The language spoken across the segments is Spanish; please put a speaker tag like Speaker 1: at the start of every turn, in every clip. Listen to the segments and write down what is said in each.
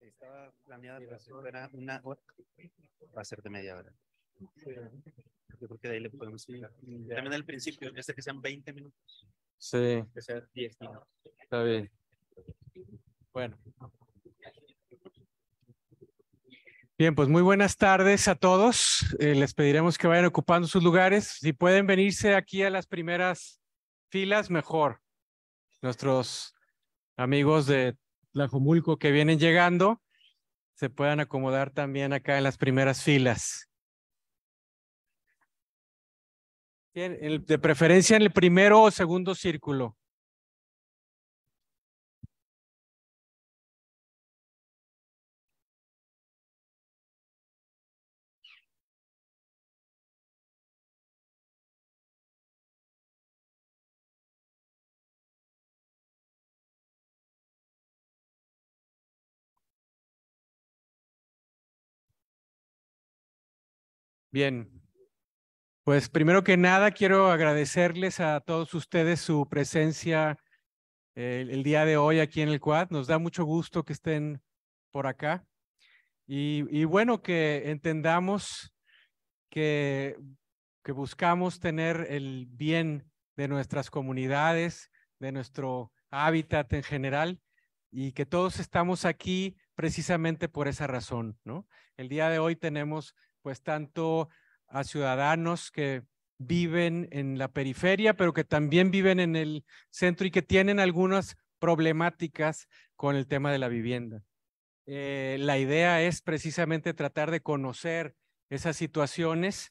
Speaker 1: estaba planeada para hacer una hora, va a ser de media hora. Yo creo que de ahí le podemos ir. También al principio, este que sean 20 minutos. Sí. Que sean 10 minutos. Está bien.
Speaker 2: Bueno.
Speaker 3: Bien, pues muy buenas tardes a todos. Eh, les pediremos que vayan ocupando sus lugares. Si pueden venirse aquí a las primeras filas, mejor. Nuestros amigos de Jomulco que vienen llegando se puedan acomodar también acá en las primeras filas.
Speaker 4: de preferencia en el primero o segundo círculo. Bien, pues primero que nada quiero
Speaker 3: agradecerles a todos ustedes su presencia eh, el, día de hoy aquí en el Quad. Nos da mucho gusto que estén por acá. Y, bueno, que entendamos que, que buscamos tener el bien de nuestras comunidades, de nuestro hábitat en general, y que todos estamos aquí precisamente por esa razón, ¿no? El día de hoy tenemos pues tanto a ciudadanos que viven en la periferia, pero que también viven en el centro y que tienen algunas problemáticas con el tema de la vivienda. Eh, la idea es precisamente tratar de conocer esas situaciones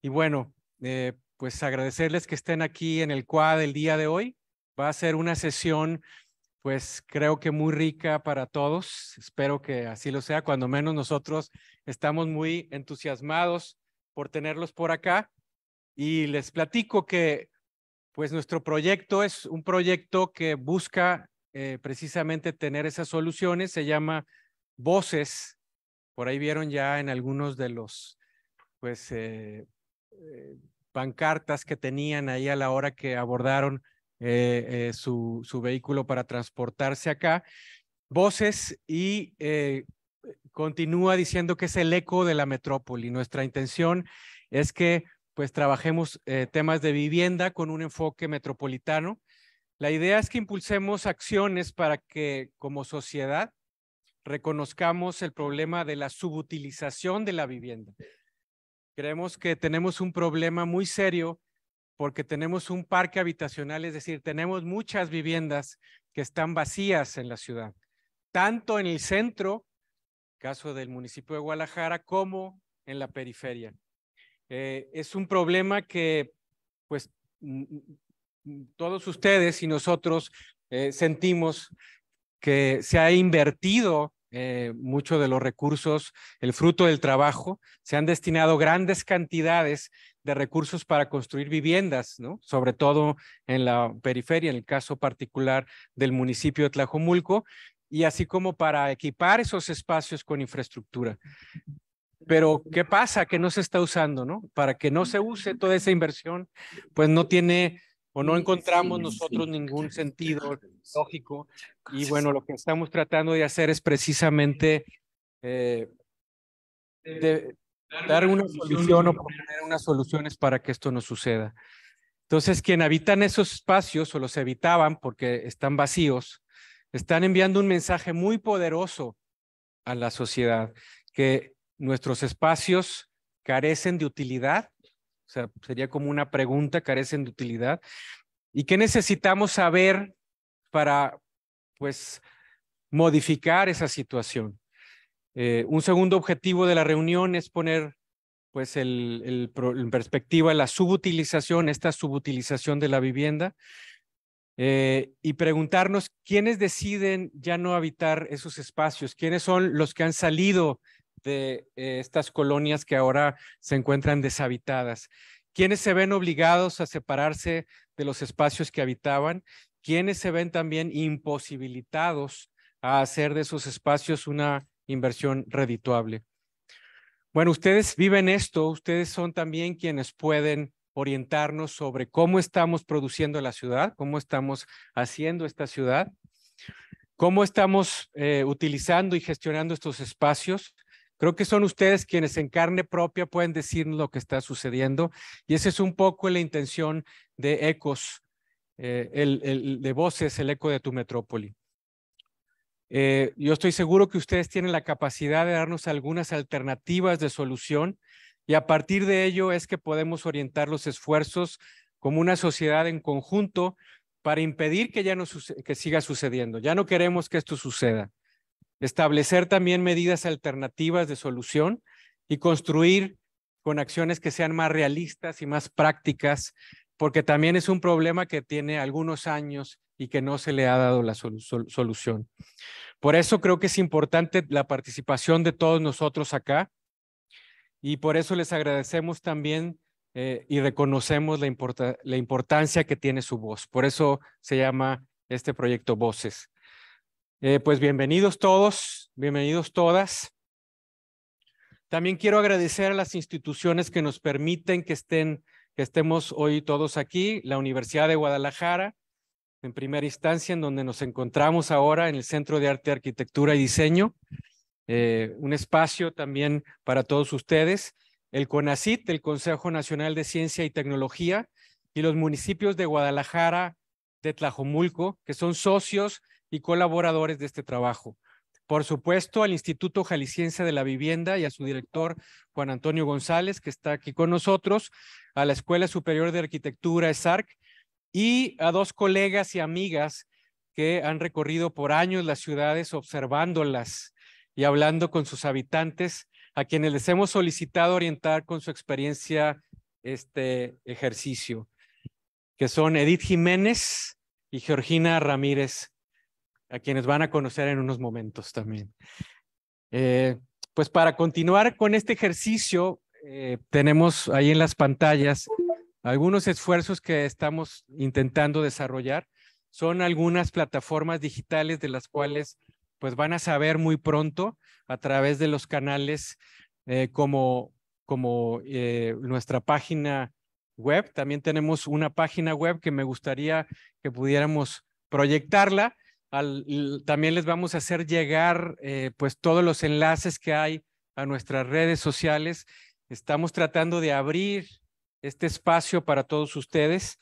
Speaker 3: y bueno, eh, pues agradecerles que estén aquí en el CUAD el día de hoy. Va a ser una sesión pues creo que muy rica para todos. Espero que así lo sea. Cuando menos nosotros estamos muy entusiasmados por tenerlos por acá. Y les platico que pues nuestro proyecto es un proyecto que busca eh, precisamente tener esas soluciones. Se llama Voces. Por ahí vieron ya en algunos de los pues eh, eh, pancartas que tenían ahí a la hora que abordaron eh, eh, su, vehículo para transportarse acá. Voces y eh, continúa diciendo que es el eco de la metrópoli. Nuestra intención es que pues trabajemos temas de vivienda con un enfoque metropolitano. La idea es que impulsemos acciones para que como sociedad reconozcamos el problema de la subutilización de la vivienda. Creemos que tenemos un problema muy serio porque tenemos un parque habitacional, es decir, tenemos muchas viviendas que están vacías en la ciudad, tanto en el centro, caso del municipio de Guadalajara, como en la periferia. Eh, es un problema que, pues, todos ustedes y nosotros eh, sentimos que se ha invertido eh, mucho de los recursos, el fruto del trabajo, se han destinado grandes cantidades de recursos para construir viviendas, ¿no? Sobre todo en la periferia, en el caso particular del municipio de Tlajomulco, y así como para equipar esos espacios con infraestructura. Pero, ¿qué pasa? Que no se está usando, ¿no? Para que no se use toda esa inversión, pues no tiene o no encontramos nosotros ningún sentido lógico. Y bueno, lo que estamos tratando de hacer es precisamente eh, de dar una solución o poner unas soluciones para que esto no suceda. Entonces, quien habitan esos espacios o los evitaban porque están vacíos, están enviando un mensaje muy poderoso a la sociedad, que nuestros espacios carecen de utilidad, o sea, sería como una pregunta, carecen de utilidad, y qué necesitamos saber para, pues, modificar esa situación. Eh, un segundo objetivo de la reunión es poner pues en perspectiva la subutilización, esta subutilización de la vivienda, eh, y preguntarnos quiénes deciden ya no habitar esos espacios, quiénes son los que han salido de eh, estas colonias que ahora se encuentran deshabitadas, quiénes se ven obligados a separarse de los espacios que habitaban, quiénes se ven también imposibilitados a hacer de esos espacios una inversión redituable. Bueno, ustedes viven esto, ustedes son también quienes pueden orientarnos sobre cómo estamos produciendo la ciudad, cómo estamos haciendo esta ciudad, cómo estamos eh, utilizando y gestionando estos espacios. Creo que son ustedes quienes en carne propia pueden decir lo que está sucediendo y esa es un poco la intención de Ecos, eh, el, de Voces, el eco de tu metrópoli. Eh, yo estoy seguro que ustedes tienen la capacidad de darnos algunas alternativas de solución y a partir de ello es que podemos orientar los esfuerzos como una sociedad en conjunto para impedir que ya no que siga sucediendo. Ya no queremos que esto suceda. Establecer también medidas alternativas de solución y construir con acciones que sean más realistas y más prácticas, porque también es un problema que tiene algunos años y que no se le ha dado la solución. Por eso creo que es importante la participación de todos nosotros acá y por eso les agradecemos también eh, y reconocemos la, importancia que tiene su voz. Por eso se llama este proyecto Voces. Eh, pues bienvenidos todos, bienvenidos todas. También quiero agradecer a las instituciones que nos permiten que, estén, que estemos hoy todos aquí, la Universidad de Guadalajara, en primera instancia, en donde nos encontramos ahora en el Centro de Arte, Arquitectura y Diseño, eh, un espacio también para todos ustedes, el CONACIT, el Consejo Nacional de Ciencia y Tecnología, y los municipios de Guadalajara, de Tlajomulco, que son socios y colaboradores de este trabajo. Por supuesto, al Instituto Jalisciense de la Vivienda y a su director, Juan Antonio González, que está aquí con nosotros, a la Escuela Superior de Arquitectura, ESARC, y a dos colegas y amigas que han recorrido por años las ciudades observándolas y hablando con sus habitantes, a quienes les hemos solicitado orientar con su experiencia este ejercicio, que son Edith Jiménez y Georgina Ramírez, a quienes van a conocer en unos momentos también. Eh, pues para continuar con este ejercicio, eh, tenemos ahí en las pantallas algunos esfuerzos que estamos intentando desarrollar son algunas plataformas digitales de las cuales pues van a saber muy pronto a través de los canales eh, como, como eh, nuestra página web. También tenemos una página web que me gustaría que pudiéramos proyectarla. también les vamos a hacer llegar eh, pues todos los enlaces que hay a nuestras redes sociales. Estamos tratando de abrir este espacio para todos ustedes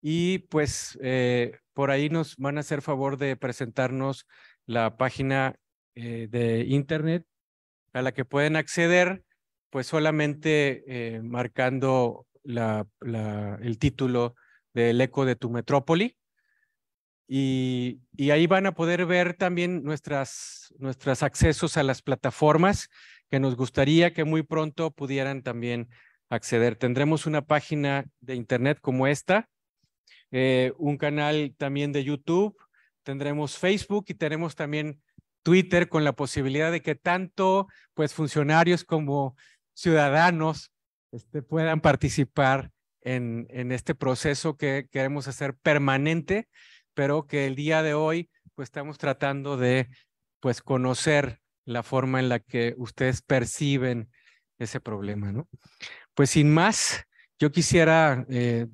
Speaker 3: y pues eh, por ahí nos van a hacer favor de presentarnos la página eh, de internet a la que pueden acceder pues solamente eh, marcando la, el título del eco de tu metrópoli. Y, ahí van a poder ver también nuestras, nuestras accesos a las plataformas que nos gustaría que muy pronto pudieran también acceder. Tendremos una página de internet como esta, eh, un canal también de YouTube, tendremos Facebook y tenemos también Twitter con la posibilidad de que tanto pues funcionarios como ciudadanos este, puedan participar en, en, este proceso que queremos hacer permanente, pero que el día de hoy pues estamos tratando de pues conocer la forma en la que ustedes perciben ese problema, ¿no? Pues sin más, yo quisiera eh,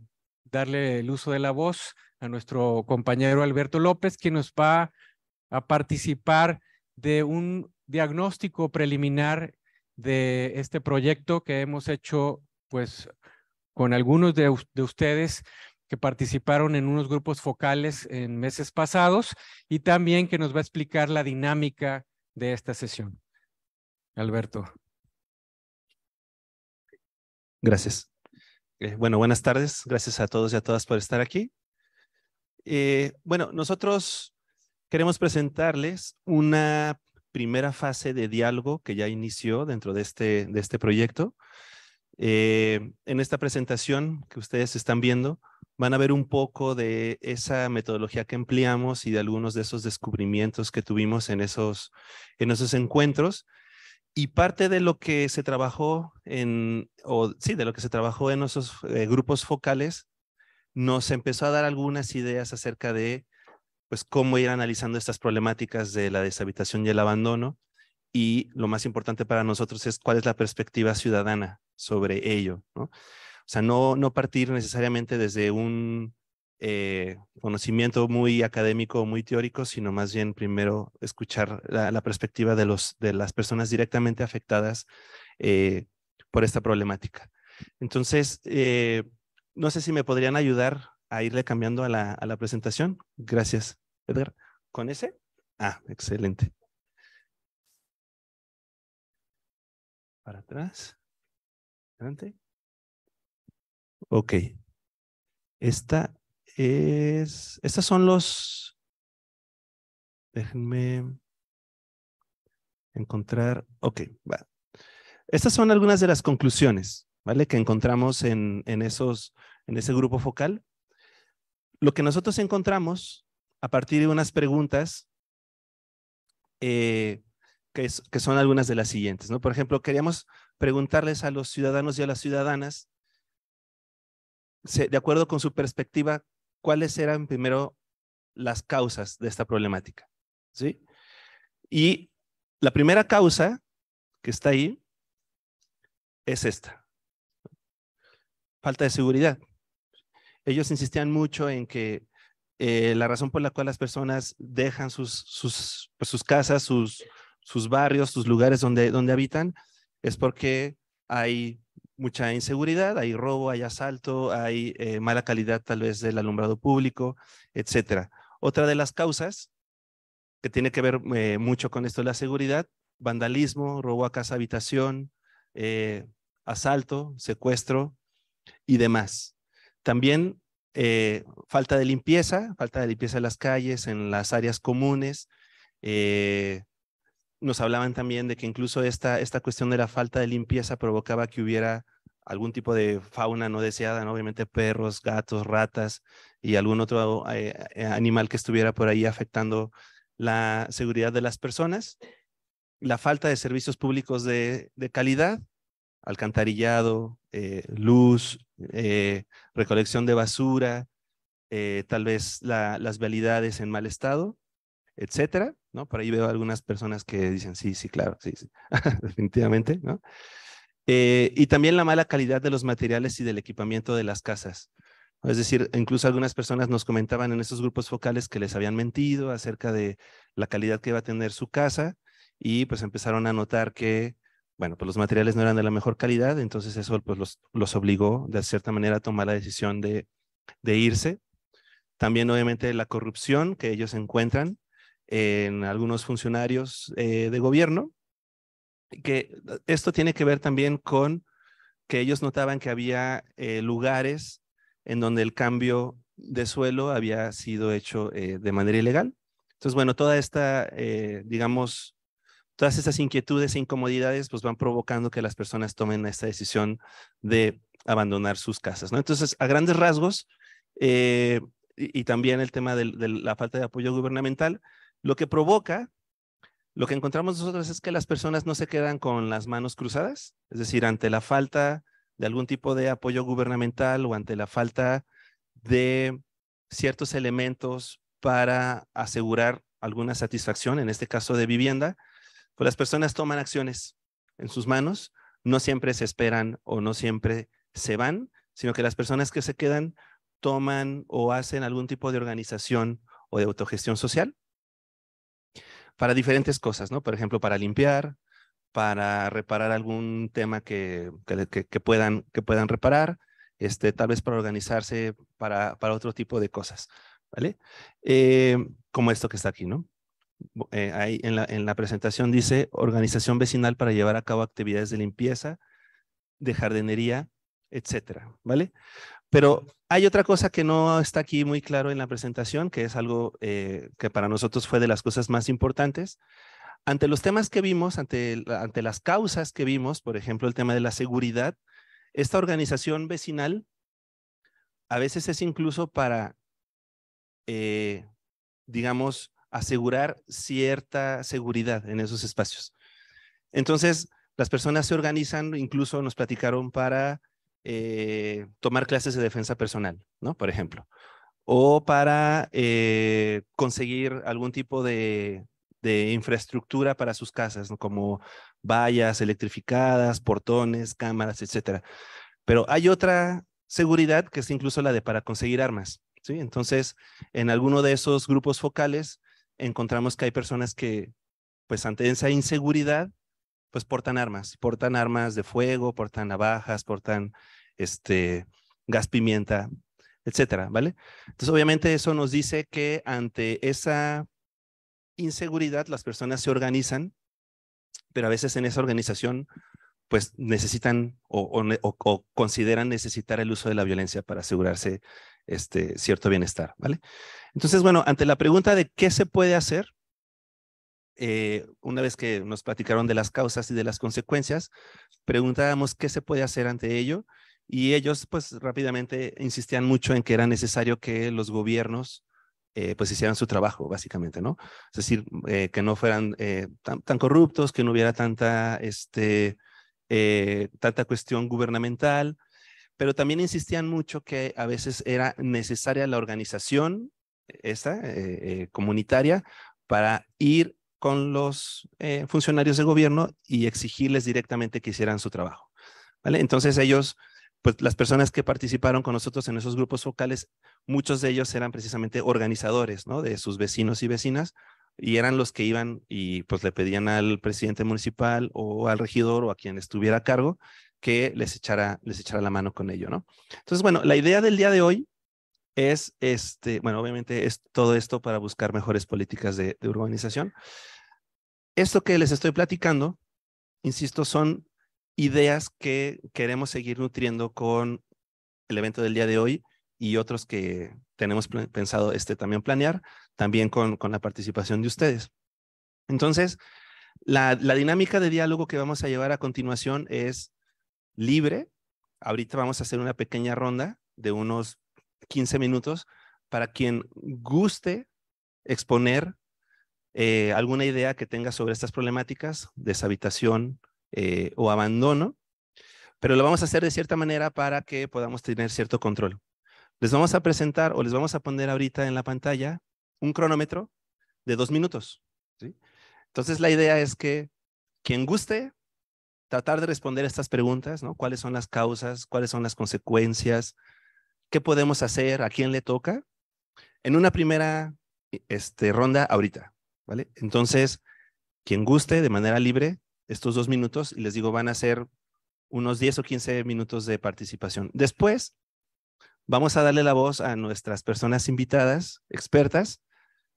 Speaker 3: darle el uso de la voz a nuestro compañero Alberto López, que nos va a participar de un diagnóstico preliminar de este proyecto que hemos hecho, pues, con algunos de ustedes que participaron en unos grupos focales en meses pasados y también que nos va a explicar la dinámica de esta sesión.
Speaker 1: Alberto. Gracias. Eh, bueno, buenas tardes. Gracias a todos y a todas por estar aquí. Eh, bueno, nosotros queremos presentarles una primera fase de diálogo que ya inició dentro de este, de este proyecto. Eh, en esta presentación que ustedes están viendo, van a ver un poco de esa metodología que empleamos y de algunos de esos descubrimientos que tuvimos en esos, en esos encuentros y parte de lo que se trabajó en, o sí, de lo que se trabajó en esos eh, grupos focales, nos empezó a dar algunas ideas acerca de, pues, cómo ir analizando estas problemáticas de la deshabitación y el abandono. Y lo más importante para nosotros es cuál es la perspectiva ciudadana sobre ello, ¿no? O sea, no, no partir necesariamente desde un eh, conocimiento muy académico, muy teórico, sino más bien primero escuchar la, perspectiva de, los, de las personas directamente afectadas eh, por esta problemática. Entonces, eh, no sé si me podrían ayudar a irle cambiando a la, a la presentación. Gracias, Edgar. ¿Con ese? Ah, excelente. Para atrás.
Speaker 4: Adelante. Ok. Esta
Speaker 1: es, son los, déjenme encontrar, ok, va. Estas son algunas de las conclusiones, ¿vale? Que encontramos en, esos, en ese grupo focal. Lo que nosotros encontramos a partir de unas preguntas eh, que, que son algunas de las siguientes, ¿no? Por ejemplo, queríamos preguntarles a los ciudadanos y a las ciudadanas, de acuerdo con su perspectiva, cuáles eran primero las causas de esta problemática. ¿sí? Y la primera causa que está ahí es esta, falta de seguridad. Ellos insistían mucho en que eh, la razón por la cual las personas dejan sus, sus, pues, sus casas, sus, sus barrios, sus lugares donde, donde habitan, es porque hay mucha inseguridad, hay robo, hay asalto, hay eh, mala calidad tal vez del alumbrado público, etcétera. Otra de las causas que tiene que ver eh, mucho con esto de la seguridad, vandalismo, robo a casa habitación, eh, asalto, secuestro y demás. También falta de limpieza, falta de limpieza en las calles, en las áreas comunes, nos hablaban también de que incluso esta, esta cuestión de la falta de limpieza provocaba que hubiera algún tipo de fauna no deseada, obviamente perros, gatos, ratas y algún otro eh, eh, animal que estuviera por ahí afectando la seguridad de las personas, la falta de servicios públicos de, calidad, alcantarillado, eh, luz, recolección de basura, tal vez las vialidades en mal estado etcétera, ¿no? Por ahí veo algunas personas que dicen, sí, sí, claro, sí, sí, definitivamente, ¿no? Eh, y también la mala calidad de los materiales y del equipamiento de las casas. Es decir, incluso algunas personas nos comentaban en esos grupos focales que les habían mentido acerca de la calidad que iba a tener su casa y pues empezaron a notar que, bueno, pues los materiales no eran de la mejor calidad, entonces eso pues los, los obligó de cierta manera a tomar la decisión de, de irse. También obviamente la corrupción que ellos encuentran, en algunos funcionarios eh, de gobierno, que eh, esto tiene que ver también con que ellos notaban que había eh, lugares en donde el cambio de suelo había sido hecho de manera ilegal. Entonces, bueno, toda esta, digamos, todas estas inquietudes e incomodidades pues van provocando que las personas tomen esta decisión de abandonar sus casas, Entonces, a grandes rasgos, y, también el tema de la falta de apoyo gubernamental, lo que provoca, lo que encontramos nosotros es que las personas no se quedan con las manos cruzadas, es decir, ante la falta de algún tipo de apoyo gubernamental o ante la falta de ciertos elementos para asegurar alguna satisfacción, en este caso de vivienda, pues las personas toman acciones en sus manos, no siempre se esperan o no siempre se van, sino que las personas que se quedan toman o hacen algún tipo de organización o de autogestión social para diferentes cosas, ¿no? Por ejemplo, para limpiar, para reparar algún tema que, que, puedan, que puedan reparar, este, tal vez para organizarse para, para otro tipo de cosas, ¿vale? Eh, como esto que está aquí, ¿no? Eh, ahí en la, en la presentación dice organización vecinal para llevar a cabo actividades de limpieza, de jardinería, etcétera, ¿vale? Pero hay otra cosa que no está aquí muy claro en la presentación, que es algo eh, que para nosotros fue de las cosas más importantes. Ante los temas que vimos, ante, las causas que vimos, por ejemplo, el tema de la seguridad, esta organización vecinal a veces es incluso para, eh, digamos, asegurar cierta seguridad en esos espacios. Entonces, las personas se organizan, incluso nos platicaron para eh, tomar clases de defensa personal, ¿no? Por ejemplo. O para eh, conseguir algún tipo de, infraestructura para sus casas, como vallas electrificadas, portones, cámaras, etc. Pero hay otra seguridad que es incluso la de para conseguir armas. ¿sí? Entonces, en alguno de esos grupos focales encontramos que hay personas que, pues ante esa inseguridad, pues portan armas, portan armas de fuego, portan navajas, portan este gas pimienta, etcétera, ¿vale? Entonces, obviamente eso nos dice que ante esa inseguridad las personas se organizan, pero a veces en esa organización pues necesitan o, consideran necesitar el uso de la violencia para asegurarse este cierto bienestar, ¿vale? Entonces, bueno, ante la pregunta de qué se puede hacer, eh, una vez que nos platicaron de las causas y de las consecuencias, preguntábamos qué se puede hacer ante ello y ellos pues rápidamente insistían mucho en que era necesario que los gobiernos eh, pues hicieran su trabajo, básicamente, ¿no? Es decir, eh, que no fueran tan, corruptos, que no hubiera tanta, este, tanta cuestión gubernamental, pero también insistían mucho que a veces era necesaria la organización esta comunitaria para ir con los eh, funcionarios de gobierno y exigirles directamente que hicieran su trabajo. ¿vale? Entonces ellos, pues las personas que participaron con nosotros en esos grupos focales, muchos de ellos eran precisamente organizadores ¿no? de sus vecinos y vecinas y eran los que iban y pues le pedían al presidente municipal o al regidor o a quien estuviera a cargo que les echara, les echara la mano con ello. ¿no? Entonces, bueno, la idea del día de hoy es, este, bueno, obviamente es todo esto para buscar mejores políticas de, urbanización. Esto que les estoy platicando, insisto, son ideas que queremos seguir nutriendo con el evento del día de hoy y otros que tenemos pensado este también planear, también con, con la participación de ustedes. Entonces, la, la, dinámica de diálogo que vamos a llevar a continuación es libre. Ahorita vamos a hacer una pequeña ronda de unos 15 minutos para quien guste exponer eh, alguna idea que tenga sobre estas problemáticas, deshabitación eh, o abandono, pero lo vamos a hacer de cierta manera para que podamos tener cierto control. Les vamos a presentar o les vamos a poner ahorita en la pantalla un cronómetro de dos minutos. Entonces la idea es que quien guste tratar de responder estas preguntas, ¿no? ¿Cuáles son las causas? ¿Cuáles son las consecuencias? qué podemos hacer, a quién le toca, en una primera este, ronda ahorita, ¿vale? Entonces, quien guste de manera libre estos dos minutos, y les digo, van a ser unos 10 o 15 minutos de participación. Después, vamos a darle la voz a nuestras personas invitadas, expertas,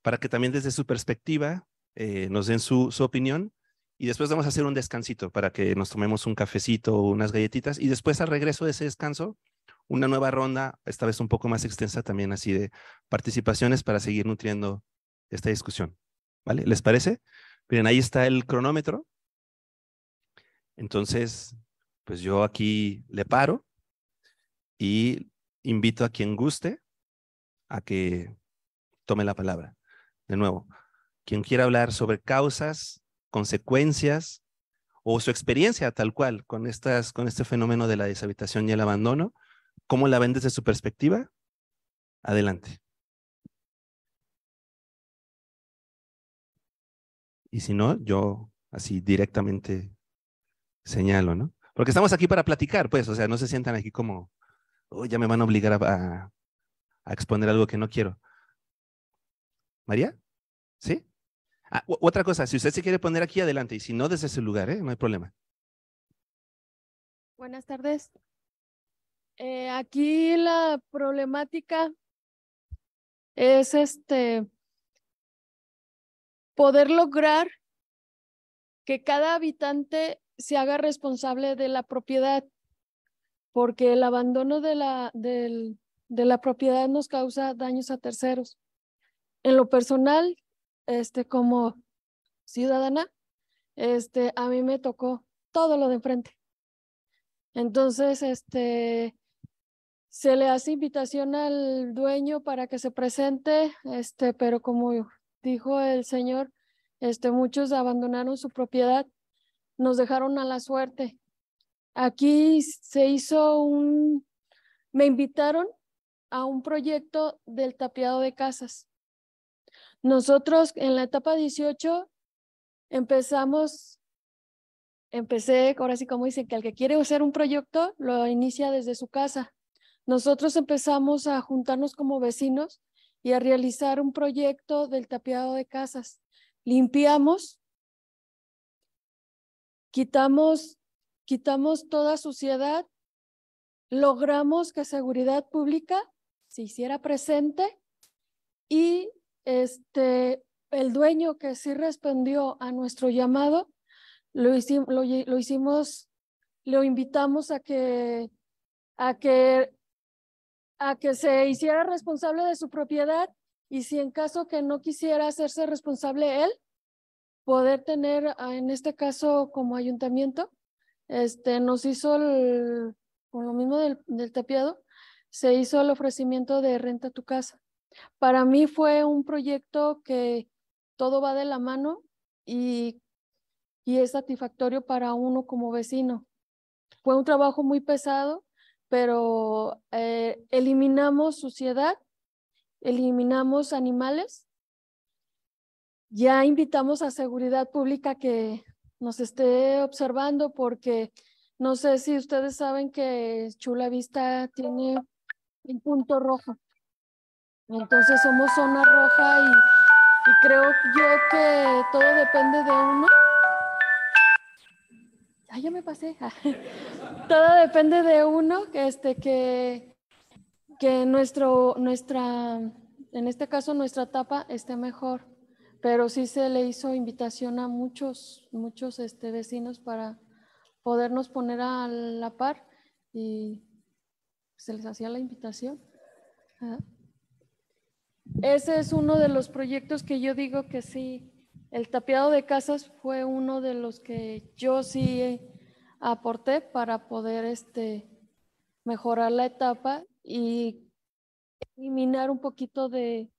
Speaker 1: para que también desde su perspectiva eh, nos den su opinión y después vamos a hacer un descansito para que nos tomemos un cafecito o unas galletitas y después al regreso de ese descanso una nueva ronda, esta vez un poco más extensa también así de participaciones para seguir nutriendo esta discusión. ¿Vale? ¿Les parece? Miren, ahí está el cronómetro. Entonces, pues yo aquí le paro y invito a quien guste a que tome la palabra. De nuevo, quien quiera hablar sobre causas, consecuencias o su experiencia tal cual con, estas, con este fenómeno de la deshabitación y el abandono, ¿Cómo la ven desde su perspectiva? Adelante. Y si no, yo así directamente señalo, ¿no? Porque estamos aquí para platicar, pues, o sea, no se sientan aquí como, oh, ya me van a obligar a, exponer algo que no quiero. ¿María? ¿Sí? Ah, otra cosa, si usted se quiere poner aquí adelante y si no, desde su lugar, ¿eh? no hay problema.
Speaker 5: Buenas tardes. Eh, aquí la problemática es este poder lograr que cada habitante se haga responsable de la propiedad, porque el abandono de la, de la propiedad nos causa daños a terceros. En lo personal, este, como ciudadana, este, a mí me tocó todo lo de enfrente. Entonces, este, se le hace invitación al dueño para que se presente, este, pero como dijo el señor, este, muchos abandonaron su propiedad, nos dejaron a la suerte. Aquí se hizo un, me invitaron a un proyecto del tapiado de casas. Nosotros en la etapa 18 empezamos, empecé, ahora sí como dicen, que el que quiere hacer un proyecto lo inicia desde su casa nosotros empezamos a juntarnos como vecinos y a realizar un proyecto del tapiado de casas. Limpiamos, quitamos, quitamos toda suciedad, logramos que seguridad pública se hiciera presente y este, el dueño que sí respondió a nuestro llamado, lo, lo, lo, hicimos, lo invitamos a que, a que a que se hiciera responsable de su propiedad y si en caso que no quisiera hacerse responsable él, poder tener, ah, en este caso como ayuntamiento, este, nos hizo el, con lo mismo del, del tapiado, se hizo el ofrecimiento de renta a tu casa. Para mí fue un proyecto que todo va de la mano y, y es satisfactorio para uno como vecino. Fue un trabajo muy pesado, pero eh, eliminamos suciedad, eliminamos animales, ya invitamos a seguridad pública que nos esté observando porque no sé si ustedes saben que Chula Vista tiene un punto rojo. Entonces somos zona roja y, y creo yo que todo depende de uno Ay, ah, ya me pasé. Ah. Todo depende de uno, que, este, que, que nuestro, nuestra, en este caso nuestra etapa esté mejor. Pero sí se le hizo invitación a muchos, muchos este, vecinos para podernos poner a la par y se les hacía la invitación. Ah. Ese es uno de los proyectos que yo digo que sí, el tapiado de casas fue uno de los que yo sí eh, aporté para poder este, mejorar la etapa y eliminar un poquito
Speaker 4: de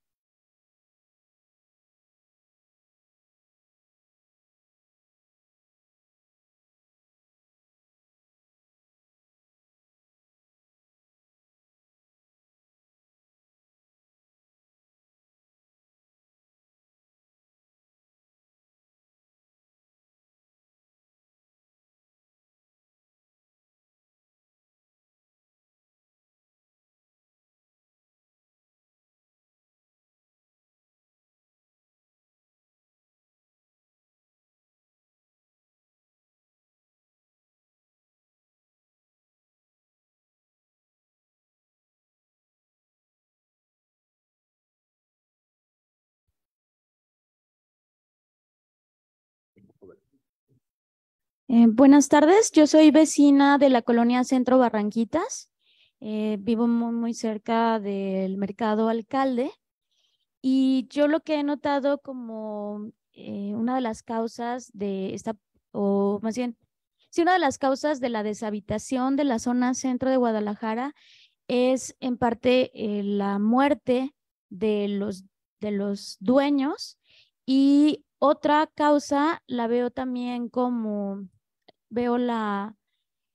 Speaker 4: Eh, buenas tardes, yo soy vecina de la
Speaker 6: colonia Centro Barranquitas. Eh, vivo muy, muy, cerca del mercado alcalde y yo lo que he notado como eh, una de las causas de esta, o más bien, sí, una de las causas de la deshabitación de la zona centro de Guadalajara es en parte la muerte de los, de los dueños y otra causa la veo también como veo la,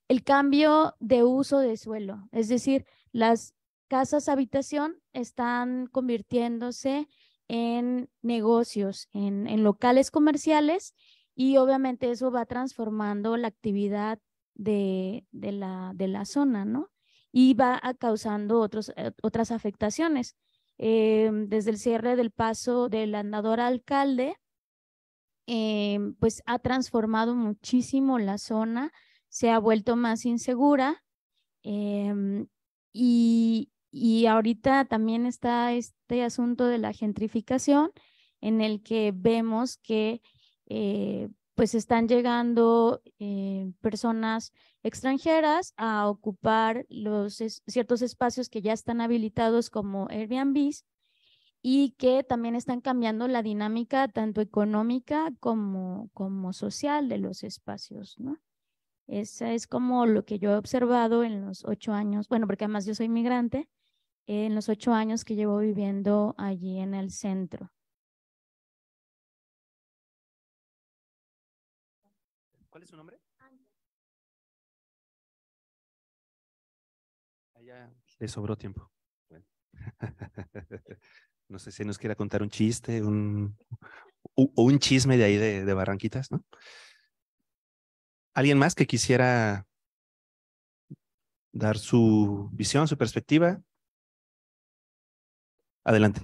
Speaker 6: el cambio de uso de suelo, es decir, las casas habitación están convirtiéndose en negocios, en, locales comerciales y obviamente eso va transformando la actividad de, la, de la zona, ¿no? Y va causando eh, otras afectaciones. Em, desde el cierre del paso del andador alcalde eh, pues ha transformado muchísimo la zona, se ha vuelto más insegura em, y, ahorita también está este asunto de la gentrificación en el que vemos que eh, pues están llegando eh, personas extranjeras a ocupar los ciertos espacios que ya están habilitados como Airbnb y que también están cambiando la dinámica tanto económica como, como social de los espacios, ¿no? Esa es como lo que yo he observado en los ocho años, bueno, porque además yo soy migrante, en los ocho años que llevo
Speaker 4: viviendo allí en el centro. ¿Cuál es su nombre? Allá
Speaker 1: le sobró tiempo. No sé si nos quiera contar un chiste, un, o un chisme de ahí de, de Barranquitas, ¿no? ¿Alguien más que quisiera dar su visión, su perspectiva?
Speaker 4: Adelante.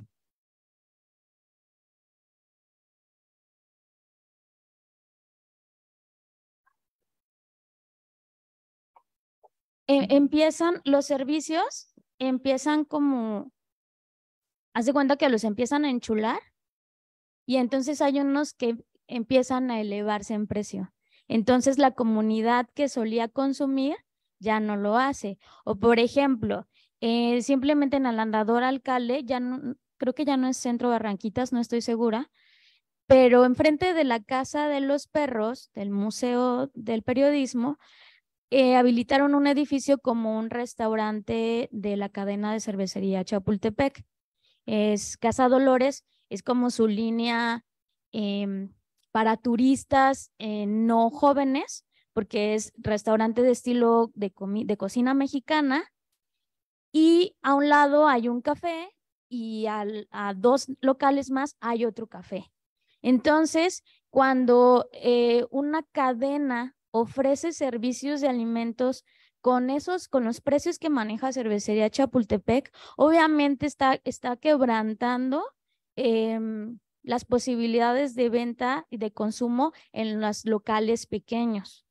Speaker 4: Em, empiezan los servicios, empiezan como
Speaker 6: Hace cuenta que los empiezan a enchular y entonces hay unos que empiezan a elevarse en precio. Entonces la comunidad que solía consumir ya no lo hace. O por ejemplo, eh, simplemente en Alandador Alcalde, ya no, creo que ya no es Centro Barranquitas, no estoy segura, pero enfrente de la Casa de los Perros, del Museo del Periodismo, eh, habilitaron un edificio como un restaurante de la cadena de cervecería Chapultepec es Casa Dolores, es como su línea em, para turistas eh, no jóvenes, porque es restaurante de estilo de, cocina mexicana. Y a un lado hay un café y a dos locales más hay otro café. Entonces, cuando eh, una cadena ofrece servicios de alimentos con esos, con los precios que maneja Cervecería Chapultepec, obviamente está, está quebrantando em, las posibilidades de venta y de consumo en los locales pequeños.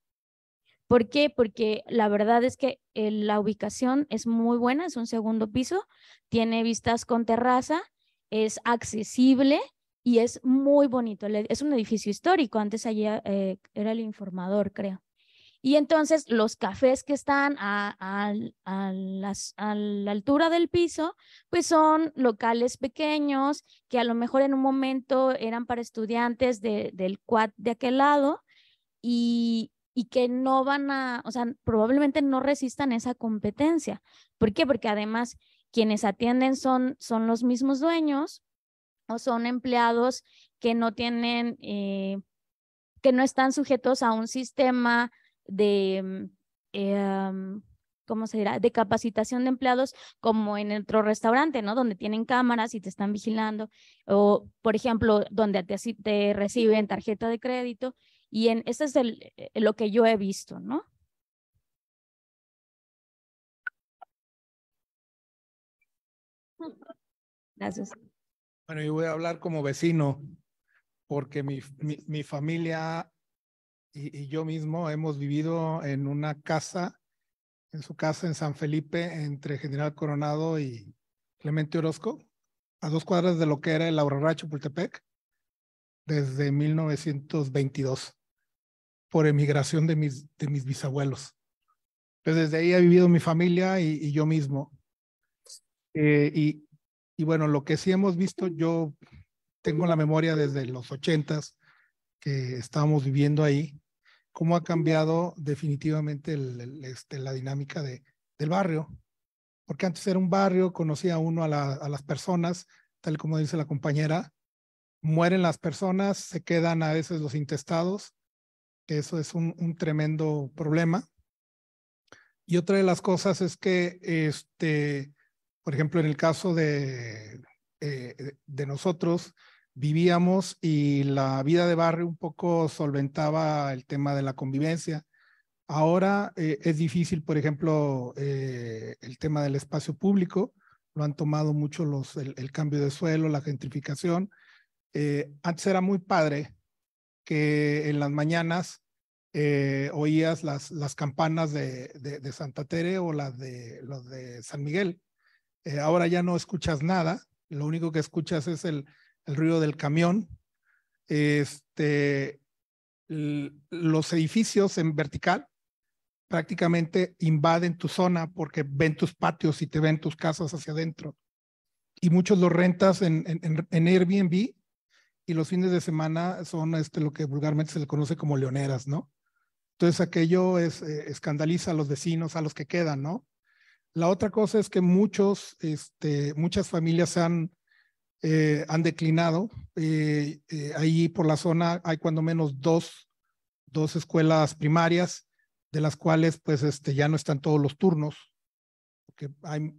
Speaker 6: ¿Por qué? Porque la verdad es que eh, la ubicación es muy buena, es un segundo piso, tiene vistas con terraza, es accesible y es muy bonito. Es un edificio histórico, antes allí eh, era el informador, creo. Y entonces los cafés que están a, la altura del piso, pues son locales pequeños que a lo mejor en un momento eran para estudiantes del quad de aquel lado y, que no van a, o sea, probablemente no resistan esa competencia. ¿Por qué? Porque además quienes atienden son, son los mismos dueños o son empleados que no tienen, eh, que no están sujetos a un sistema de, mm, eh, ¿cómo se de capacitación de empleados como en otro restaurante, ¿no? Donde tienen cámaras y te están vigilando, o por ejemplo, donde te, reciben tarjeta de
Speaker 4: crédito. Y en, ese es eh, lo que yo he visto, ¿no? Gracias.
Speaker 7: Bueno, yo voy a hablar como vecino, porque mi, mi, mi familia y, yo mismo hemos vivido en una casa, en su casa en San Felipe, entre General Coronado y Clemente Orozco, a dos cuadras de lo que era el Aurora Pultepec, desde 1922, por emigración de mis, de mis bisabuelos. Pues desde ahí ha vivido mi familia y, yo mismo. Eh, y, y bueno, lo que sí hemos visto, yo tengo la memoria desde los ochentas que estábamos viviendo ahí cómo ha cambiado definitivamente este, la dinámica del barrio. Porque antes era un barrio, conocía uno a, a las personas, tal como dice la compañera, mueren las personas, se quedan a veces los intestados, eso es un, tremendo problema. Y otra de las cosas es que, este, por ejemplo, en el caso de, eh, de nosotros, vivíamos y la vida de barrio un poco solventaba el tema de la convivencia. Ahora eh, es difícil, por ejemplo, eh, el tema del espacio público, lo han tomado mucho los, el, cambio de suelo, la gentrificación. Eh, antes era muy padre que en las mañanas oías las, las campanas de, de, de, Santa Tere o las de, los de San Miguel. ahora ya no escuchas nada, lo único que escuchas es el, el ruido del camión, este, los edificios en vertical prácticamente invaden tu zona porque ven tus patios y te ven tus casas hacia adentro. Y muchos los rentas en, en, en Airbnb y los fines de semana son este, lo que vulgarmente se le conoce como leoneras, ¿no? Entonces aquello es, eh, escandaliza a los vecinos, a los que quedan, ¿no? La otra cosa es que muchos, este, muchas familias se han eh, han declinado. Eh, eh, ahí por la zona hay cuando menos dos, dos escuelas primarias, de las cuales pues este, ya no están todos los turnos, porque hay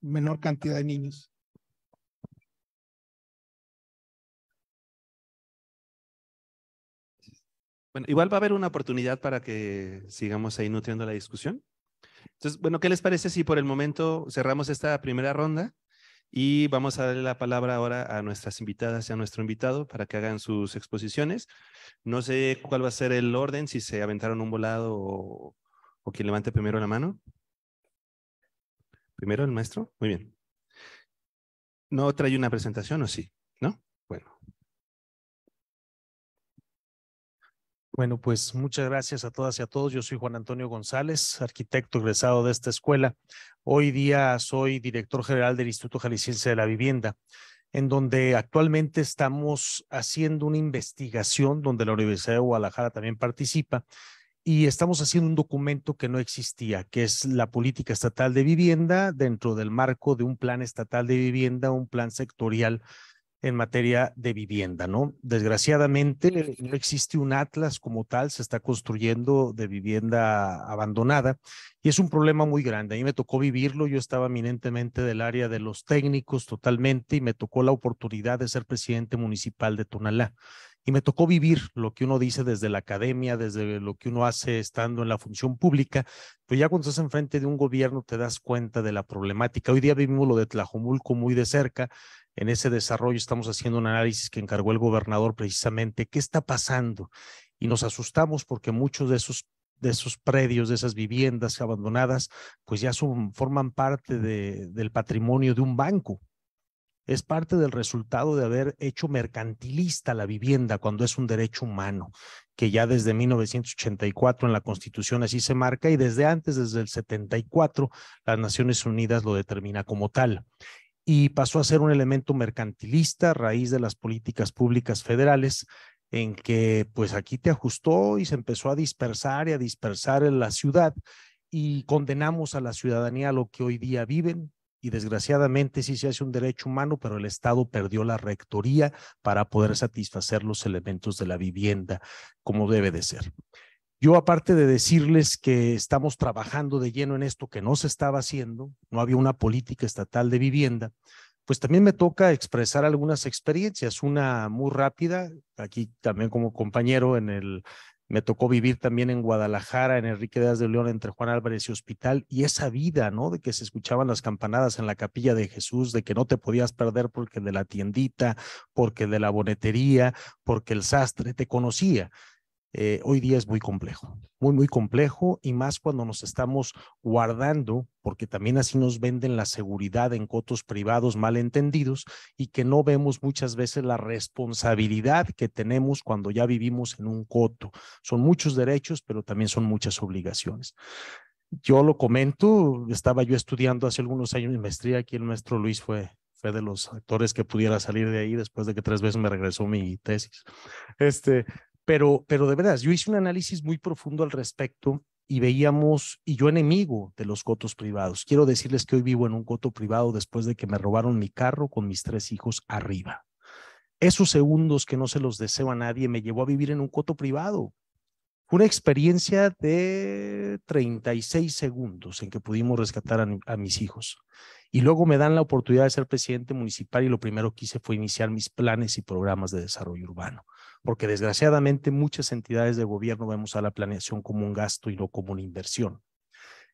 Speaker 7: menor cantidad de niños.
Speaker 1: Bueno, igual va a haber una oportunidad para que sigamos ahí nutriendo la discusión. Entonces, bueno, ¿qué les parece si por el momento cerramos esta primera ronda? Y vamos a darle la palabra ahora a nuestras invitadas y a nuestro invitado para que hagan sus exposiciones. No sé cuál va a ser el orden, si se aventaron un volado o, o quien levante primero la mano. Primero el maestro. Muy bien. ¿No trae una presentación o sí?
Speaker 8: Bueno, pues muchas gracias a todas y a todos. Yo soy Juan Antonio González, arquitecto egresado de esta escuela. Hoy día soy director general del Instituto Jalisciense de la Vivienda, en donde actualmente estamos haciendo una investigación donde la Universidad de Guadalajara también participa y estamos haciendo un documento que no existía, que es la política estatal de vivienda dentro del marco de un plan estatal de vivienda, un plan sectorial en materia de vivienda, ¿no? Desgraciadamente no existe un atlas como tal, se está construyendo de vivienda abandonada y es un problema muy grande. A me tocó vivirlo, yo estaba eminentemente del área de los técnicos totalmente y me tocó la oportunidad de ser presidente municipal de Tonalá. Y me tocó vivir lo que uno dice desde la academia, desde lo que uno hace estando en la función pública, pero pues ya cuando estás enfrente de un gobierno te das cuenta de la problemática. Hoy día vivimos lo de Tlajomulco muy de cerca en ese desarrollo estamos haciendo un análisis que encargó el gobernador precisamente, ¿qué está pasando? Y nos asustamos porque muchos de esos de esos predios, de esas viviendas abandonadas, pues ya son, forman parte del patrimonio de un banco. Es parte del resultado de haber hecho mercantilista la vivienda cuando es un derecho humano, que ya desde 1984 en la Constitución así se marca y desde antes, desde el 74, las Naciones Unidas lo determina como tal y pasó a ser un elemento mercantilista a raíz de las políticas públicas federales en que pues aquí te ajustó y se empezó a dispersar y a dispersar en la ciudad y condenamos a la ciudadanía a lo que hoy día viven y desgraciadamente sí se hace un derecho humano, pero el Estado perdió la rectoría para poder satisfacer los elementos de la vivienda como debe de ser. Yo aparte de decirles que estamos trabajando de lleno en esto que no se estaba haciendo, no había una política estatal de vivienda, pues también me toca expresar algunas experiencias, una muy rápida, aquí también como compañero en el me tocó vivir también en Guadalajara, en Enrique Díaz de León, entre Juan Álvarez y Hospital, y esa vida, ¿no? De que se escuchaban las campanadas en la capilla de Jesús, de que no te podías perder porque de la tiendita, porque de la bonetería, porque el sastre te conocía. Eh, hoy día es muy complejo, muy, muy complejo y más cuando nos estamos guardando, porque también así nos venden la seguridad en cotos privados malentendidos y que no vemos muchas veces la responsabilidad que tenemos cuando ya vivimos en un coto. Son muchos derechos, pero también son muchas obligaciones. Yo lo comento, estaba yo estudiando hace algunos años mi maestría, aquí el maestro Luis fue fue de los actores que pudiera salir de ahí después de que tres veces me regresó mi tesis. Este, pero, de verdad, yo hice un análisis muy profundo al respecto y veíamos, y yo enemigo de los cotos privados. Quiero decirles que hoy vivo en un coto privado después de que me robaron mi carro con mis tres hijos arriba. Esos segundos que no se los deseo a nadie me llevó a vivir en un coto privado. Fue una experiencia de 36 segundos en que pudimos rescatar a mis hijos. Y luego me dan la oportunidad de ser presidente municipal y lo primero que hice fue iniciar mis planes y programas de desarrollo urbano porque desgraciadamente muchas entidades de gobierno vemos a la planeación como un gasto y no como una inversión.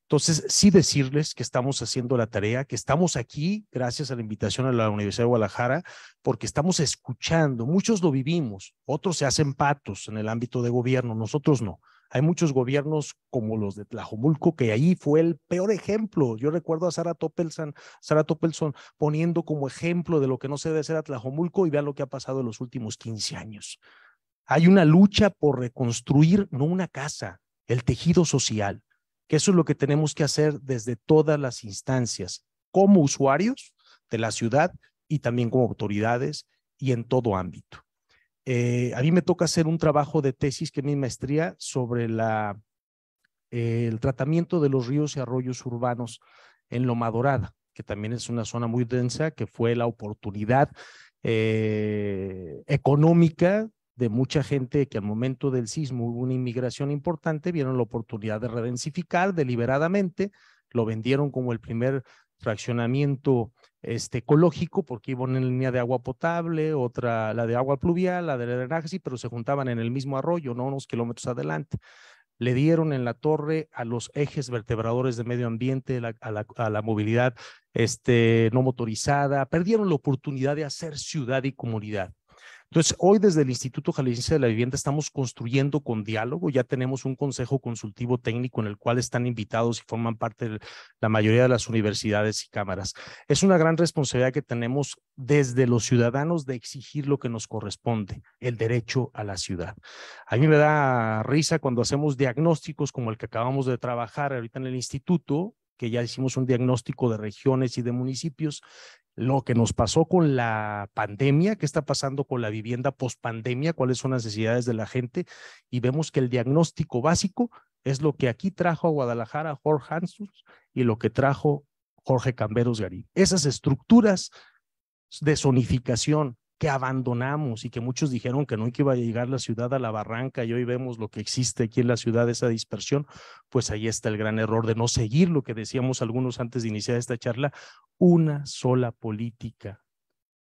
Speaker 8: Entonces, sí decirles que estamos haciendo la tarea, que estamos aquí gracias a la invitación a la Universidad de Guadalajara, porque estamos escuchando, muchos lo vivimos, otros se hacen patos en el ámbito de gobierno, nosotros no. Hay muchos gobiernos como los de Tlajomulco, que ahí fue el peor ejemplo. Yo recuerdo a Sara Topelson, Sara Topelson poniendo como ejemplo de lo que no se debe hacer a Tlajomulco y vean lo que ha pasado en los últimos 15 años. Hay una lucha por reconstruir, no una casa, el tejido social, que eso es lo que tenemos que hacer desde todas las instancias, como usuarios de la ciudad y también como autoridades y en todo ámbito. Eh, a mí me toca hacer un trabajo de tesis, que es mi maestría, sobre el tratamiento de los ríos y arroyos urbanos en Loma Dorada, que también es una zona muy densa, que fue la oportunidad eh, económica de mucha gente que al momento del sismo hubo una inmigración importante, vieron la oportunidad de redensificar deliberadamente, lo vendieron como el primer fraccionamiento este, ecológico, porque iban en línea de agua potable, otra la de agua pluvial, la de drenaje, pero se juntaban en el mismo arroyo, ¿no? unos kilómetros adelante. Le dieron en la torre a los ejes vertebradores de medio ambiente, a, la, a, la, movilidad este, no motorizada, perdieron la oportunidad de hacer ciudad y comunidad. Entonces, hoy desde el Instituto Jalisciense de la Vivienda estamos construyendo con diálogo, ya tenemos un consejo consultivo técnico en el cual están invitados y forman parte de la mayoría de las universidades y cámaras. Es una gran responsabilidad que tenemos desde los ciudadanos de exigir lo que nos corresponde, el derecho a la ciudad. A mí me da risa cuando hacemos diagnósticos como el que acabamos de trabajar ahorita en el instituto, que ya hicimos un diagnóstico de regiones y de municipios, lo que nos pasó con la pandemia, qué está pasando con la vivienda post pandemia, cuáles son las necesidades de la gente, y vemos que el diagnóstico básico es lo que aquí trajo a Guadalajara Jorge Hansus y lo que trajo Jorge Camberos Garín. Esas estructuras de zonificación, que abandonamos y que muchos dijeron que no iba a llegar la ciudad a la barranca y hoy vemos lo que existe aquí en la ciudad, esa dispersión, pues ahí está el gran error de no seguir lo que decíamos algunos antes de iniciar esta charla, una sola política.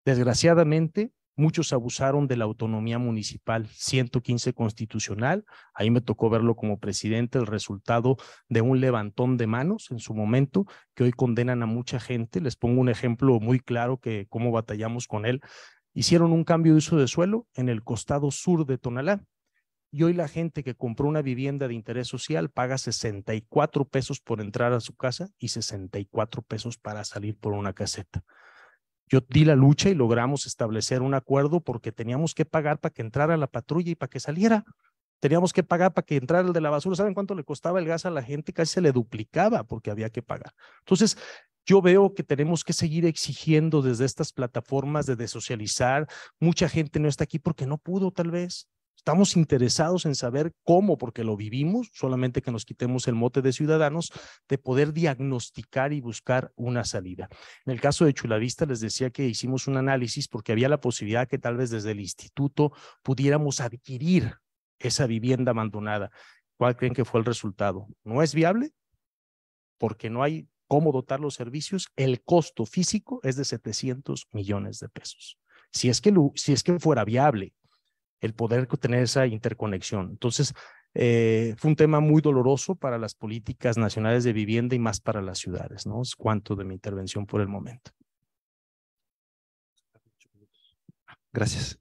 Speaker 8: Desgraciadamente, muchos abusaron de la autonomía municipal, 115 constitucional, ahí me tocó verlo como presidente, el resultado de un levantón de manos en su momento, que hoy condenan a mucha gente. Les pongo un ejemplo muy claro que cómo batallamos con él hicieron un cambio de uso de suelo en el costado sur de Tonalá. Y hoy la gente que compró una vivienda de interés social paga 64 pesos por entrar a su casa y 64 pesos para salir por una caseta. Yo di la lucha y logramos establecer un acuerdo porque teníamos que pagar para que entrara la patrulla y para que saliera. Teníamos que pagar para que entrara el de la basura. ¿Saben cuánto le costaba el gas a la gente? Casi se le duplicaba porque había que pagar. Entonces, yo veo que tenemos que seguir exigiendo desde estas plataformas de desocializar. Mucha gente no está aquí porque no pudo, tal vez. Estamos interesados en saber cómo, porque lo vivimos, solamente que nos quitemos el mote de ciudadanos, de poder diagnosticar y buscar una salida. En el caso de Chulavista, les decía que hicimos un análisis porque había la posibilidad que tal vez desde el instituto pudiéramos adquirir esa vivienda abandonada. ¿Cuál creen que fue el resultado? ¿No es viable? Porque no hay cómo dotar los servicios, el costo físico es de 700 millones de pesos. Si es que, si es que fuera viable el poder tener esa interconexión. Entonces, eh, fue un tema muy doloroso para las políticas nacionales de vivienda y más para las ciudades, ¿no? Es cuanto de mi intervención por el momento.
Speaker 1: Gracias.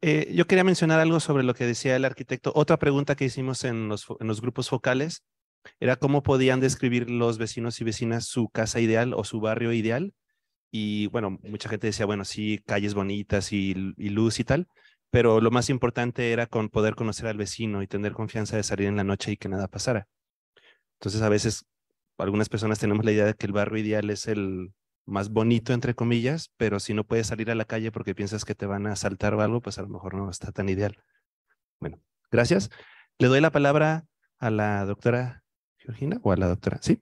Speaker 1: Eh, yo quería mencionar algo sobre lo que decía el arquitecto. Otra pregunta que hicimos en los grupos focales era cómo podían describir los vecinos y vecinas su casa ideal o su barrio ideal. Y bueno, mucha gente decía, bueno, sí, calles bonitas y, y luz y tal, pero lo más importante era con poder conocer al vecino y tener confianza de salir en la noche y que nada pasara. Entonces a veces algunas personas tenemos la idea de que el barrio ideal es el más bonito, entre comillas, pero si no puedes salir a la calle porque piensas que te van a asaltar o algo, pues a lo mejor no está tan ideal. Bueno, gracias. Le doy la palabra a la doctora Georgina o a la doctora. Sí.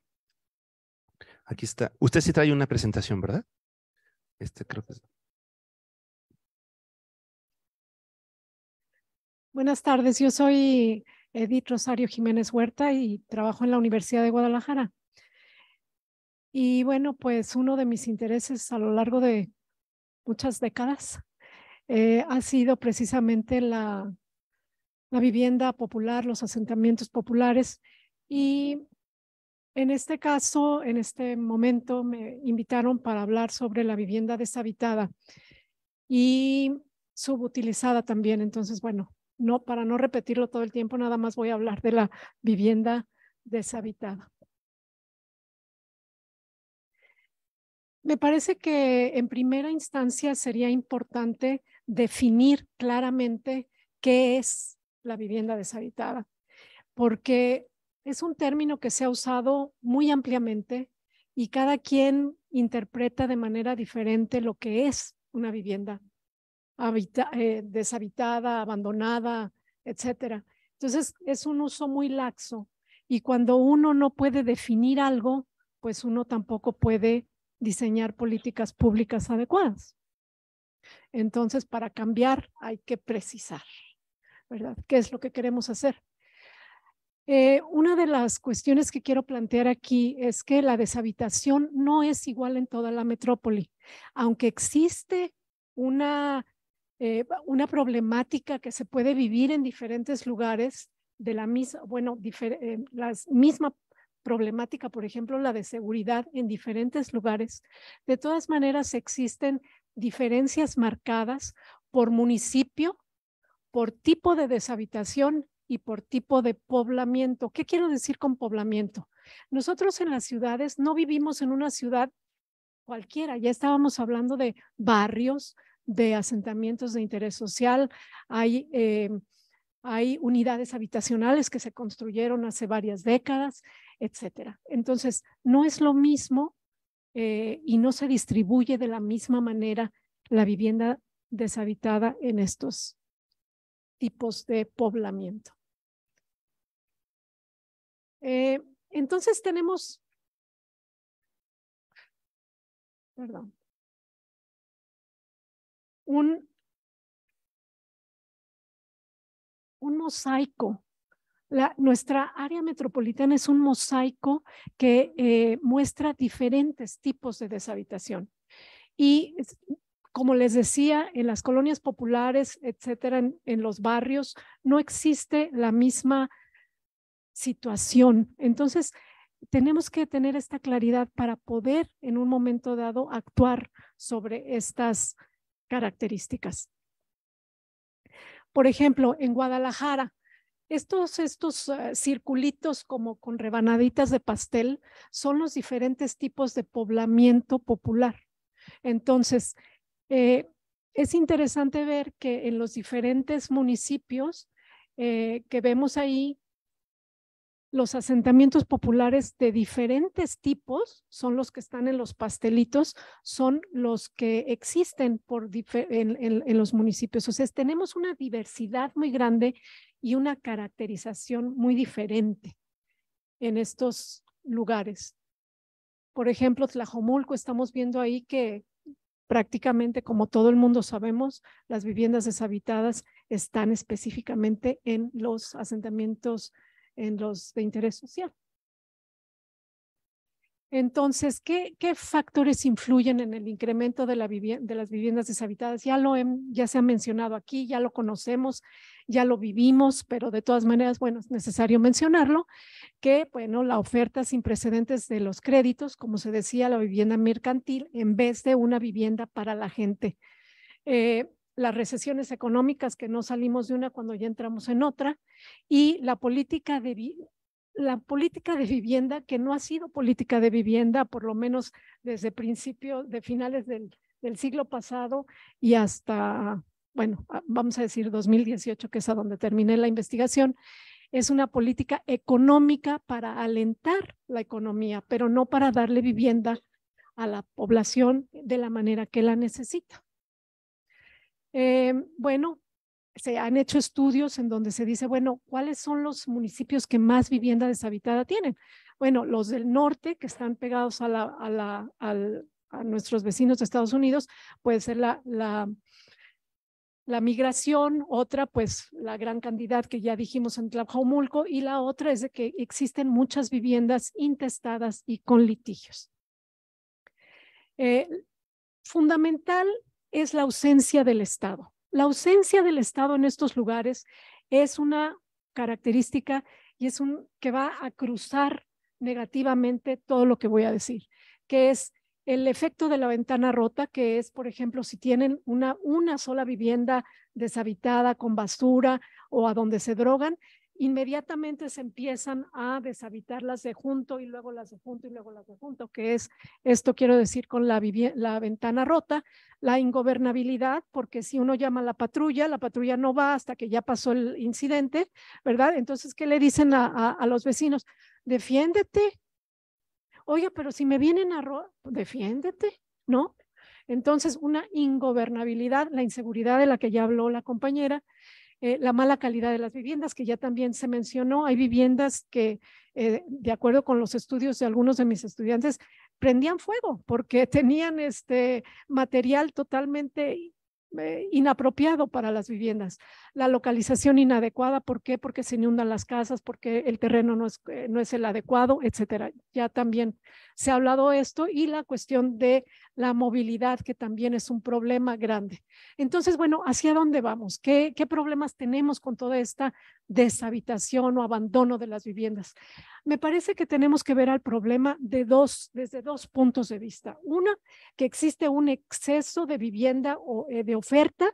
Speaker 1: Aquí está. Usted sí trae una presentación, ¿verdad? Este creo que es.
Speaker 9: Buenas tardes, yo soy Edith Rosario Jiménez Huerta y trabajo en la Universidad de Guadalajara. Y bueno, pues uno de mis intereses a lo largo de muchas décadas eh, ha sido precisamente la vivienda popular, los asentamientos populares y en este caso, en este momento, me invitaron para hablar sobre la vivienda deshabitada y subutilizada también. Entonces, bueno, no, para no repetirlo todo el tiempo, nada más voy a hablar de la vivienda deshabitada. Me parece que en primera instancia sería importante definir claramente qué es la vivienda deshabitada, porque es un término que se ha usado muy ampliamente y cada quien interpreta de manera diferente lo que es una vivienda eh, deshabitada, abandonada, etcétera. Entonces, es un uso muy laxo y cuando uno no puede definir algo, pues uno tampoco puede diseñar políticas públicas adecuadas. Entonces, para cambiar hay que precisar, ¿verdad? ¿Qué es lo que queremos hacer? Eh, una de las cuestiones que quiero plantear aquí es que la deshabitación no es igual en toda la metrópoli, aunque existe una, eh, una problemática que se puede vivir en diferentes lugares de la misma, bueno, eh, la misma problemática, por ejemplo, la de seguridad en diferentes lugares. De todas maneras, existen diferencias marcadas por municipio, por tipo de deshabitación y por tipo de poblamiento. ¿Qué quiero decir con poblamiento? Nosotros en las ciudades no vivimos en una ciudad cualquiera, ya estábamos hablando de barrios, de asentamientos de interés social, hay, eh, hay unidades habitacionales que se construyeron hace varias décadas, etcétera. Entonces, no es lo mismo eh, y no se distribuye de la misma manera la vivienda deshabitada en estos tipos de poblamiento. Eh, entonces tenemos,
Speaker 4: perdón, un,
Speaker 9: mosaico. nuestra área metropolitana es un mosaico que eh, muestra diferentes tipos de deshabitación. Y como les decía, en las colonias populares, etcétera, en, los barrios, no existe la misma situación. Entonces, tenemos que tener esta claridad para poder en un momento dado actuar sobre estas características. Por ejemplo, en Guadalajara, estos, estos ah, circulitos como con rebanaditas de pastel son los diferentes tipos de poblamiento popular. Entonces, eh, es interesante ver que en los diferentes municipios eh, que vemos ahí los asentamientos populares de diferentes tipos, son los que están en los pastelitos, son los que existen por en, los municipios. O sea, tenemos una diversidad muy grande y una caracterización muy diferente en estos lugares. Por ejemplo, Tlajomulco, estamos viendo ahí que prácticamente, como todo el mundo sabemos, las viviendas deshabitadas están específicamente en los asentamientos populares en los de interés social. Entonces, ¿qué, factores influyen en el incremento de, la de, las viviendas deshabitadas? Ya, lo ya se ha mencionado aquí, ya lo conocemos, ya lo vivimos, pero de todas maneras, bueno, es necesario mencionarlo, que, bueno, la oferta sin precedentes de los créditos, como se decía, la vivienda mercantil, en vez de una vivienda para la gente. Eh, las recesiones económicas que no salimos de una cuando ya entramos en otra y la política de la política de vivienda que no ha sido política de vivienda por lo menos desde principios de finales del, del siglo pasado y hasta bueno, ah, vamos a decir 2018 que es a donde terminé la investigación, es una política económica para alentar la economía, pero no para darle vivienda a la población de la manera que la necesita. Eh, bueno, se han hecho estudios en donde se dice, bueno, ¿cuáles son los municipios que más vivienda deshabitada tienen? Bueno, los del norte, que están pegados a, nuestros vecinos de Estados Unidos, puede ser la, migración, otra pues la gran cantidad que ya dijimos en Tlajomulco y la otra es de que existen muchas viviendas intestadas y con litigios. Eh, fundamental es la ausencia del Estado. La ausencia del Estado en estos lugares es una característica y es un que va a cruzar negativamente todo lo que voy a decir, que es el efecto de la ventana rota, que es, por ejemplo, si tienen una, una sola vivienda deshabitada con basura o a donde se drogan, inmediatamente se empiezan a deshabitar las de junto y luego las de junto y luego las de junto, que es, esto quiero decir con la, la ventana rota, la ingobernabilidad, porque si uno llama a la patrulla, la patrulla no va hasta que ya pasó el incidente, ¿verdad? Entonces, ¿qué le dicen a, los vecinos? Defiéndete. Oye, pero si me vienen a robar, defiéndete, ¿no? Entonces, una ingobernabilidad, la inseguridad de la que ya habló la compañera, eh, la mala calidad de las viviendas, que ya también se mencionó. Hay viviendas que, eh, de acuerdo con los estudios de algunos de mis estudiantes, prendían fuego porque tenían este material totalmente eh, inapropiado para las viviendas. La localización inadecuada, ¿por qué? Porque se inundan las casas, porque el terreno no es, no es el adecuado, etcétera. Ya también se ha hablado esto y la cuestión de la movilidad, que también es un problema grande. Entonces, bueno, ¿hacia dónde vamos? ¿Qué, qué problemas tenemos con toda esta deshabitación o abandono de las viviendas? Me parece que tenemos que ver al problema de dos, desde dos puntos de vista. Una, que existe un exceso de vivienda o eh, de oferta,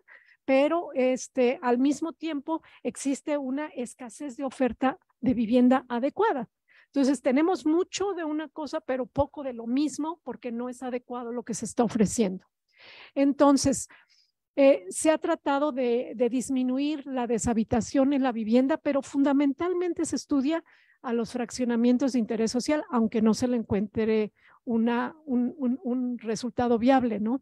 Speaker 9: pero este, al mismo tiempo existe una escasez de oferta de vivienda adecuada. Entonces, tenemos mucho de una cosa, pero poco de lo mismo, porque no es adecuado lo que se está ofreciendo. Entonces, eh, se ha tratado de, disminuir la deshabitación en la vivienda, pero fundamentalmente se estudia a los fraccionamientos de interés social, aunque no se le encuentre un, un resultado viable, ¿no?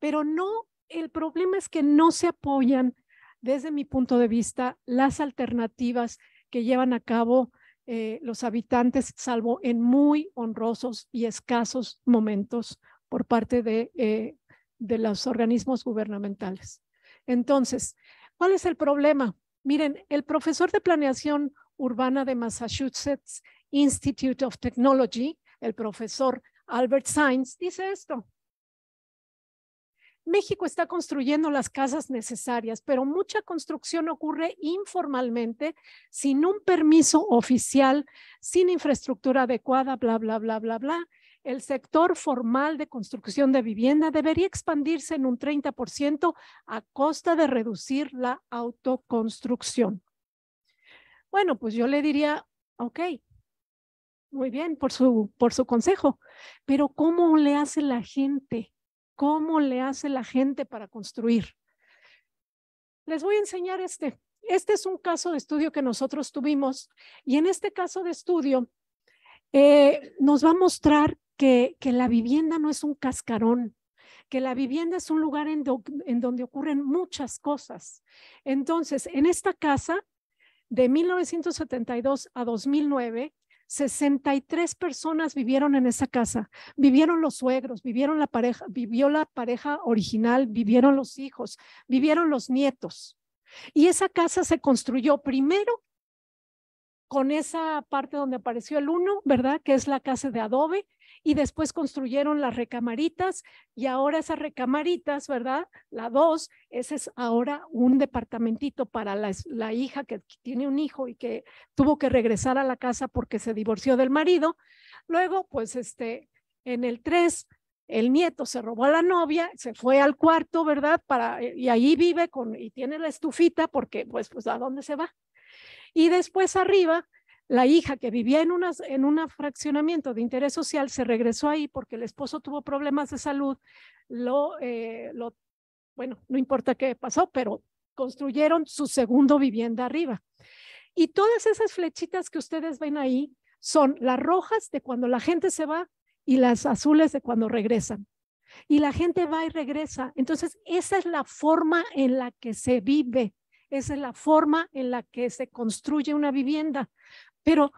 Speaker 9: Pero no, el problema es que no se apoyan, desde mi punto de vista, las alternativas que llevan a cabo eh, los habitantes, salvo en muy honrosos y escasos momentos por parte de, eh, de los organismos gubernamentales. Entonces, ¿cuál es el problema? Miren, el profesor de planeación urbana de Massachusetts Institute of Technology, el profesor Albert Sainz, dice esto. México está construyendo las casas necesarias, pero mucha construcción ocurre informalmente, sin un permiso oficial, sin infraestructura adecuada, bla, bla, bla, bla, bla. El sector formal de construcción de vivienda debería expandirse en un 30% a costa de reducir la autoconstrucción. Bueno, pues yo le diría, ok, muy bien por su, por su consejo, pero ¿cómo le hace la gente? ¿Cómo le hace la gente para construir? Les voy a enseñar este. Este es un caso de estudio que nosotros tuvimos y en este caso de estudio eh, nos va a mostrar que, la vivienda no es un cascarón, que la vivienda es un lugar en, en, donde ocurren muchas cosas. Entonces, en esta casa, de 1972 a 2009, 63 personas vivieron en esa casa. Vivieron los suegros, vivieron la pareja, vivió la pareja original, vivieron los hijos, vivieron los nietos. Y esa casa se construyó primero con esa parte donde apareció el uno, ¿verdad? Que es la casa de adobe, y después construyeron las recamaritas y ahora esas recamaritas, ¿verdad? La dos, ese es ahora un departamentito para la, la hija que tiene un hijo y que tuvo que regresar a la casa porque se divorció del marido. Luego, pues este, en el tres, el nieto se robó a la novia, se fue al cuarto, ¿verdad? Para, eh, y ahí vive con, y tiene la estufita porque, pues, pues, ¿a dónde se va? Y después arriba la hija que vivía en, unas, en un fraccionamiento de interés social se regresó ahí porque el esposo tuvo problemas de salud, lo, eh, lo, bueno, no importa qué pasó, pero construyeron su segundo vivienda arriba. Y todas esas flechitas que ustedes ven ahí son las rojas de cuando la gente se va y las azules de cuando regresan. Y la gente va y regresa. Entonces, esa es la forma en la que se vive. Esa es la forma en la que se construye una vivienda. Pero,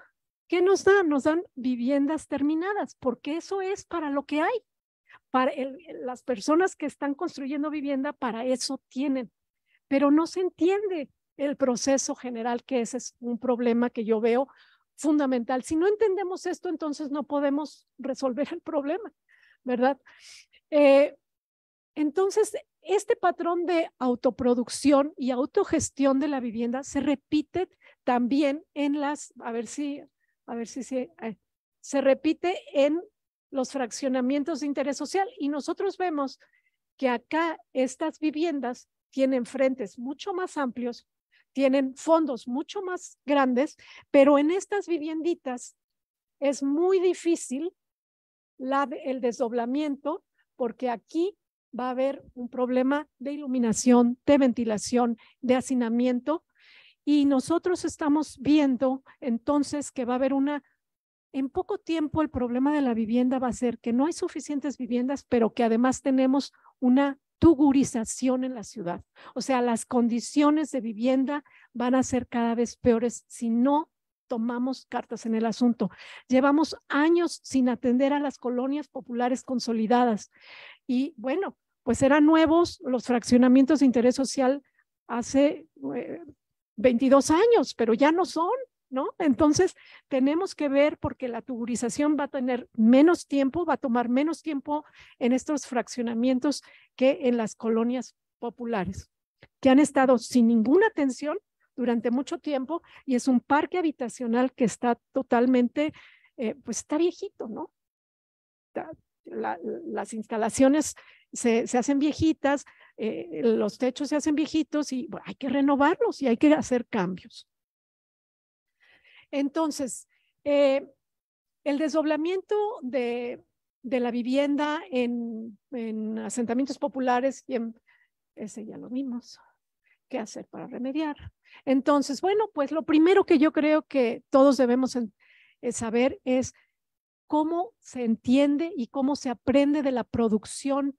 Speaker 9: ¿qué nos dan? Nos dan viviendas terminadas, porque eso es para lo que hay. Para las personas que están construyendo vivienda, para eso tienen. Pero no se entiende el proceso general, que ese es un problema que yo veo fundamental. Si no entendemos esto, entonces no podemos resolver el problema, ¿verdad? Eh, entonces, este patrón de autoproducción y autogestión de la vivienda se repite también en las, a ver si, a ver si eh, se, repite en los fraccionamientos de interés social y nosotros vemos que acá estas viviendas tienen frentes mucho más amplios, tienen fondos mucho más grandes, pero en estas vivienditas es muy difícil la, el desdoblamiento porque aquí va a haber un problema de iluminación, de ventilación, de hacinamiento y nosotros estamos viendo entonces que va a haber una, en poco tiempo el problema de la vivienda va a ser que no hay suficientes viviendas, pero que además tenemos una tugurización en la ciudad. O sea, las condiciones de vivienda van a ser cada vez peores si no tomamos cartas en el asunto. Llevamos años sin atender a las colonias populares consolidadas y bueno, pues eran nuevos los fraccionamientos de interés social hace eh, 22 años, pero ya no son, ¿no? Entonces, tenemos que ver porque la tuburización va a tener menos tiempo, va a tomar menos tiempo en estos fraccionamientos que en las colonias populares, que han estado sin ninguna atención durante mucho tiempo y es un parque habitacional que está totalmente, eh, pues está viejito, ¿no? las instalaciones se, se, hacen viejitas, eh, los techos se hacen viejitos y hay que renovarlos y hay que hacer cambios. Entonces, eh, el desdoblamiento de, la vivienda en, asentamientos populares y ese ya lo vimos. ¿Qué hacer para remediar? Entonces, bueno, pues lo primero que yo creo que todos debemos eh, saber es cómo se entiende y cómo se aprende de la producción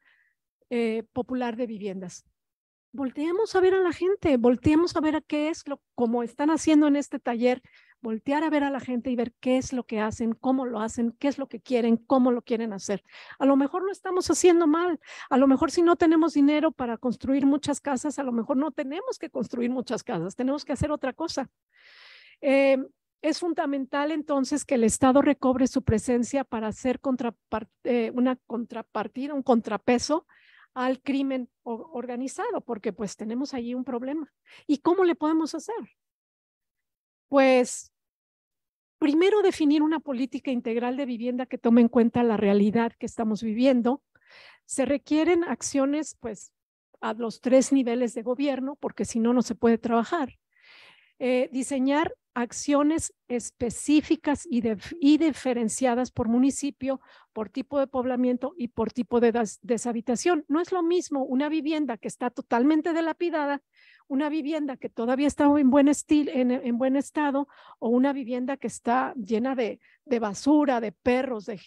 Speaker 9: eh, popular de viviendas. Volteemos a ver a la gente, volteemos a ver a qué es lo, como están haciendo en este taller, voltear a ver a la gente y ver qué es lo que hacen, cómo lo hacen, qué es lo que quieren, cómo lo quieren hacer. A lo mejor lo estamos haciendo mal, a lo mejor si no tenemos dinero para construir muchas casas, a lo mejor no tenemos que construir muchas casas, tenemos que hacer otra cosa. Em, es fundamental entonces que el Estado recobre su presencia para hacer eh, una contrapartida, un contrapeso al crimen organizado, porque pues tenemos allí un problema. ¿Y cómo le podemos hacer? Pues primero definir una política integral de vivienda que tome en cuenta la realidad que estamos viviendo. Se requieren acciones pues a los tres niveles de gobierno, porque si no, no se puede trabajar. Eh, diseñar acciones específicas y, diferenciadas por municipio, por tipo de poblamiento y por tipo de deshabitación. No es lo mismo una vivienda que está totalmente delapidada, una vivienda que todavía está en buen, en, buen estado o una vivienda que está llena de, de basura, de perros, de,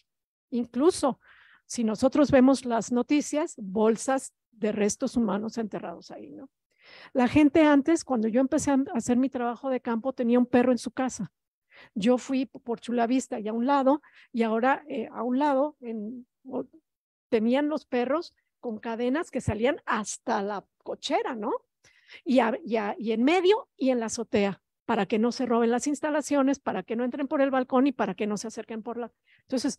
Speaker 9: incluso si nosotros vemos las noticias, bolsas de restos humanos enterrados ahí, ¿no? La gente antes, cuando yo empecé a hacer mi trabajo de campo, tenía un perro en su casa. Yo fui por Vista y a un lado, y ahora eh, a un lado en, tenían los perros con cadenas que salían hasta la cochera, ¿no? Y, y en medio y en la azotea, para que no se roben las instalaciones, para que no entren por el balcón y para que no se acerquen por la... Entonces,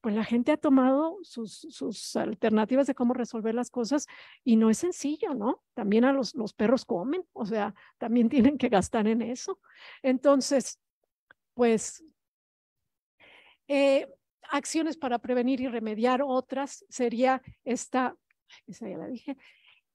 Speaker 9: pues la gente ha tomado sus, alternativas de cómo resolver las cosas y no es sencillo, ¿no? También a los, perros comen, o sea, también tienen que gastar en eso. Entonces, pues, eh, acciones para prevenir y remediar otras sería esta, esa ya la dije,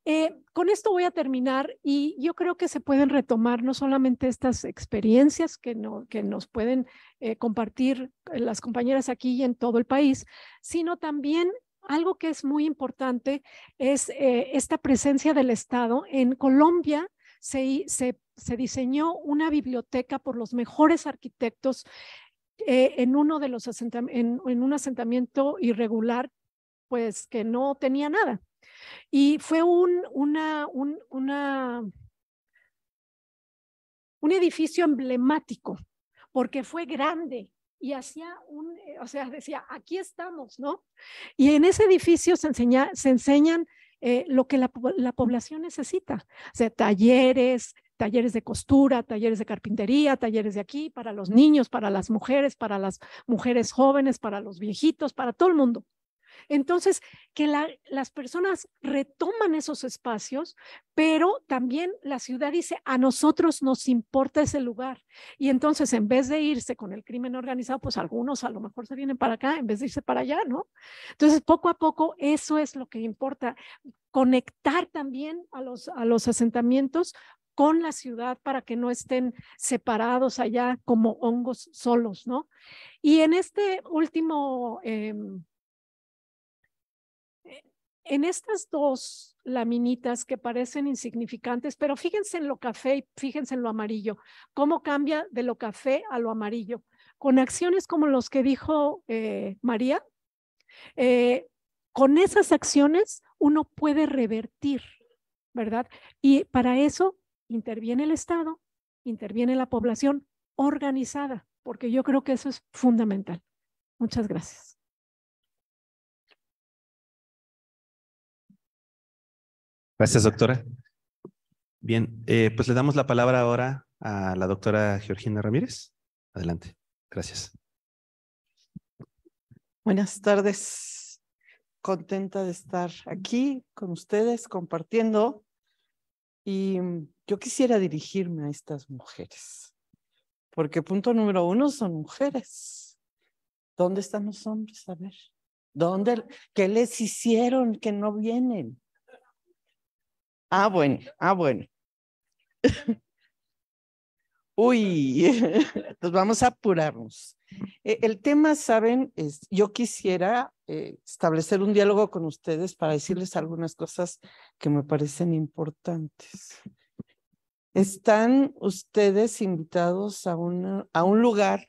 Speaker 9: eh, con esto voy a terminar y yo creo que se pueden retomar no solamente estas experiencias que, nos pueden eh, compartir eh, las compañeras aquí y en todo el país, sino también algo que es muy importante es esta presencia del Estado. En Colombia se, diseñó una biblioteca por los mejores arquitectos en, uno de los en un asentamiento irregular, pues que no tenía nada. Y fue un, una, edificio emblemático, porque fue grande, y hacía un, eh, o sea, decía, aquí estamos, ¿no? Y en ese edificio se, se enseñan eh, lo que la, la, población necesita, o sea, talleres, talleres de costura, talleres de carpintería, talleres de aquí, para los niños, para las mujeres, para las mujeres jóvenes, para los viejitos, para todo el mundo. Entonces, que las personas retoman esos espacios, pero también la ciudad dice, a nosotros nos importa ese lugar. Y entonces, en vez de irse con el crimen organizado, pues algunos a lo mejor se vienen para acá en vez de irse para allá, ¿no? Entonces, poco a poco, eso es lo que importa, conectar también a los, a los asentamientos con la ciudad para que no estén separados allá como hongos solos, ¿no? Y en este último... Em, en estas dos laminitas que parecen insignificantes, pero fíjense en lo café y fíjense en lo amarillo, cómo cambia de lo café a lo amarillo. Con acciones como los que dijo eh, María, eh, con esas acciones uno puede revertir, ¿verdad? Y para eso interviene el Estado, interviene la población organizada, porque yo creo que eso es fundamental. Muchas gracias.
Speaker 1: Gracias, doctora. Bien, eh, pues le damos la palabra ahora a la doctora Georgina Ramírez. Adelante. Gracias.
Speaker 10: Buenas tardes. Contenta de estar aquí con ustedes compartiendo. Y yo quisiera dirigirme a estas mujeres, porque punto número uno son mujeres. ¿Dónde están los hombres? A ver, ¿dónde? ¿Qué les hicieron que no vienen? Ah, bueno, ah, bueno. Uy, nos vamos a apurarnos. E, el tema, saben, es, yo quisiera eh, establecer un diálogo con ustedes para decirles algunas cosas que me parecen importantes. Están ustedes invitados a, a un lugar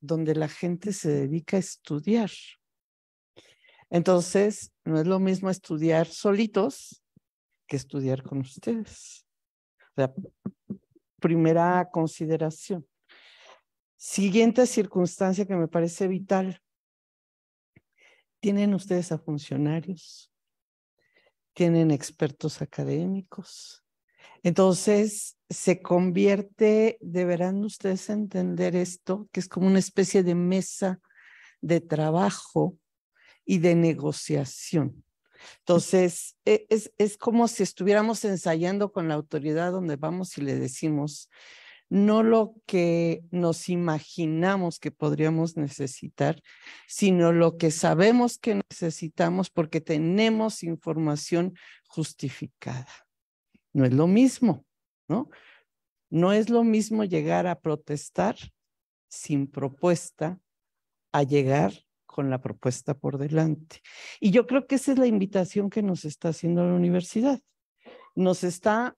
Speaker 10: donde la gente se dedica a estudiar. Entonces, no es lo mismo estudiar solitos que estudiar con ustedes. primera consideración. Siguiente circunstancia que me parece vital. Tienen ustedes a funcionarios, tienen expertos académicos. Entonces, se convierte, deberán ustedes entender esto, que es como una especie de mesa de trabajo y de negociación. Entonces, e, es, como si estuviéramos ensayando con la autoridad donde vamos y le decimos, no lo que nos imaginamos que podríamos necesitar, sino lo que sabemos que necesitamos porque tenemos información justificada. No es lo mismo, ¿no? No es lo mismo llegar a protestar sin propuesta a llegar con la propuesta por delante. Y yo creo que esa es la invitación que nos está haciendo la universidad. Nos está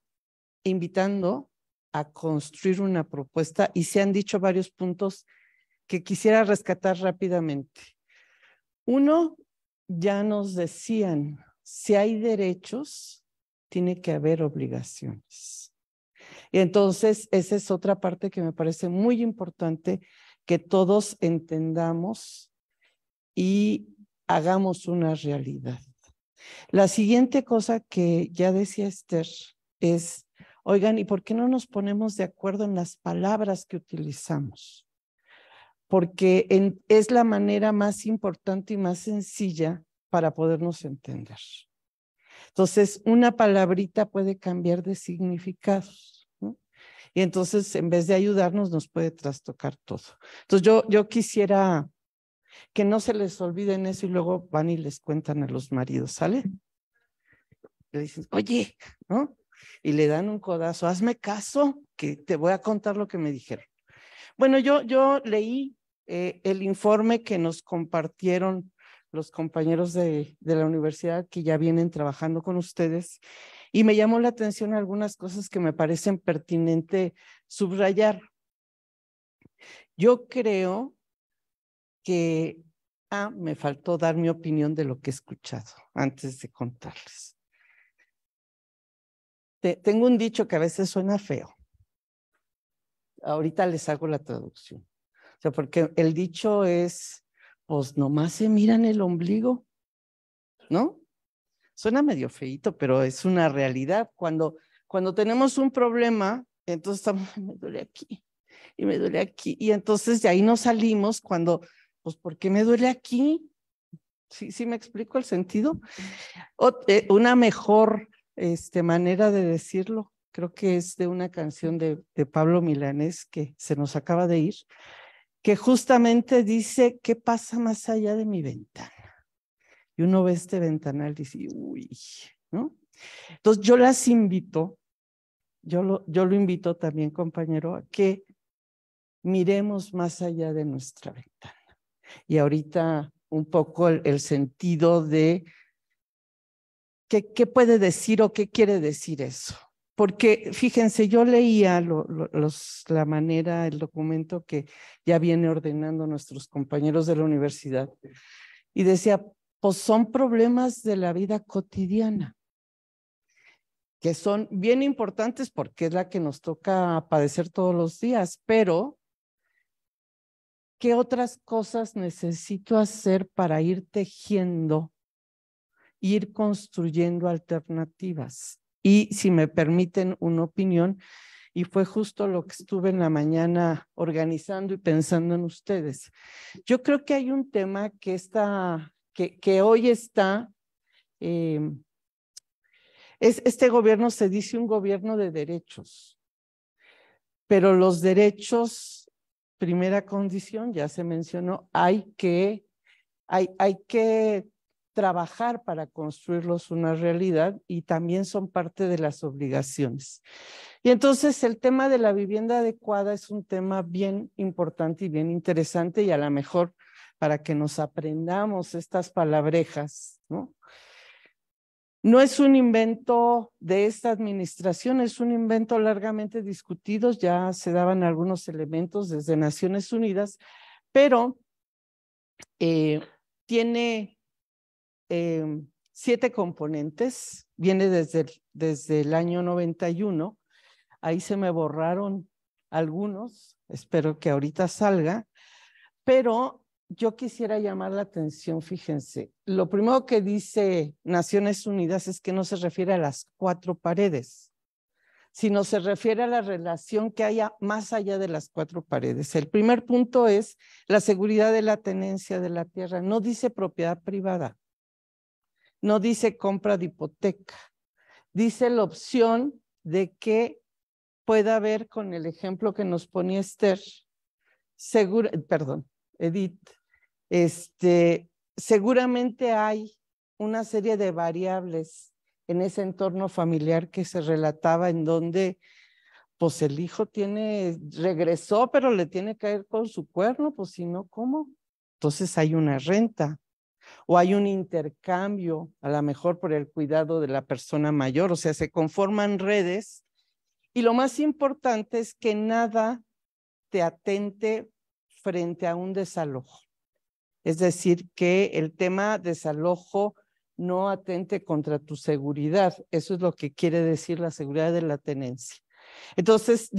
Speaker 10: invitando a construir una propuesta y se han dicho varios puntos que quisiera rescatar rápidamente. Uno, ya nos decían, si hay derechos, tiene que haber obligaciones. Y entonces, esa es otra parte que me parece muy importante que todos entendamos y hagamos una realidad. La siguiente cosa que ya decía Esther es, oigan, ¿y por qué no nos ponemos de acuerdo en las palabras que utilizamos? Porque es la manera más importante y más sencilla para podernos entender. Entonces, una palabrita puede cambiar de significado. Y entonces, en vez de ayudarnos, nos puede trastocar todo. Entonces, yo, yo quisiera que no se les olviden eso y luego van y les cuentan a los maridos, ¿sale? Le dicen, oye, ¿no? Y le dan un codazo, hazme caso, que te voy a contar lo que me dijeron. Bueno, yo, yo leí eh, el informe que nos compartieron los compañeros de, la universidad que ya vienen trabajando con ustedes y me llamó la atención algunas cosas que me parecen pertinente subrayar. Yo creo que, ah, me faltó dar mi opinión de lo que he escuchado antes de contarles. tengo un dicho que a veces suena feo. Ahorita les hago la traducción. O sea, porque el dicho es, pues nomás se miran el ombligo, ¿no? Suena medio feito, pero es una realidad. Cuando, cuando tenemos un problema, entonces estamos, me duele aquí, y me duele aquí. Y entonces de ahí nos salimos cuando pues ¿por qué me duele aquí. Sí, sí me explico el sentido. Eh, una mejor este, manera de decirlo, creo que es de una canción de, Pablo Milanés que se nos acaba de ir, que justamente dice, ¿qué pasa más allá de mi ventana? Y uno ve este ventanal y dice, uy, ¿no? Entonces yo las invito, yo lo, yo lo invito también, compañero, a que miremos más allá de nuestra ventana. Y ahorita un poco el, sentido de qué, puede decir o qué quiere decir eso. Porque fíjense, yo leía los, la manera, el documento que ya viene ordenando nuestros compañeros de la universidad y decía, pues son problemas de la vida cotidiana, que son bien importantes porque es la que nos toca padecer todos los días, pero ¿Qué otras cosas necesito hacer para ir tejiendo, ir construyendo alternativas? Y si me permiten una opinión, y fue justo lo que estuve en la mañana organizando y pensando en ustedes. Yo creo que hay un tema que, está, que, hoy está, em, este gobierno se dice un gobierno de derechos, pero los derechos Primera condición, ya se mencionó, hay que, hay, hay que trabajar para construirlos una realidad y también son parte de las obligaciones. Y entonces el tema de la vivienda adecuada es un tema bien importante y bien interesante y a lo mejor para que nos aprendamos estas palabrejas, ¿no? No es un invento de esta administración, es un invento largamente discutido, ya se daban algunos elementos desde Naciones Unidas, pero eh, tiene eh, siete componentes, viene desde desde el año 91, ahí se me borraron algunos, espero que ahorita salga, pero yo quisiera llamar la atención, fíjense, lo primero que dice Naciones Unidas es que no se refiere a las cuatro paredes, sino se refiere a la relación que haya más allá de las cuatro paredes. El primer punto es la seguridad de la tenencia de la tierra. No dice propiedad privada, no dice compra de hipoteca, dice la opción de que pueda haber con el ejemplo que nos ponía Esther, perdón, Edith, este, seguramente hay una serie de variables en ese entorno familiar que se relataba en donde pues el hijo tiene, regresó, pero le tiene que ir con su cuerno, pues si no, ¿cómo? Entonces hay una renta o hay un intercambio, a lo mejor por el cuidado de la persona mayor, o sea, se conforman redes y lo más importante es que nada te atente frente a un desalojo. Es decir, que el tema desalojo no atente contra tu seguridad. Eso es lo que quiere decir la seguridad de la tenencia. Entonces,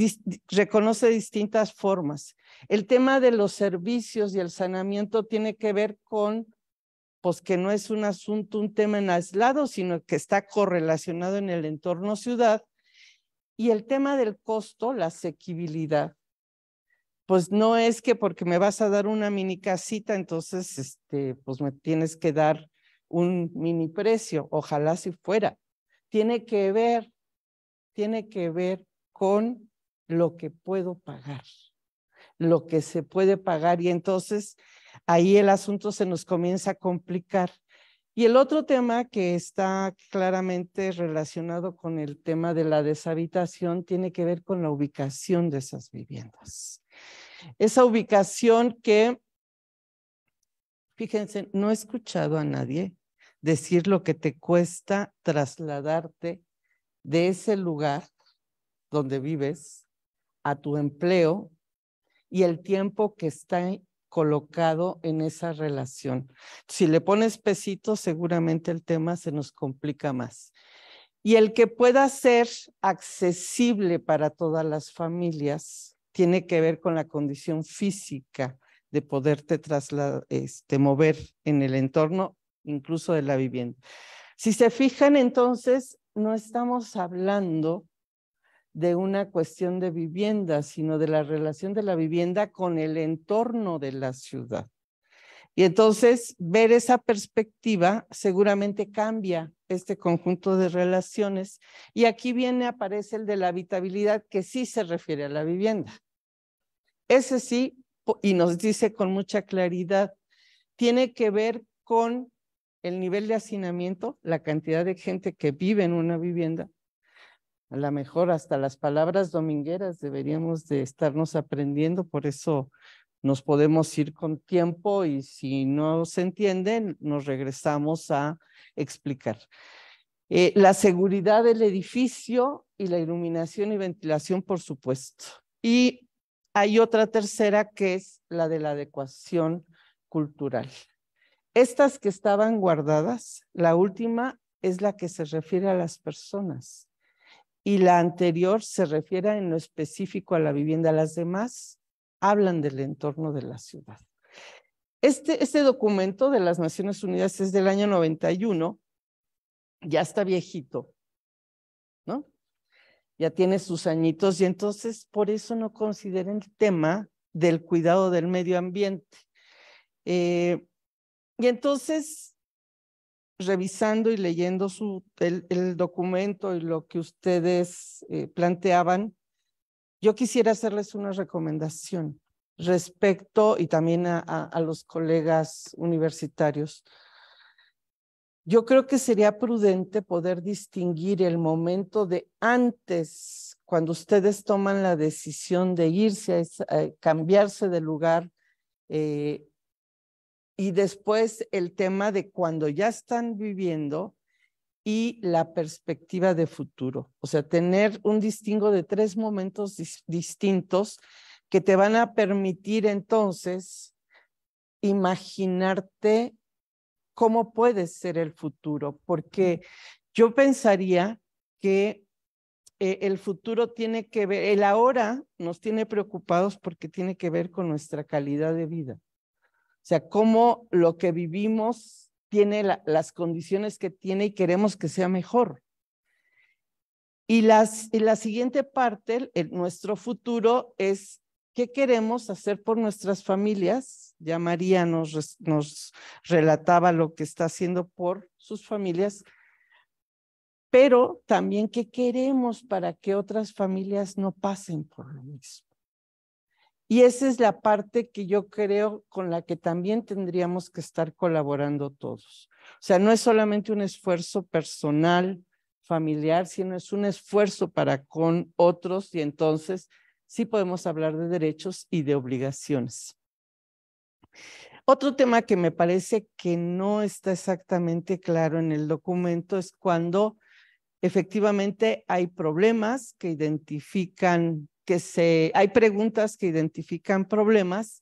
Speaker 10: reconoce distintas formas. El tema de los servicios y el saneamiento tiene que ver con, pues que no es un asunto, un tema en aislado, sino que está correlacionado en el entorno ciudad. Y el tema del costo, la asequibilidad, pues no es que porque me vas a dar una mini casita, entonces, este, pues me tienes que dar un mini precio, ojalá si fuera. Tiene que ver, tiene que ver con lo que puedo pagar, lo que se puede pagar y entonces ahí el asunto se nos comienza a complicar. Y el otro tema que está claramente relacionado con el tema de la deshabitación tiene que ver con la ubicación de esas viviendas. Esa ubicación que, fíjense, no he escuchado a nadie decir lo que te cuesta trasladarte de ese lugar donde vives a tu empleo y el tiempo que está colocado en esa relación. Si le pones pesito, seguramente el tema se nos complica más. Y el que pueda ser accesible para todas las familias tiene que ver con la condición física de poderte trasladar, este, mover en el entorno, incluso de la vivienda. Si se fijan, entonces, no estamos hablando de una cuestión de vivienda, sino de la relación de la vivienda con el entorno de la ciudad. Y entonces, ver esa perspectiva seguramente cambia este conjunto de relaciones. Y aquí viene, aparece el de la habitabilidad, que sí se refiere a la vivienda. Ese sí, y nos dice con mucha claridad, tiene que ver con el nivel de hacinamiento, la cantidad de gente que vive en una vivienda. A lo mejor hasta las palabras domingueras deberíamos de estarnos aprendiendo, por eso nos podemos ir con tiempo y si no se entienden, nos regresamos a explicar. Eh, la seguridad del edificio y la iluminación y ventilación, por supuesto. Y hay otra tercera que es la de la adecuación cultural. Estas que estaban guardadas, la última es la que se refiere a las personas y la anterior se refiere en lo específico a la vivienda. Las demás hablan del entorno de la ciudad. Este, este documento de las Naciones Unidas es del año 91, ya está viejito, ¿no? ya tiene sus añitos y entonces por eso no consideren el tema del cuidado del medio ambiente. Eh, y entonces, revisando y leyendo el, documento y lo que ustedes eh, planteaban, yo quisiera hacerles una recomendación respecto y también a los colegas universitarios yo creo que sería prudente poder distinguir el momento de antes, cuando ustedes toman la decisión de irse, a, eh, cambiarse de lugar, eh, y después el tema de cuando ya están viviendo y la perspectiva de futuro. O sea, tener un distingo de tres momentos distintos que te van a permitir entonces imaginarte cómo puede ser el futuro, porque yo pensaría que eh, el futuro tiene que ver, el ahora nos tiene preocupados porque tiene que ver con nuestra calidad de vida. O sea, cómo lo que vivimos tiene las condiciones que tiene y queremos que sea mejor. Y, la siguiente parte, nuestro futuro, es ¿Qué queremos hacer por nuestras familias? Ya María nos, relataba lo que está haciendo por sus familias, pero también qué queremos para que otras familias no pasen por lo mismo. Y esa es la parte que yo creo con la que también tendríamos que estar colaborando todos. O sea, no es solamente un esfuerzo personal, familiar, sino es un esfuerzo para con otros y entonces sí podemos hablar de derechos y de obligaciones. Otro tema que me parece que no está exactamente claro en el documento es cuando efectivamente hay problemas que identifican, que se, hay preguntas que identifican problemas,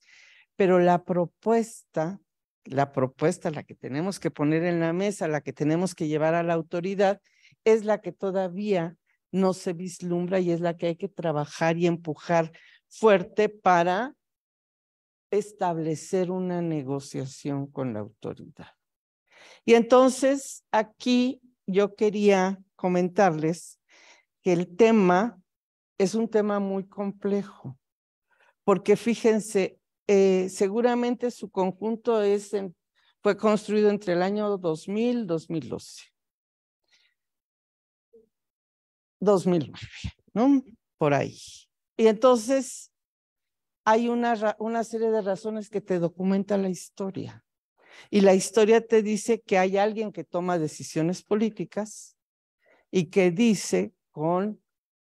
Speaker 10: pero la propuesta, la propuesta, la que tenemos que poner en la mesa, la que tenemos que llevar a la autoridad, es la que todavía no se vislumbra y es la que hay que trabajar y empujar fuerte para establecer una negociación con la autoridad. Y entonces aquí yo quería comentarles que el tema es un tema muy complejo, porque fíjense, eh, seguramente su conjunto fue construido entre el año 2000 2012. 2009, ¿no? Por ahí. Y entonces hay una, una serie de razones que te documenta la historia. Y la historia te dice que hay alguien que toma decisiones políticas y que dice con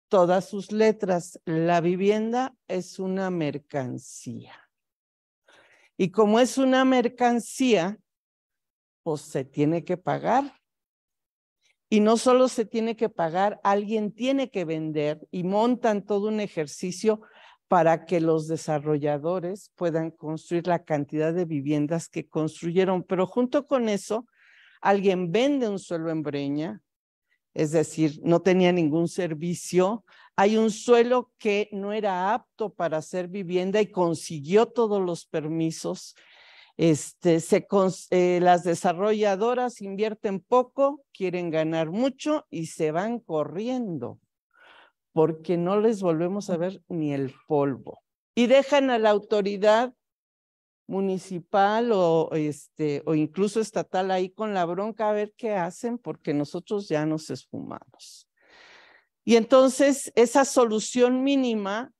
Speaker 10: todas sus letras, la vivienda es una mercancía. Y como es una mercancía, pues se tiene que pagar y no solo se tiene que pagar, alguien tiene que vender y montan todo un ejercicio para que los desarrolladores puedan construir la cantidad de viviendas que construyeron. Pero junto con eso, alguien vende un suelo en Breña, es decir, no tenía ningún servicio. Hay un suelo que no era apto para hacer vivienda y consiguió todos los permisos este, se, eh, las desarrolladoras invierten poco, quieren ganar mucho y se van corriendo porque no les volvemos a ver ni el polvo. Y dejan a la autoridad municipal o, este, o incluso estatal ahí con la bronca a ver qué hacen porque nosotros ya nos esfumamos. Y entonces esa solución mínima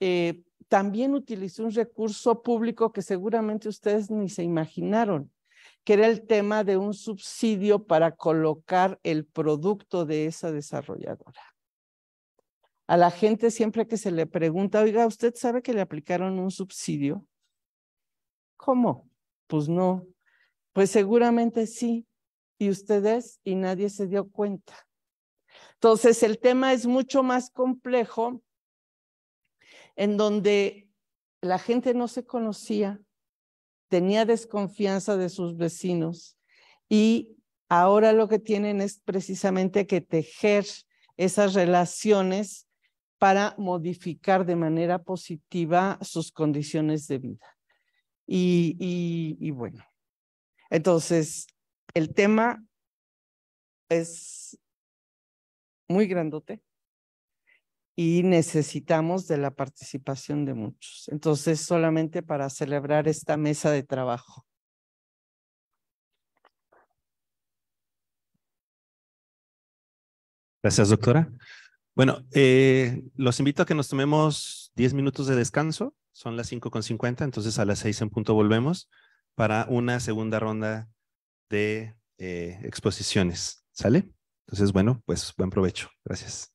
Speaker 10: eh, también utilizó un recurso público que seguramente ustedes ni se imaginaron, que era el tema de un subsidio para colocar el producto de esa desarrolladora. A la gente siempre que se le pregunta, oiga, ¿usted sabe que le aplicaron un subsidio? ¿Cómo? Pues no. Pues seguramente sí. Y ustedes y nadie se dio cuenta. Entonces, el tema es mucho más complejo en donde la gente no se conocía, tenía desconfianza de sus vecinos y ahora lo que tienen es precisamente que tejer esas relaciones para modificar de manera positiva sus condiciones de vida. Y, bueno, entonces el tema es muy grandote y necesitamos de la participación de muchos. Entonces, solamente para celebrar esta mesa de trabajo.
Speaker 1: Gracias, doctora. Bueno, eh, los invito a que nos tomemos 10 minutos de descanso. Son las 5.50, entonces a las 6 en punto volvemos para una segunda ronda de eh, exposiciones. ¿Sale? Entonces, bueno, pues buen provecho. Gracias.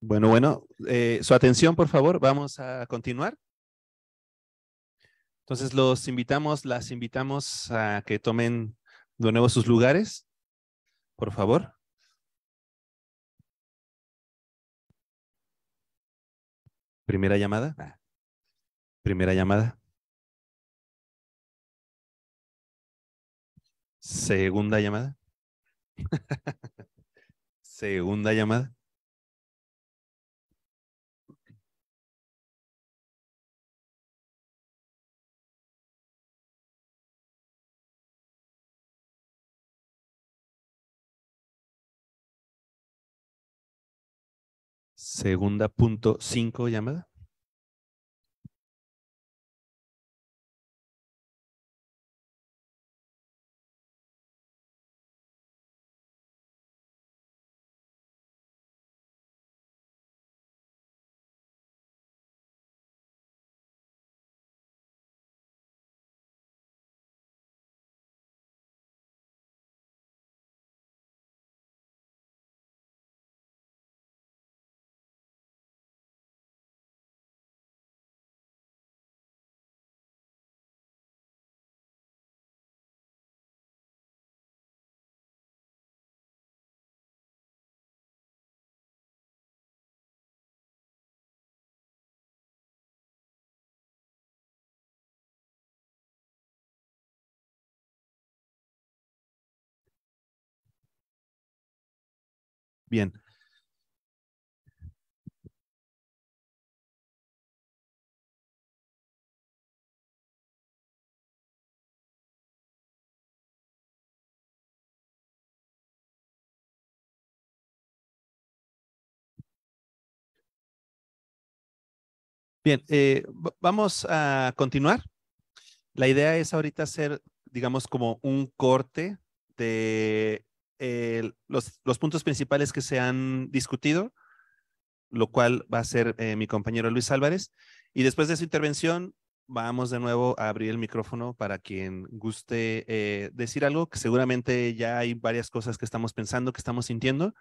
Speaker 1: Bueno, bueno, eh, su atención, por favor, vamos a continuar. Entonces, los invitamos, las invitamos a que tomen de nuevo sus lugares, por favor. Primera
Speaker 4: llamada. Ah. Primera llamada. Segunda llamada. Segunda llamada. Segunda punto cinco llamada. Bien.
Speaker 1: Bien, eh, vamos a continuar. La idea es ahorita hacer, digamos, como un corte de los, los, puntos principales que se han discutido, lo cual va a ser eh, mi compañero Luis Álvarez. Y después de su intervención, vamos de nuevo a abrir el micrófono para quien guste eh, decir algo, que seguramente ya hay varias cosas que estamos pensando, que estamos sintiendo.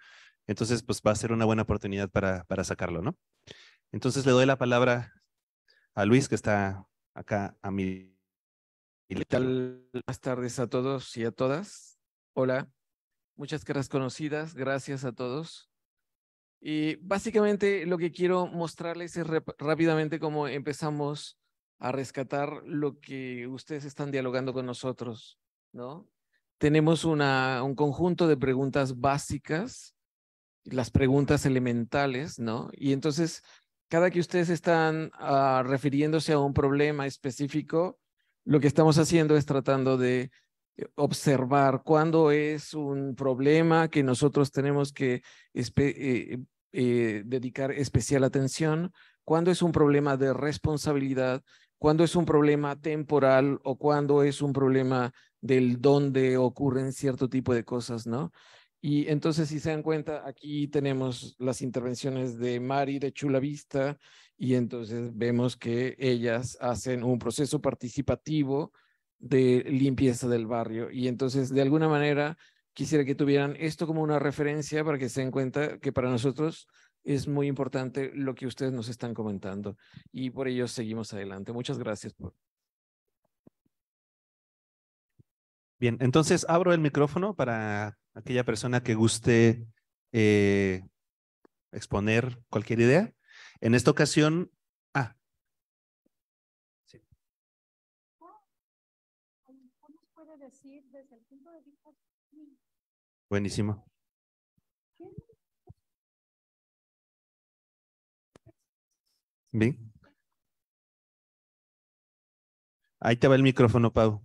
Speaker 1: Entonces, pues va a ser una buena oportunidad para, para sacarlo, ¿no? Entonces le doy la palabra a Luis, que está acá a mi... tal?
Speaker 11: Buenas tardes a todos y a todas. Hola, muchas caras conocidas, gracias a todos. Y básicamente lo que quiero mostrarles es rápidamente cómo empezamos a rescatar lo que ustedes están dialogando con nosotros, ¿no? Tenemos una, un conjunto de preguntas básicas, las preguntas elementales, ¿no? Y entonces, cada que ustedes están ah, refiriéndose a un problema específico, lo que estamos haciendo es tratando de observar cuándo es un problema que nosotros tenemos que eh, eh, dedicar especial atención, cuándo es un problema de responsabilidad, cuándo es un problema temporal o cuándo es un problema del dónde ocurren cierto tipo de cosas, ¿no? Y entonces, si se dan cuenta, aquí tenemos las intervenciones de Mari de Chula Vista y entonces vemos que ellas hacen un proceso participativo de limpieza del barrio. Y entonces, de alguna manera, quisiera que tuvieran esto como una referencia para que se den cuenta que para nosotros es muy importante lo que ustedes nos están comentando. Y por ello seguimos adelante. Muchas gracias
Speaker 1: Bien, entonces abro el micrófono para aquella persona que guste eh, exponer cualquier idea. En esta ocasión
Speaker 4: Buenísimo. Bien. Ahí te va el micrófono, Pau.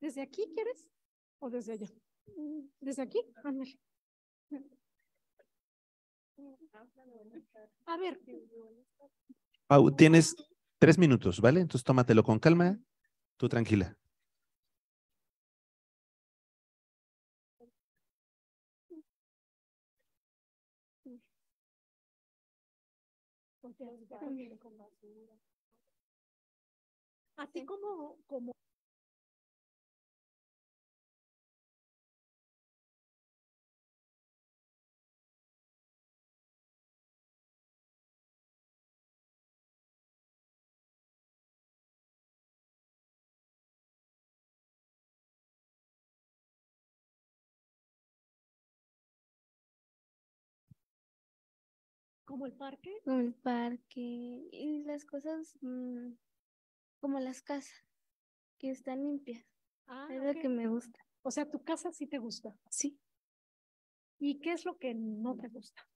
Speaker 9: ¿Desde aquí quieres o desde allá? ¿Desde aquí? A ver.
Speaker 1: Pau, tienes Tres minutos, ¿vale? Entonces tómatelo con calma, tú tranquila.
Speaker 4: Así como, como ¿Como el parque? Como el parque. Y las cosas mm, como las casas, que están limpias.
Speaker 9: Ah, es lo que me gusta. O sea, tu casa sí te gusta. Sí. ¿Y qué es lo que no te gusta?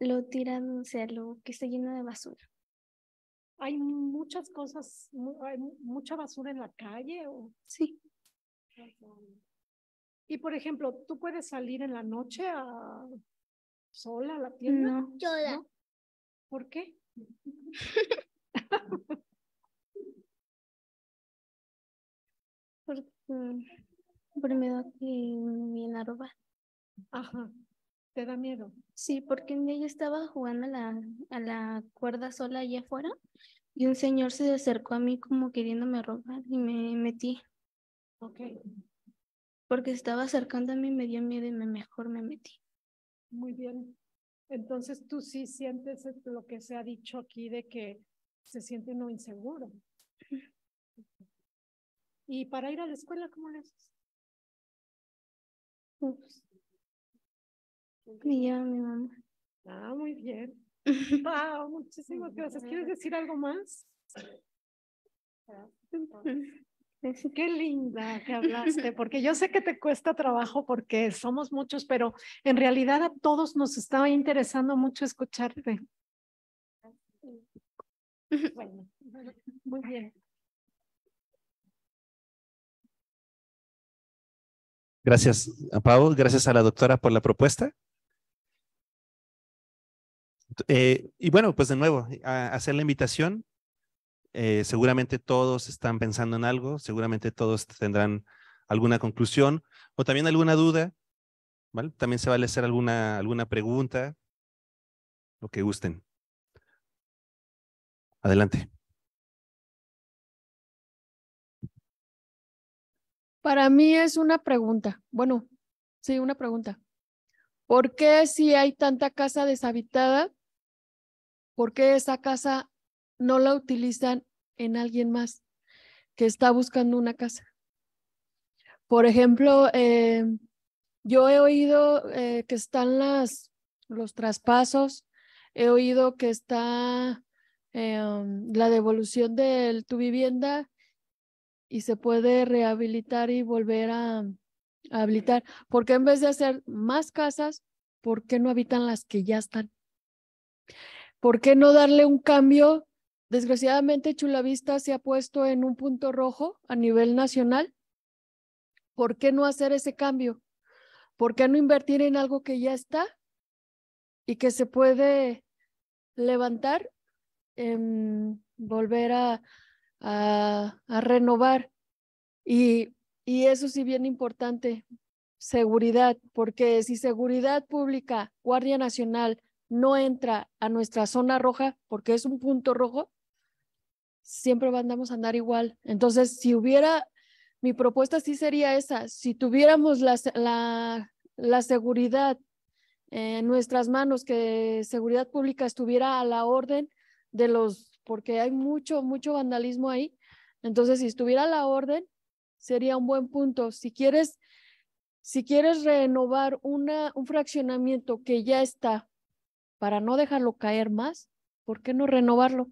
Speaker 6: Lo tiran, o sea, lo que está
Speaker 9: lleno de basura. ¿Hay muchas cosas, hay mucha basura en la calle? O... Sí. Y por ejemplo, ¿tú puedes salir en la noche a ¿Sola la tienda? No, sola. ¿Por qué?
Speaker 4: Porque por miedo que me vienen a
Speaker 9: Ajá.
Speaker 6: ¿Te da miedo? Sí, porque un día yo estaba jugando a la, a la cuerda sola allá afuera y un señor se acercó a mí como queriéndome robar y me metí. Ok. Porque estaba acercando a mí, me dio miedo y me
Speaker 9: mejor me metí. Muy bien. Entonces tú sí sientes e-, lo que se ha dicho aquí de que se siente uno inseguro. Y para ir a la escuela, ¿cómo le haces? Ups.
Speaker 4: Mi mamá.
Speaker 9: Ah, muy bien. Wow, muchísimas gracias. ¿Quieres decir algo más? qué linda que hablaste, porque yo sé que te cuesta trabajo porque somos muchos, pero en realidad a todos nos estaba interesando mucho escucharte. Bueno, muy
Speaker 4: bien. Gracias a gracias a la
Speaker 1: doctora por la propuesta. Eh, y bueno, pues de nuevo, hacer la invitación eh, seguramente todos están pensando en algo, seguramente todos tendrán alguna conclusión o también alguna duda. También se vale hacer alguna, alguna pregunta, lo que gusten.
Speaker 4: Adelante. Para mí es una pregunta. Bueno, sí, una
Speaker 5: pregunta. ¿Por qué si hay tanta casa deshabitada, por qué esa casa no la utilizan en alguien más que está buscando una casa. Por ejemplo, eh, yo he oído eh, que están las, los traspasos, he oído que está eh, um, la devolución de tu vivienda y se puede rehabilitar y volver a, habilitar. Porque en vez de hacer más casas, ¿por qué no habitan las que ya están? ¿Por qué no darle un cambio Desgraciadamente, Chulavista se ha puesto en un punto rojo a nivel nacional. ¿Por qué no hacer ese cambio? ¿Por qué no invertir en algo que ya está y que se puede levantar, volver a, renovar? Y, y eso sí bien importante, seguridad, porque si seguridad pública, Guardia Nacional, no entra a nuestra zona roja porque es un punto rojo, siempre andamos a andar igual. Entonces, si hubiera, mi propuesta sí sería esa, si tuviéramos la, la, la seguridad en nuestras manos, que seguridad pública estuviera a la orden de los, porque hay mucho, mucho vandalismo ahí. Entonces, si estuviera a la orden, sería un buen punto. Si quieres, si quieres renovar una, un fraccionamiento que ya está para no dejarlo caer más, ¿por qué no renovarlo?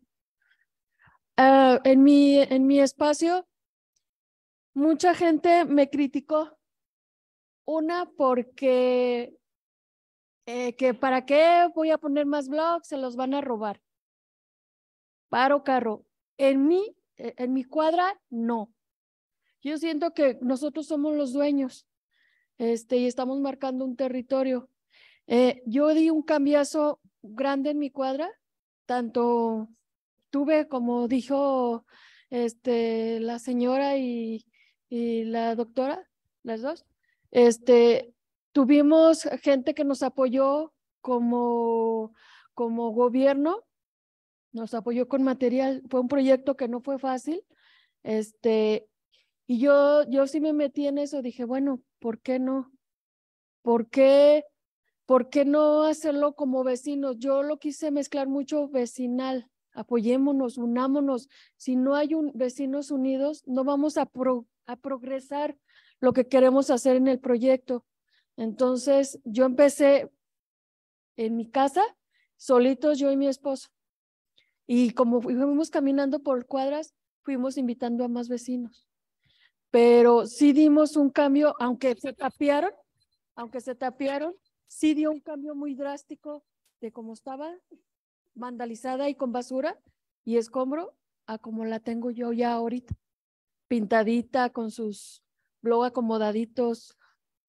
Speaker 5: Ah, en, mi, en mi espacio, mucha gente me criticó. Una porque eh, que para qué voy a poner más blogs, se los van a robar. Paro carro. En mi, e, en mi cuadra, no. Yo siento que nosotros somos los dueños este, y estamos marcando un territorio. Eh, yo di un cambiazo grande en mi cuadra, tanto como dijo este, la señora y, y la doctora, las dos, este, tuvimos gente que nos apoyó como, como gobierno, nos apoyó con material, fue un proyecto que no fue fácil, este, y yo, yo sí me metí en eso, dije, bueno, ¿por qué no? ¿Por qué, ¿Por qué no hacerlo como vecinos? Yo lo quise mezclar mucho vecinal, apoyémonos, unámonos. Si no hay vecinos unidos, no vamos a, a progresar lo que queremos hacer en el proyecto. Entonces, yo empecé en mi casa, solitos yo y mi esposo. Y como fuimos caminando por cuadras, fuimos invitando a más vecinos. Pero sí dimos un cambio, aunque se tapearon, aunque se tapiaron, sí dio un cambio muy drástico de cómo estaba vandalizada y con basura y escombro a como la tengo yo ya ahorita, pintadita con sus blog acomodaditos.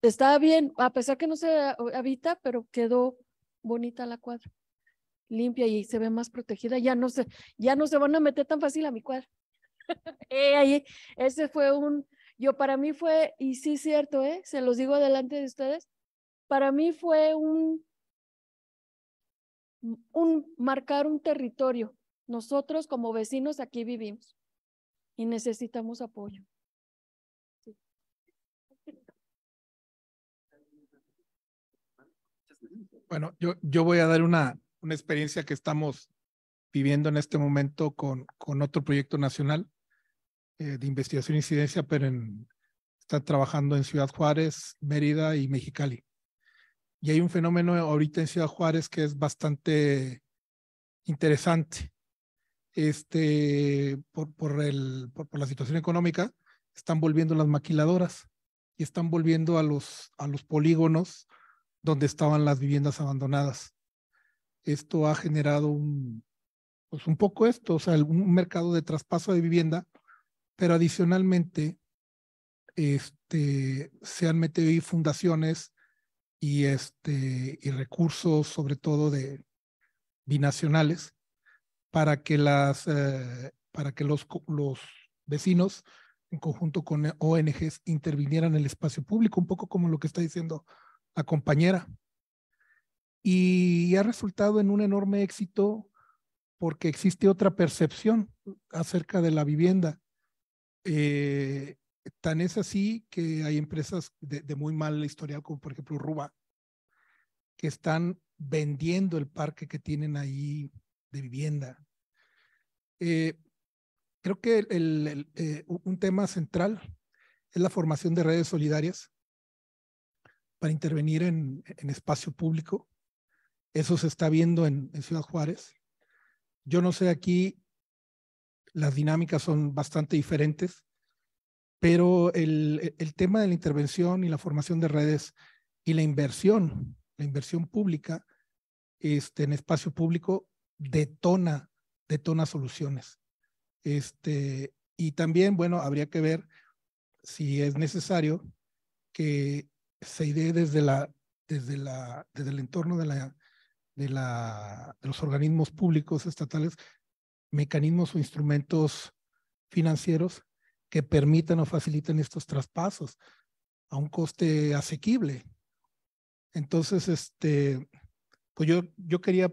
Speaker 5: estaba bien, a pesar que no se habita, pero quedó bonita la cuadra, limpia y se ve más protegida. Ya no se, ya no se van a meter tan fácil a mi cuadra. Ese fue un, yo para mí fue, y sí cierto, ¿eh? se los digo delante de ustedes, para mí fue un un, marcar un territorio. Nosotros como vecinos aquí vivimos y necesitamos apoyo.
Speaker 7: Bueno, yo, yo voy a dar una, una experiencia que estamos viviendo en este momento con, con otro proyecto nacional eh, de investigación e incidencia, pero en, está trabajando en Ciudad Juárez, Mérida y Mexicali. Y hay un fenómeno ahorita en Ciudad Juárez que es bastante interesante. Este, por, por, el, por, la situación económica, están volviendo las maquiladoras y están volviendo a los, a los polígonos donde estaban las viviendas abandonadas. Esto ha generado un, pues un poco esto, o sea, un mercado de traspaso de vivienda, pero adicionalmente este, se han metido ahí fundaciones y, este, y recursos, sobre todo de binacionales, para que, las, eh, para que los, los vecinos, en conjunto con eh, ONGs, intervinieran en el espacio público, un poco como lo que está diciendo la compañera. Y ha resultado en un enorme éxito porque existe otra percepción acerca de la vivienda. Eh, Tan es así que hay empresas de, muy mal historial, como por ejemplo Ruba, que están vendiendo el parque que tienen ahí de vivienda. Eh, creo que el, eh, un tema central es la formación de redes solidarias para intervenir en, espacio público. Eso se está viendo en, Ciudad Juárez. Yo no sé, aquí las dinámicas son bastante diferentes. Pero el, e, el tema de la intervención y la formación de redes y la inversión, la inversión pública este, en espacio público detona, detona soluciones. Este, y también, bueno, habría que ver si es necesario que se idee desde, la, desde, la, desde el entorno de, la, de, la, de los organismos públicos estatales mecanismos o instrumentos financieros que permitan o faciliten estos traspasos a un coste asequible. Entonces, este, pues yo, yo quería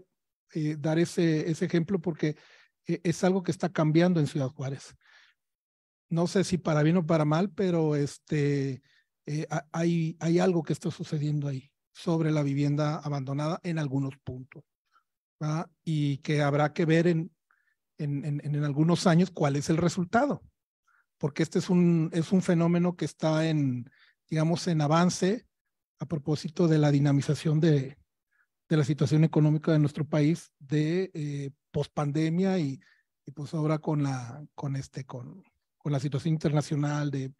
Speaker 7: eh, dar ese, ese ejemplo porque eh, es algo que está cambiando en Ciudad Juárez. No sé si para bien o para mal, pero este, eh, hay, hay algo que está sucediendo ahí sobre la vivienda abandonada en algunos puntos. Y que habrá que ver en, en algunos años cuál es el resultado porque este es un, es un fenómeno que está en, digamos, en avance a propósito de la dinamización de, la situación económica de nuestro país de eh, pospandemia y, pues ahora con la, con, este, con, con la situación internacional de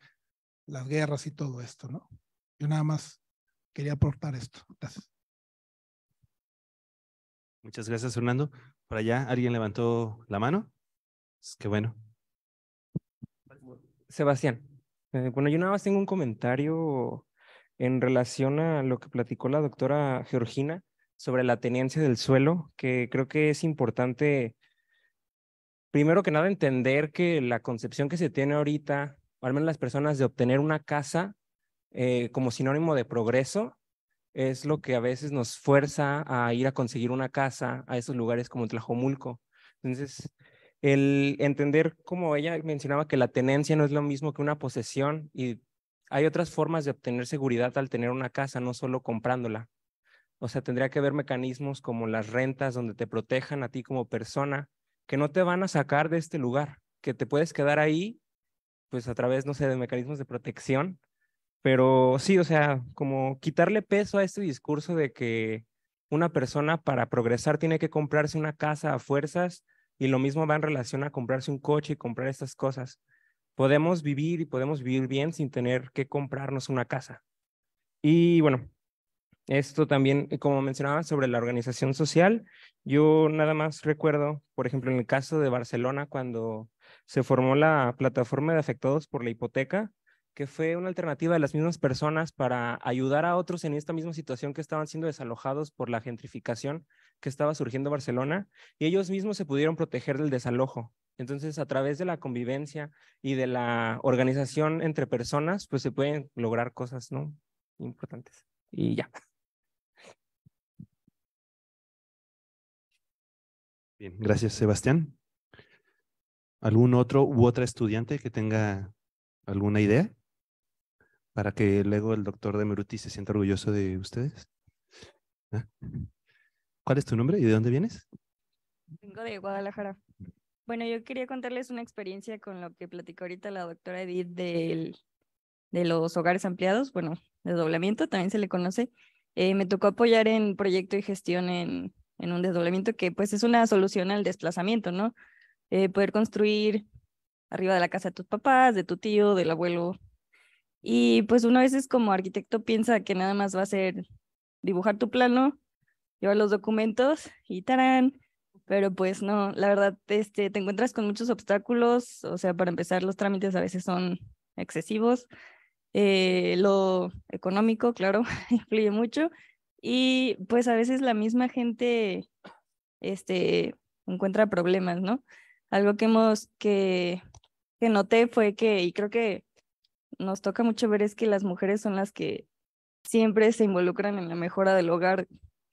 Speaker 7: las guerras y todo esto, ¿no? Yo nada más quería aportar esto. Gracias.
Speaker 1: Muchas gracias, Fernando. Por allá, ¿alguien levantó la mano? Es que bueno. Sebastián,
Speaker 12: eh, bueno, yo nada más tengo un comentario en relación a lo que platicó la doctora Georgina sobre la tenencia del suelo, que creo que es importante, primero que nada, entender que la concepción que se tiene ahorita, al menos las personas, de obtener una casa eh, como sinónimo de progreso, es lo que a veces nos fuerza a ir a conseguir una casa a esos lugares como Tlajomulco. Entonces, el entender, como ella mencionaba, que la tenencia no es lo mismo que una posesión y hay otras formas de obtener seguridad al tener una casa, no solo comprándola. O sea, tendría que haber mecanismos como las rentas donde te protejan a ti como persona, que no te van a sacar de este lugar, que te puedes quedar ahí, pues a través, no sé, de mecanismos de protección. Pero sí, o sea, como quitarle peso a este discurso de que una persona para progresar tiene que comprarse una casa a fuerzas y lo mismo va en relación a comprarse un coche y comprar estas cosas. Podemos vivir y podemos vivir bien sin tener que comprarnos una casa. Y bueno, esto también, eh, como mencionaba, sobre la organización social, yo nada más recuerdo, por ejemplo, en el caso de Barcelona, cuando se formó la plataforma de afectados por la hipoteca, que fue una alternativa de las mismas personas para ayudar a otros en esta misma situación que estaban siendo desalojados por la gentrificación que estaba surgiendo en Barcelona, y ellos mismos se pudieron proteger del desalojo. Entonces, a través de la convivencia y de la organización entre personas, pues se pueden lograr cosas, ¿no? Importantes.
Speaker 4: Y ya. Bien, gracias,
Speaker 1: Sebastián. ¿Algún otro u otra estudiante que tenga alguna idea? para que luego el doctor de Meruti se sienta orgulloso de ustedes. Ah. ¿Cuál es tu nombre y de dónde vienes?
Speaker 13: Vengo de Guadalajara. Bueno, yo quería contarles una experiencia con lo que platicó ahorita la doctora Edith del, de los hogares ampliados, bueno, de también se le conoce. Eh, me tocó apoyar en proyecto y gestión en, en, un desdoblamiento que pues es una solución al desplazamiento, ¿no? Eh, poder construir arriba de la casa de tus papás, de tu tío, del abuelo, y pues uno a veces como arquitecto piensa que nada más va a ser dibujar tu plano, llevar los documentos y tarán. Pero pues no, la verdad, este, te encuentras con muchos obstáculos. O sea, para empezar, los trámites a veces son excesivos. Eh, lo económico, claro, influye mucho. Y pues a veces la misma gente este, encuentra problemas, ¿no? Algo que hemos, que, que noté fue que, y creo que nos toca mucho ver es que las mujeres son las que siempre se involucran en la mejora del hogar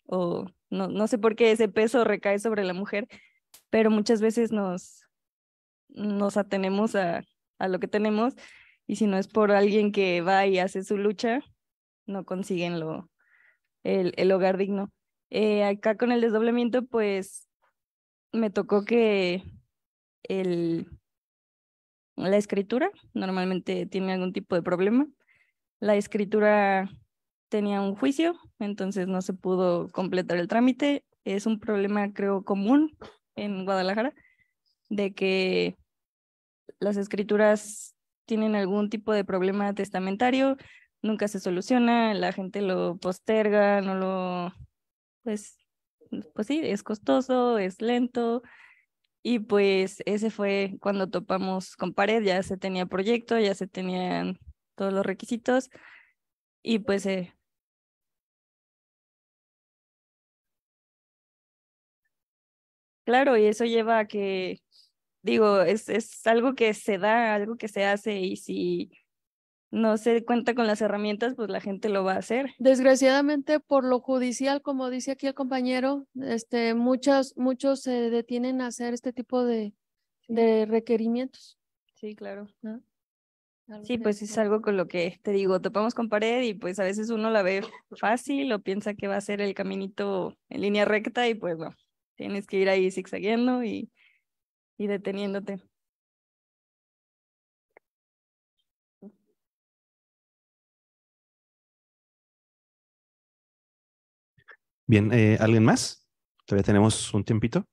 Speaker 13: o no, no sé por qué ese peso recae sobre la mujer, pero muchas veces nos, nos atenemos a, a lo que tenemos y si no es por alguien que va y hace su lucha, no consiguen lo, el, el hogar digno. Eh, acá con el desdoblamiento, pues me tocó que el la escritura, normalmente tiene algún tipo de problema. La escritura tenía un juicio, entonces no se pudo completar el trámite. Es un problema, creo, común en Guadalajara, de que las escrituras tienen algún tipo de problema testamentario, nunca se soluciona, la gente lo posterga, no lo, pues, pues sí, es costoso, es lento, y pues ese fue cuando topamos con Pared, ya se tenía proyecto, ya se
Speaker 4: tenían todos los requisitos y pues... Eh, claro, y eso
Speaker 13: lleva a que, digo, es, es algo que se da, algo que se hace y si no se cuenta con las herramientas, pues la gente lo va a hacer.
Speaker 5: Desgraciadamente, por lo judicial, como dice aquí el compañero, este, muchos, muchos se detienen a hacer este tipo de, de requerimientos. Sí, claro.
Speaker 13: Sí, pues es algo con lo que te digo, topamos con pared y pues a veces uno la ve fácil o piensa que va a ser el caminito en línea recta y pues bueno tienes que ir ahí zigzagueando
Speaker 4: y, y deteniéndote.
Speaker 1: Bien, eh, ¿alguien más? Todavía tenemos un tiempito.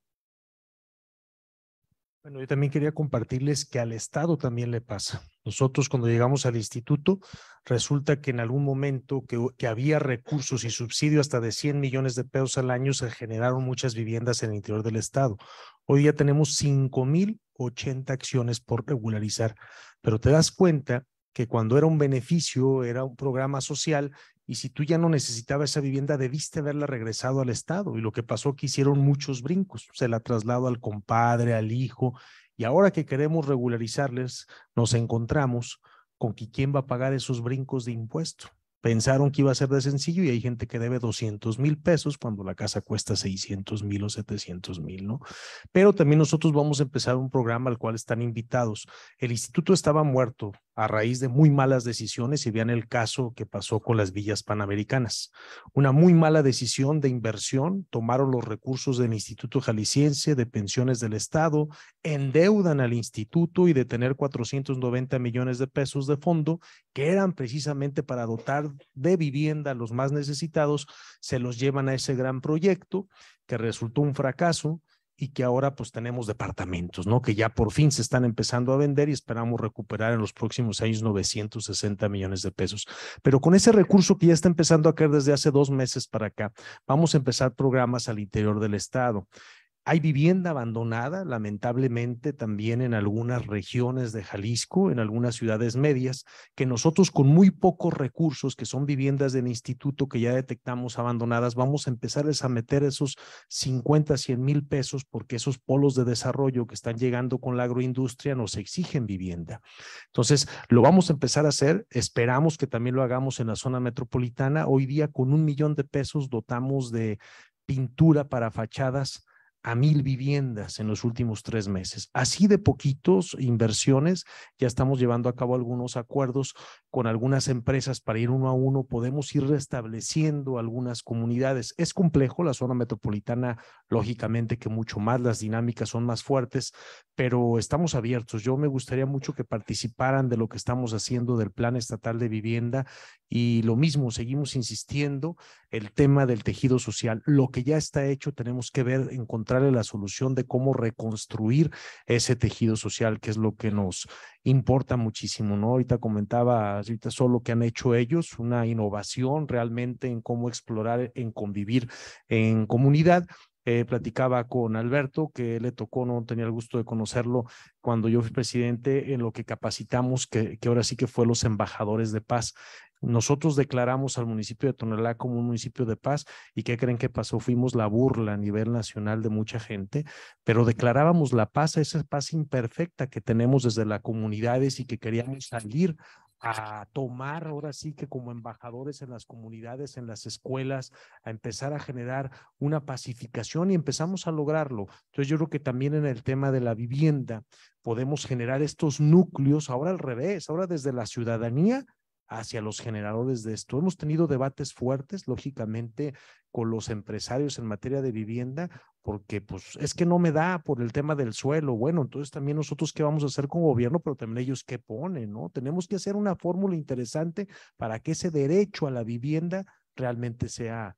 Speaker 8: Bueno, yo también quería compartirles que al Estado también le pasa. Nosotros cuando llegamos al instituto, resulta que en algún momento que, que, había recursos y subsidio hasta de 100 millones de pesos al año, se generaron muchas viviendas en el interior del Estado. Hoy ya tenemos 5.080 acciones por regularizar, pero te das cuenta que cuando era un beneficio, era un programa social, y si tú ya no necesitabas esa vivienda, debiste haberla regresado al Estado. Y lo que pasó que hicieron muchos brincos. Se la trasladó al compadre, al hijo. Y ahora que queremos regularizarles, nos encontramos con que quién va a pagar esos brincos de impuesto. Pensaron que iba a ser de sencillo y hay gente que debe 200 mil pesos cuando la casa cuesta 600 mil o 700 mil, ¿no? Pero también nosotros vamos a empezar un programa al cual están invitados. El instituto estaba muerto, a raíz de muy malas decisiones Si vean el caso que pasó con las villas panamericanas. Una muy mala decisión de inversión, tomaron los recursos del Instituto Jalisciense de Pensiones del Estado, endeudan al instituto y de tener 490 millones de pesos de fondo que eran precisamente para dotar de vivienda a los más necesitados, se los llevan a ese gran proyecto que resultó un fracaso y que ahora pues tenemos departamentos, ¿no? Que ya por fin se están empezando a vender y esperamos recuperar en los próximos años 960 millones de pesos. Pero con ese recurso que ya está empezando a caer desde hace dos meses para acá, vamos a empezar programas al interior del Estado. Hay vivienda abandonada, lamentablemente, también en algunas regiones de Jalisco, en algunas ciudades medias, que nosotros con muy pocos recursos, que son viviendas del instituto que ya detectamos abandonadas, vamos a empezarles a meter esos 50, 100 mil pesos, porque esos polos de desarrollo que están llegando con la agroindustria nos exigen vivienda. Entonces, lo vamos a empezar a hacer, esperamos que también lo hagamos en la zona metropolitana. Hoy día con un millón de pesos dotamos de pintura para fachadas a mil viviendas en los últimos tres meses. Así de poquitos inversiones, ya estamos llevando a cabo algunos acuerdos con algunas empresas para ir uno a uno, podemos ir restableciendo algunas comunidades. Es complejo, la zona metropolitana lógicamente que mucho más, las dinámicas son más fuertes, pero estamos abiertos. Yo me gustaría mucho que participaran de lo que estamos haciendo del Plan Estatal de Vivienda y lo mismo, seguimos insistiendo, el tema del tejido social, lo que ya está hecho, tenemos que ver, encontrarle la solución de cómo reconstruir ese tejido social, que es lo que nos importa muchísimo, ¿no? Ahorita comentaba, ahorita solo que han hecho ellos, una innovación realmente en cómo explorar, en convivir en comunidad eh, platicaba con Alberto, que le tocó, no tenía el gusto de conocerlo cuando yo fui presidente, en lo que capacitamos, que, que ahora sí que fue los embajadores de paz. Nosotros declaramos al municipio de Tonalá como un municipio de paz y ¿qué creen que pasó? Fuimos la burla a nivel nacional de mucha gente, pero declarábamos la paz, esa paz imperfecta que tenemos desde las comunidades y que queríamos salir a tomar ahora sí que como embajadores en las comunidades, en las escuelas, a empezar a generar una pacificación y empezamos a lograrlo. Entonces yo creo que también en el tema de la vivienda podemos generar estos núcleos ahora al revés, ahora desde la ciudadanía hacia los generadores de esto. Hemos tenido debates fuertes, lógicamente, con los empresarios en materia de vivienda, porque pues es que no me da por el tema del suelo. Bueno, entonces también nosotros qué vamos a hacer con gobierno, pero también ellos qué ponen, ¿no? Tenemos que hacer una fórmula interesante para que ese derecho a la vivienda realmente sea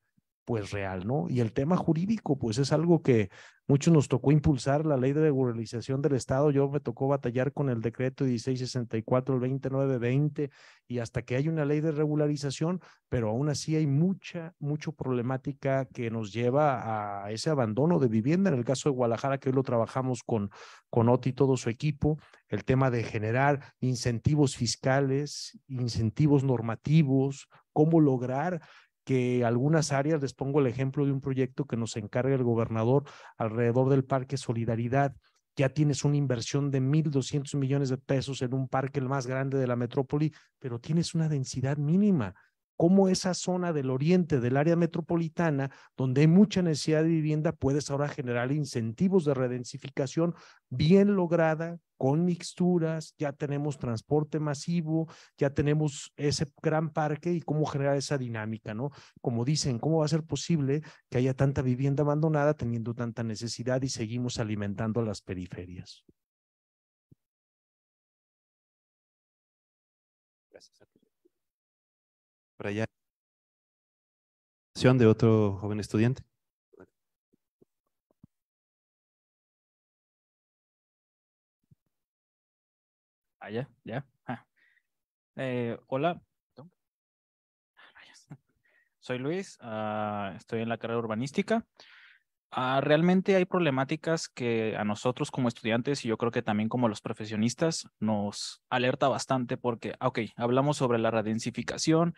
Speaker 8: pues real, ¿no? Y el tema jurídico, pues es algo que muchos nos tocó impulsar, la ley de regularización del Estado, yo me tocó batallar con el decreto 1664, el 2920, y hasta que hay una ley de regularización, pero aún así hay mucha, mucha problemática que nos lleva a ese abandono de vivienda, en el caso de Guadalajara, que hoy lo trabajamos con, con Oti y todo su equipo, el tema de generar incentivos fiscales, incentivos normativos, cómo lograr que algunas áreas, les pongo el ejemplo de un proyecto que nos encarga el gobernador alrededor del Parque Solidaridad, ya tienes una inversión de 1.200 millones de pesos en un parque el más grande de la metrópoli, pero tienes una densidad mínima cómo esa zona del oriente del área metropolitana, donde hay mucha necesidad de vivienda, puedes ahora generar incentivos de redensificación bien lograda, con mixturas, ya tenemos transporte masivo, ya tenemos ese gran parque y cómo generar esa dinámica, ¿no? Como dicen, ¿cómo va a ser posible que haya tanta vivienda abandonada teniendo tanta necesidad y seguimos alimentando
Speaker 4: las periferias? Para allá de otro joven estudiante. Ah, ya, ya. Ah. Eh, hola. Soy Luis,
Speaker 2: ah, estoy en la carrera urbanística. Ah, realmente hay problemáticas que a nosotros como estudiantes y yo creo que también como los profesionistas nos alerta bastante porque, ok, hablamos sobre la redensificación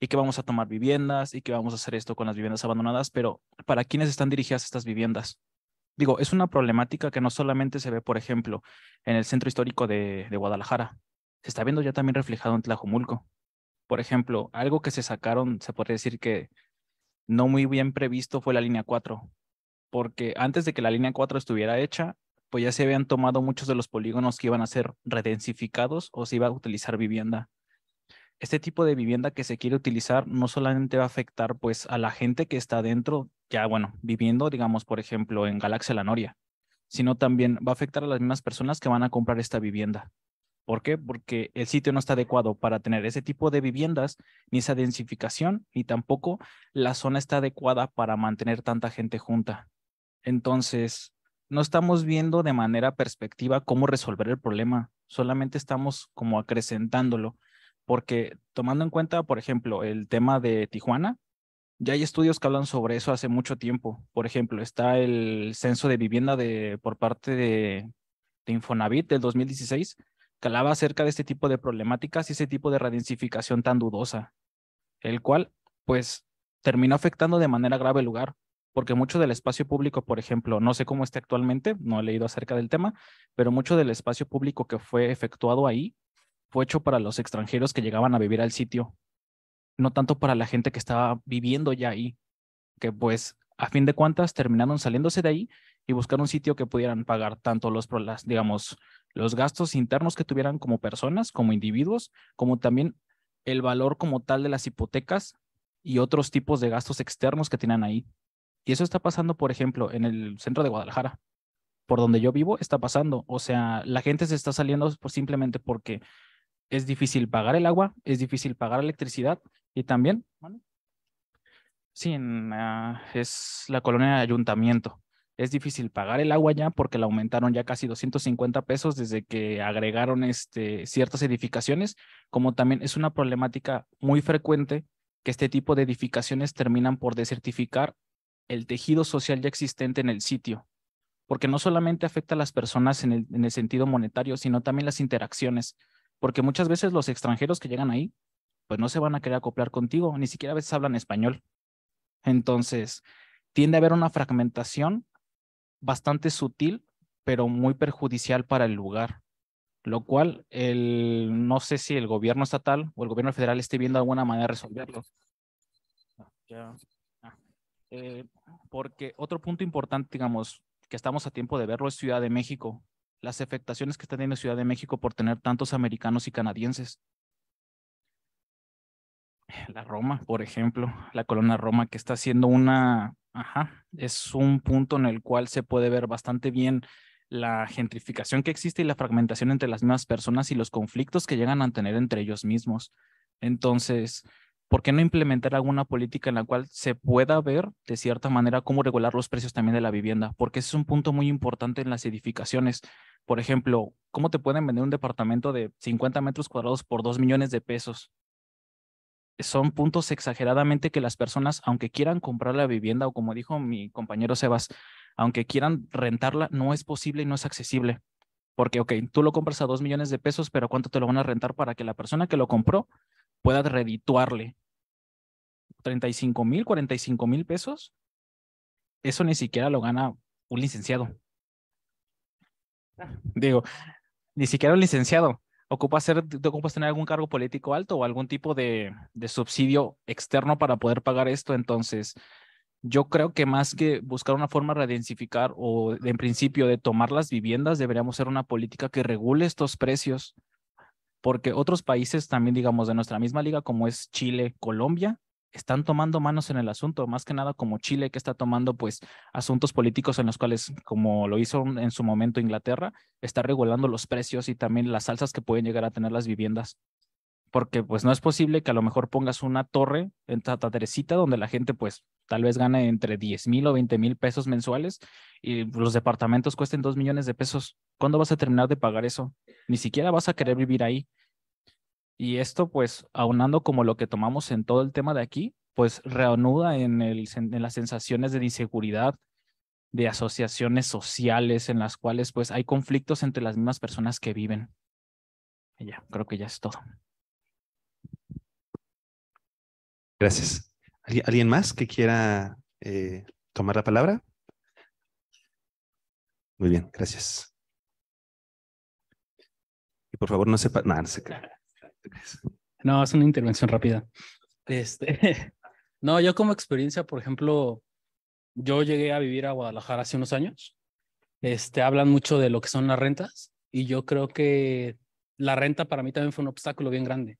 Speaker 2: y que vamos a tomar viviendas y que vamos a hacer esto con las viviendas abandonadas, pero ¿para quiénes están dirigidas estas viviendas? Digo, es una problemática que no solamente se ve, por ejemplo, en el centro histórico de, Guadalajara, se está viendo ya también reflejado en Tlajumulco. Por ejemplo, algo que se sacaron, se podría decir que no muy bien previsto fue la línea 4, porque antes de que la línea 4 estuviera hecha, pues ya se habían tomado muchos de los polígonos que iban a ser redensificados o se iba a utilizar vivienda este tipo de vivienda que se quiere utilizar no solamente va a afectar pues a la gente que está dentro, ya bueno, viviendo, digamos, por ejemplo, en Galaxia La Noria, sino también va a afectar a las mismas personas que van a comprar esta vivienda. ¿Por qué? Porque el sitio no está adecuado para tener ese tipo de viviendas, ni esa densificación, ni tampoco la zona está adecuada para mantener tanta gente junta. Entonces, no estamos viendo de manera perspectiva cómo resolver el problema, solamente estamos como acrecentándolo porque tomando en cuenta, por ejemplo, el tema de Tijuana, ya hay estudios que hablan sobre eso hace mucho tiempo. Por ejemplo, está el censo de vivienda de, por parte de, Infonavit del 2016, que hablaba acerca de este tipo de problemáticas y ese tipo de redensificación tan dudosa, el cual, pues, terminó afectando de manera grave el lugar, porque mucho del espacio público, por ejemplo, no sé cómo esté actualmente, no he leído acerca del tema, pero mucho del espacio público que fue efectuado ahí fue hecho para los extranjeros que llegaban a vivir al sitio, no tanto para la gente que estaba viviendo ya ahí, que pues a fin de cuentas terminaron saliéndose de ahí y buscar un sitio que pudieran pagar tanto los, digamos, los gastos internos que tuvieran como personas, como individuos, como también el valor como tal de las hipotecas y otros tipos de gastos externos que tenían ahí. Y eso está pasando, por ejemplo, en el centro de Guadalajara, por donde yo vivo, está pasando. O sea, la gente se está saliendo simplemente porque es difícil pagar el agua, es difícil pagar electricidad y también, bueno, sí, ah, es la colonia de ayuntamiento. Es difícil pagar el agua ya porque la aumentaron ya casi 250 pesos desde que agregaron este, ciertas edificaciones, como también es una problemática muy frecuente que este tipo de edificaciones terminan por desertificar el tejido social ya existente en el sitio, porque no solamente afecta a las personas en el sentido monetario, sino también las interacciones porque muchas veces los extranjeros que llegan ahí, pues no se van a querer acoplar contigo, ni siquiera a veces hablan español. Entonces, tiende a haber una fragmentación bastante sutil, pero muy perjudicial para el lugar, lo cual el, no sé si el gobierno estatal o el gobierno federal esté viendo alguna manera de resolverlo. Ah, eh, porque otro punto importante, digamos, que estamos a tiempo de verlo es Ciudad de México las afectaciones que está teniendo Ciudad de México por tener tantos americanos y canadienses. La Roma, por ejemplo, la colonia Roma, que está siendo una, ajá, es un punto en el cual se puede ver bastante bien la gentrificación que existe y la fragmentación entre las mismas personas y los conflictos que llegan a tener entre ellos mismos. Entonces, ¿por qué no implementar alguna política en la cual se pueda ver de cierta manera cómo regular los precios también de la vivienda? Porque ese es un punto muy importante en las edificaciones. Por ejemplo, ¿cómo te pueden vender un departamento de 50 metros cuadrados por 2 millones de pesos? Son puntos exageradamente que las personas, aunque quieran comprar la vivienda o como dijo mi compañero Sebas, aunque quieran rentarla, no es posible y no es accesible. Porque, ok, tú lo compras a 2 millones de pesos, pero ¿cuánto te lo van a rentar para que la persona que lo compró puedas redituarle 35 mil, 45 mil pesos, eso ni siquiera lo gana un licenciado. Digo, ni siquiera un licenciado. Ocupas, ser, ocupas tener algún cargo político alto o algún tipo de, subsidio externo para poder pagar esto. Entonces, yo creo que más que buscar una forma de identificar o en principio de tomar las viviendas, deberíamos ser una política que regule estos precios porque otros países también, digamos, de nuestra misma liga, como es Chile, Colombia, están tomando manos en el asunto, más que nada como Chile, que está tomando pues asuntos políticos en los cuales, como lo hizo en su momento Inglaterra, está regulando los precios y también las salsas que pueden llegar a tener las viviendas porque pues no es posible que a lo mejor pongas una torre en Tata donde la gente pues tal vez gane entre 10 mil o 20 mil pesos mensuales y los departamentos cuesten 2 millones de pesos. ¿Cuándo vas a terminar de pagar eso? Ni siquiera vas a querer vivir ahí. Y esto pues aunando como lo que tomamos en todo el tema de aquí, pues reanuda en, el, en las sensaciones de inseguridad, de asociaciones sociales en las cuales pues hay conflictos entre las mismas personas que viven. Y ya, creo que ya es todo.
Speaker 1: Gracias. ¿Alguien más que quiera eh, tomar la palabra? Muy bien, gracias. Y por favor, no sepa. Nada, no se
Speaker 14: No, es una intervención rápida. Este, no, yo como experiencia, por ejemplo, yo llegué a vivir a Guadalajara hace unos años. Este, hablan mucho de lo que son las rentas y yo creo que la renta para mí también fue un obstáculo bien grande,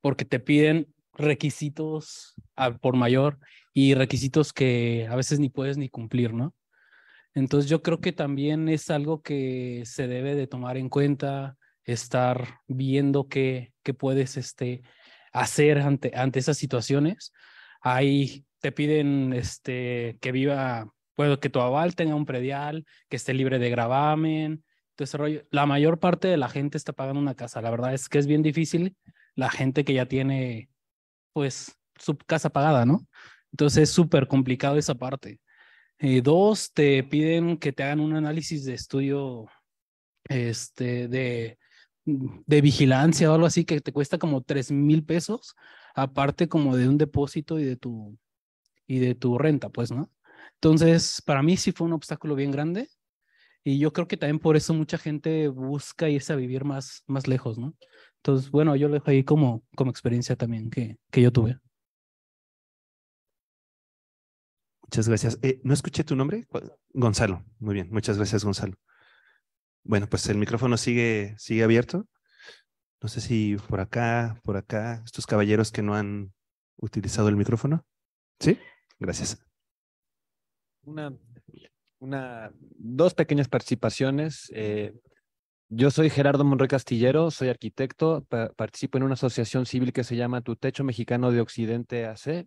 Speaker 14: porque te piden requisitos por mayor y requisitos que a veces ni puedes ni cumplir, ¿no? Entonces yo creo que también es algo que se debe de tomar en cuenta, estar viendo qué, qué puedes este, hacer ante, ante esas situaciones. Ahí te piden este, que viva, bueno, que tu aval tenga un predial, que esté libre de gravamen, desarrollo. La mayor parte de la gente está pagando una casa. La verdad es que es bien difícil la gente que ya tiene pues su casa pagada, ¿no? Entonces es súper complicado esa parte. Eh, dos, te piden que te hagan un análisis de estudio este, de, de vigilancia o algo así que te cuesta como tres mil pesos, aparte como de un depósito y de tu, y de tu renta, pues, ¿no? Entonces, para mí sí fue un obstáculo bien grande y yo creo que también por eso mucha gente busca irse a vivir más, más lejos, ¿no? Entonces, bueno, yo lo dejo ahí como, como experiencia también que,
Speaker 1: yo tuve. Muchas gracias. Eh, no escuché tu nombre. Gonzalo. Muy bien. Muchas gracias, Gonzalo. Bueno, pues el micrófono sigue, sigue abierto. No sé si por acá, por acá, estos caballeros que no han utilizado el micrófono. ¿Sí? Gracias. Una, una, dos
Speaker 15: pequeñas participaciones. Eh, yo soy Gerardo Monroy Castillero, soy arquitecto, participo en una asociación civil que se llama Tu Techo Mexicano de Occidente AC.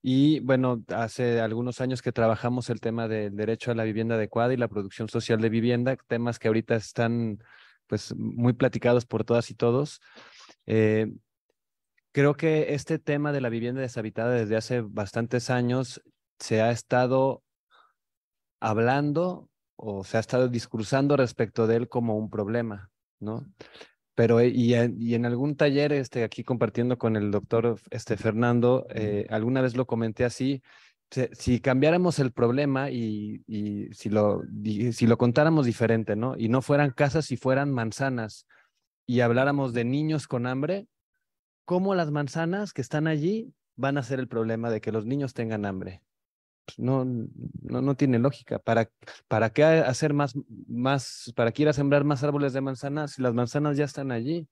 Speaker 15: Y bueno, hace algunos años que trabajamos el tema del derecho a la vivienda adecuada y la producción social de vivienda, temas que ahorita están pues muy platicados por todas y todos. Eh, creo que este tema de la vivienda deshabitada desde hace bastantes años se ha estado hablando, o se ha estado discursando respecto de él como un problema, ¿no? Pero eh, y, en algún taller, este, aquí compartiendo con el doctor este, Fernando, eh, alguna vez lo comenté así, si cambiáramos el problema y, si, lo, si lo contáramos diferente, ¿no? Y no fueran casas y fueran manzanas y habláramos de niños con hambre, ¿cómo las manzanas que están allí van a ser el problema de que los niños tengan hambre? no, no, no tiene lógica. ¿Para, para qué hacer más, más, para qué ir a sembrar más árboles de manzanas si las manzanas ya están allí?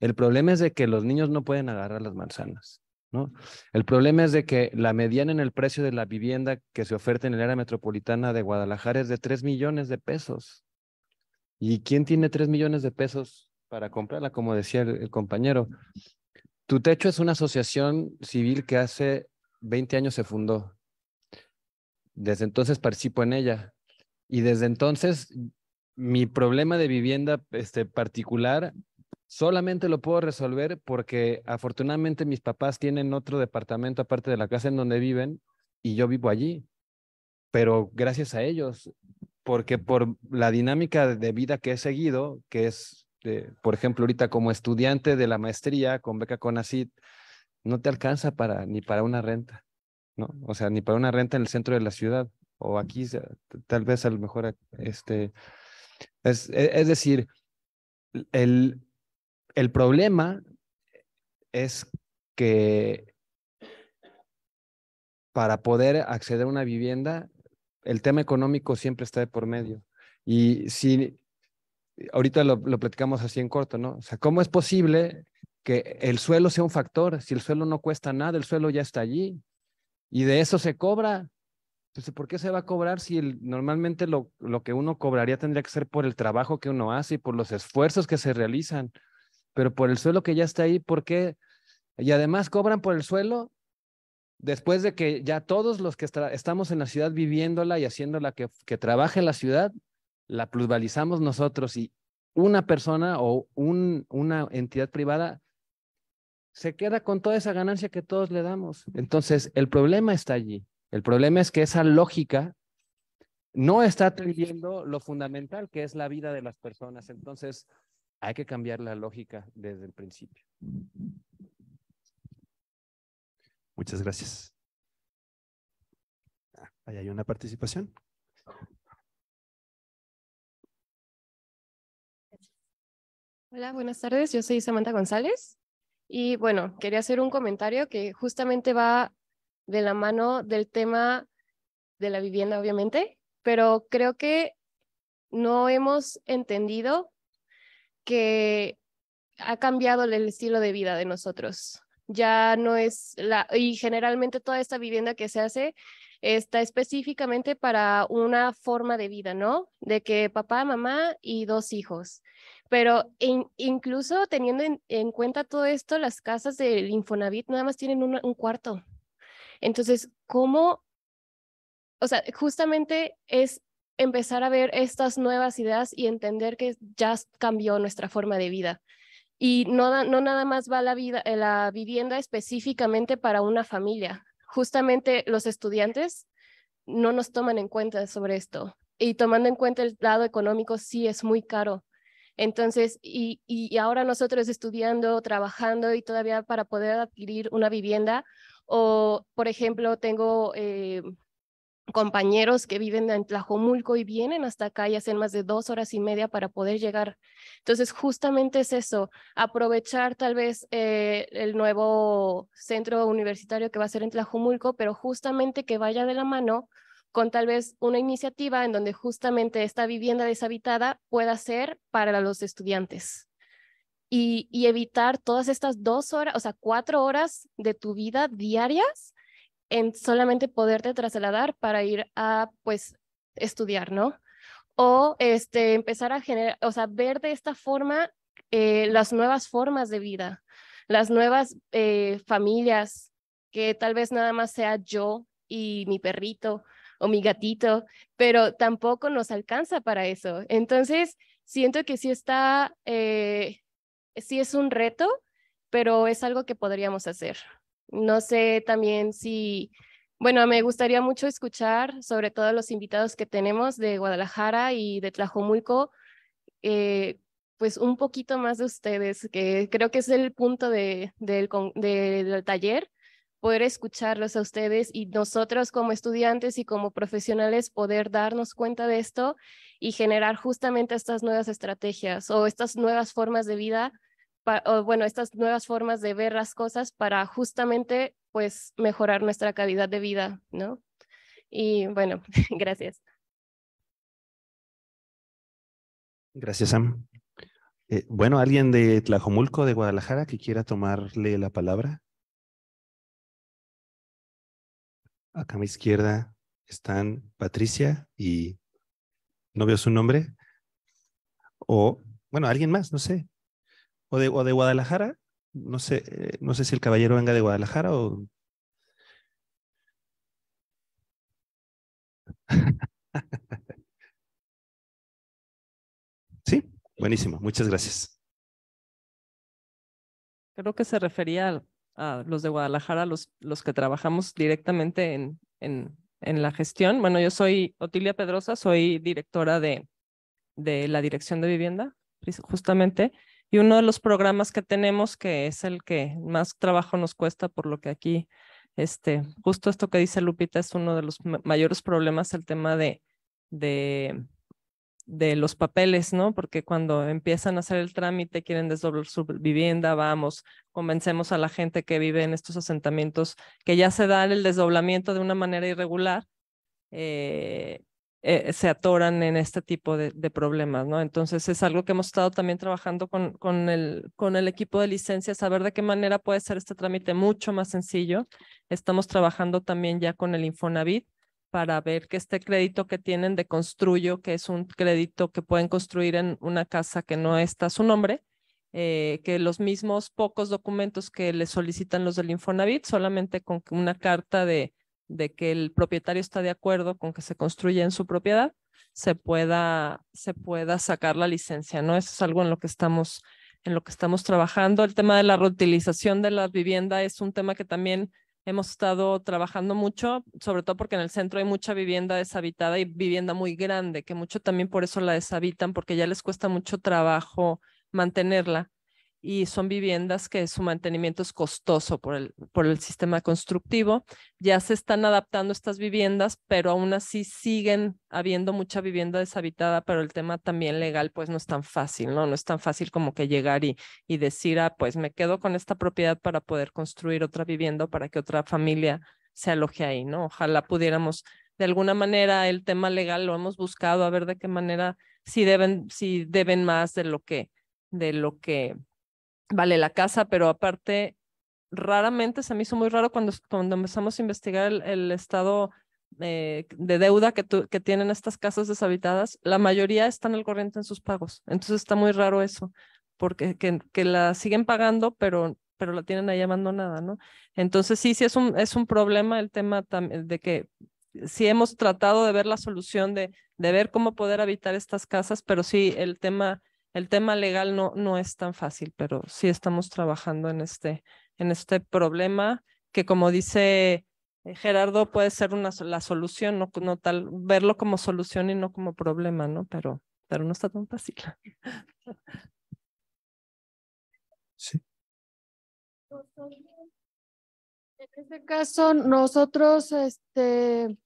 Speaker 15: El problema es de que los niños no pueden agarrar las manzanas. ¿no? El problema es de que la mediana en el precio de la vivienda que se oferta en el área metropolitana de Guadalajara es de 3 millones de pesos. ¿Y quién tiene 3 millones de pesos para comprarla? Como decía el, el compañero. Tu Techo es una asociación civil que hace 20 años se fundó desde entonces participo en ella. Y desde entonces mi problema de vivienda este, particular solamente lo puedo resolver porque afortunadamente mis papás tienen otro departamento aparte de la casa en donde viven y yo vivo allí. Pero gracias a ellos, porque por la dinámica de vida que he seguido, que es, por ejemplo, ahorita como estudiante de la maestría con beca con CONACIT, no te alcanza para ni para una renta. ¿no? O sea, ni para una renta en el centro de la ciudad o aquí, tal vez a lo mejor, este, es, e, decir, el, problema es que para poder acceder a una vivienda, el tema económico siempre está de por medio. Y si ahorita lo, lo, platicamos así en corto, ¿no? O sea, ¿cómo es posible que el suelo sea un factor? Si el suelo no cuesta nada, el suelo ya está allí y de eso se cobra. Entonces, pues, ¿por qué se va a cobrar si el, normalmente lo, lo, que uno cobraría tendría que ser por el trabajo que uno hace y por los esfuerzos que se realizan? Pero por el suelo que ya está ahí, ¿por qué? Y además cobran por el suelo después de que ya todos los que estamos en la ciudad viviéndola y haciéndola que, que trabaje la ciudad, la plusvalizamos nosotros y una persona o un, una entidad privada se queda con toda esa ganancia que todos le damos. Entonces, el problema está allí. El problema es que esa lógica no está atendiendo lo fundamental que es la vida de las personas. Entonces, hay que cambiar la lógica desde el principio.
Speaker 1: Muchas gracias. Ah, Ahí hay una participación.
Speaker 16: Hola, buenas tardes. Yo soy Samantha González. Y bueno, quería hacer un comentario que justamente va de la mano del tema de la vivienda, obviamente, pero creo que no hemos entendido que ha cambiado el estilo de vida de nosotros. Ya no es la, y generalmente toda esta vivienda que se hace está específicamente para una forma de vida, ¿no? De que papá, mamá y dos hijos. Pero incluso teniendo en, cuenta todo esto, las casas del Infonavit nada más tienen un, cuarto. Entonces, ¿cómo? O sea, justamente es empezar a ver estas nuevas ideas y entender que ya cambió nuestra forma de vida. Y no, nada más va la, vida, eh, la vivienda específicamente para una familia. Justamente los estudiantes no nos toman en cuenta sobre esto. Y tomando en cuenta el lado económico, sí es muy caro. Entonces, y, ahora nosotros estudiando, trabajando y todavía para poder adquirir una vivienda, o por ejemplo, tengo... Eh, compañeros que viven en Tlajomulco y vienen hasta acá y hacen más de dos horas y media para poder llegar. Entonces, justamente es eso, aprovechar tal vez eh, el nuevo centro universitario que va a ser en Tlajomulco, pero justamente que vaya de la mano con tal vez una iniciativa en donde justamente esta vivienda deshabitada pueda ser para los estudiantes y, evitar todas estas dos horas, o sea, cuatro horas de tu vida diarias en solamente poderte trasladar para ir a, pues, estudiar, ¿no? O este, empezar a generar, o sea, ver de esta forma eh, las nuevas formas de vida, las nuevas eh, familias, que tal vez nada más sea yo y mi perrito, o mi gatito, pero tampoco nos alcanza para eso. Entonces, siento que sí está, eh, sí es un reto, pero es algo que podríamos hacer. No sé también si, bueno, me gustaría mucho escuchar sobre todo los invitados que tenemos de Guadalajara y de Tlajomulco, eh, pues un poquito más de ustedes, que creo que es el punto de, del, del taller, poder escucharlos a ustedes y nosotros como estudiantes y como profesionales poder darnos cuenta de esto y generar justamente estas nuevas estrategias o estas nuevas formas de vida, o bueno, estas nuevas formas de ver las cosas para justamente pues mejorar nuestra calidad de vida, ¿no? Y bueno, gracias.
Speaker 1: Gracias, Sam. Eh, bueno, alguien de Tlajomulco, de Guadalajara, que quiera tomarle la palabra. Acá a mi izquierda están Patricia y no veo su nombre. O, bueno, alguien más, no sé. O de, de Guadalajara. No sé, eh, no sé si el caballero venga de Guadalajara o.
Speaker 4: sí, buenísimo. Muchas gracias.
Speaker 17: Creo que se refería a los de Guadalajara, los, los que trabajamos directamente en, en, la gestión. Bueno, yo soy Otilia Pedrosa, soy directora de, de la Dirección de Vivienda, justamente. Y uno de los programas que tenemos, que es el que más trabajo nos cuesta, por lo que aquí, este, justo esto que dice Lupita, es uno de los mayores problemas, el tema de, de de los papeles, ¿no? Porque cuando empiezan a hacer el trámite, quieren desdoblar su vivienda, vamos, convencemos a la gente que vive en estos asentamientos, que ya se da el desdoblamiento de una manera irregular, eh, eh, se atoran en este tipo de, problemas, ¿no? Entonces es algo que hemos estado también trabajando con, con, el, con el equipo de licencias, saber de qué manera puede ser este trámite mucho más sencillo. Estamos trabajando también ya con el Infonavit para ver que este crédito que tienen de construyo, que es un crédito que pueden construir en una casa que no está a su nombre, eh, que los mismos pocos documentos que le solicitan los del Infonavit, solamente con una carta de, de que el propietario está de acuerdo con que se construya en su propiedad, se pueda, se pueda sacar la licencia, ¿no? Eso es algo en lo que estamos en lo que estamos trabajando. El tema de la reutilización de la vivienda es un tema que también hemos estado trabajando mucho, sobre todo porque en el centro hay mucha vivienda deshabitada y vivienda muy grande, que mucho también por eso la deshabitan, porque ya les cuesta mucho trabajo mantenerla y son viviendas que su mantenimiento es costoso por el, por el sistema constructivo. Ya se están adaptando estas viviendas, pero aún así siguen habiendo mucha vivienda deshabitada, pero el tema también legal pues no es tan fácil, ¿no? No es tan fácil como que llegar y, y decir, ah, pues me quedo con esta propiedad para poder construir otra vivienda para que otra familia se aloje ahí, ¿no? Ojalá pudiéramos de alguna manera el tema legal lo hemos buscado a ver de qué manera si deben si deben más de lo que de lo que vale, la casa, pero aparte, raramente se me hizo muy raro cuando, cuando empezamos a investigar el, estado eh, de deuda que, que tienen estas casas deshabitadas, la mayoría están al corriente en sus pagos. Entonces está muy raro eso, porque que, la siguen pagando, pero pero la tienen ahí abandonada, ¿no? Entonces sí, sí es un, es un problema el tema de que sí hemos tratado de ver la solución, de, de ver cómo poder habitar estas casas, pero sí el tema el tema legal no, no es tan fácil, pero sí estamos trabajando en este, en este problema que como dice eh, Gerardo, puede ser una, la solución, no, no tal, verlo como solución y no como problema, ¿no? Pero, pero no está tan fácil.
Speaker 4: Sí. En este caso,
Speaker 5: nosotros, este,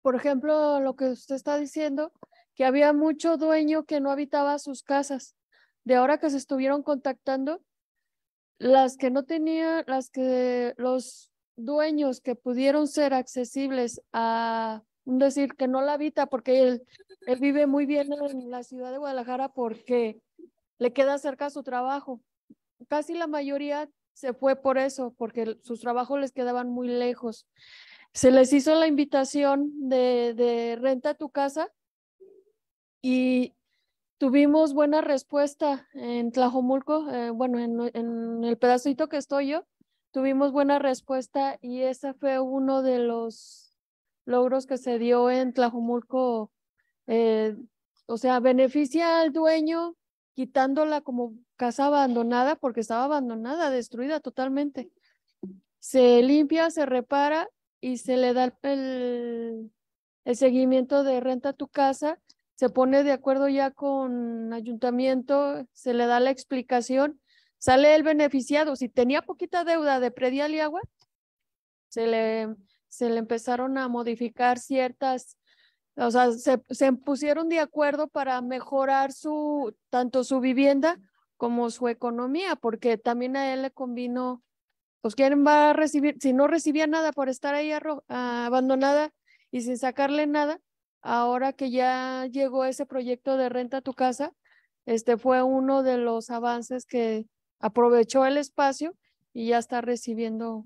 Speaker 5: por ejemplo, lo que usted está diciendo, había mucho dueño que no habitaba sus casas. De ahora que se estuvieron contactando, las que no tenían, las que los dueños que pudieron ser accesibles a decir que no la habita porque él, él vive muy bien en la ciudad de Guadalajara porque le queda cerca su trabajo. Casi la mayoría se fue por eso, porque sus trabajos les quedaban muy lejos. Se les hizo la invitación de, de renta tu casa y tuvimos buena respuesta en Tlajomulco, eh, bueno, en, el pedacito que estoy yo, tuvimos buena respuesta y ese fue uno de los logros que se dio en Tlajomulco. Eh, o sea, beneficia al dueño quitándola como casa abandonada porque estaba abandonada, destruida totalmente. Se limpia, se repara y se le da el, el seguimiento de renta a tu casa se pone de acuerdo ya con ayuntamiento, se le da la explicación, sale el beneficiado. Si tenía poquita deuda de predial y agua, se le, se le empezaron a modificar ciertas, o sea, se, se pusieron de acuerdo para mejorar su, tanto su vivienda como su economía, porque también a él le convino, pues quién va a recibir, si no recibía nada por estar ahí ah, abandonada y sin sacarle nada, ahora que ya llegó ese proyecto de renta a tu casa, este fue uno de los avances que aprovechó el espacio y ya está recibiendo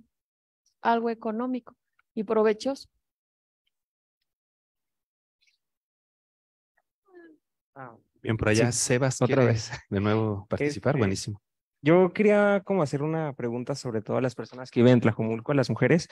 Speaker 5: algo económico y provechoso.
Speaker 4: Ah,
Speaker 1: Bien, por allá, Sebas, otra vez de nuevo este, participar, buenísimo.
Speaker 12: Yo quería como hacer una pregunta sobre todas las personas que viven en Tlajumulco, a las mujeres,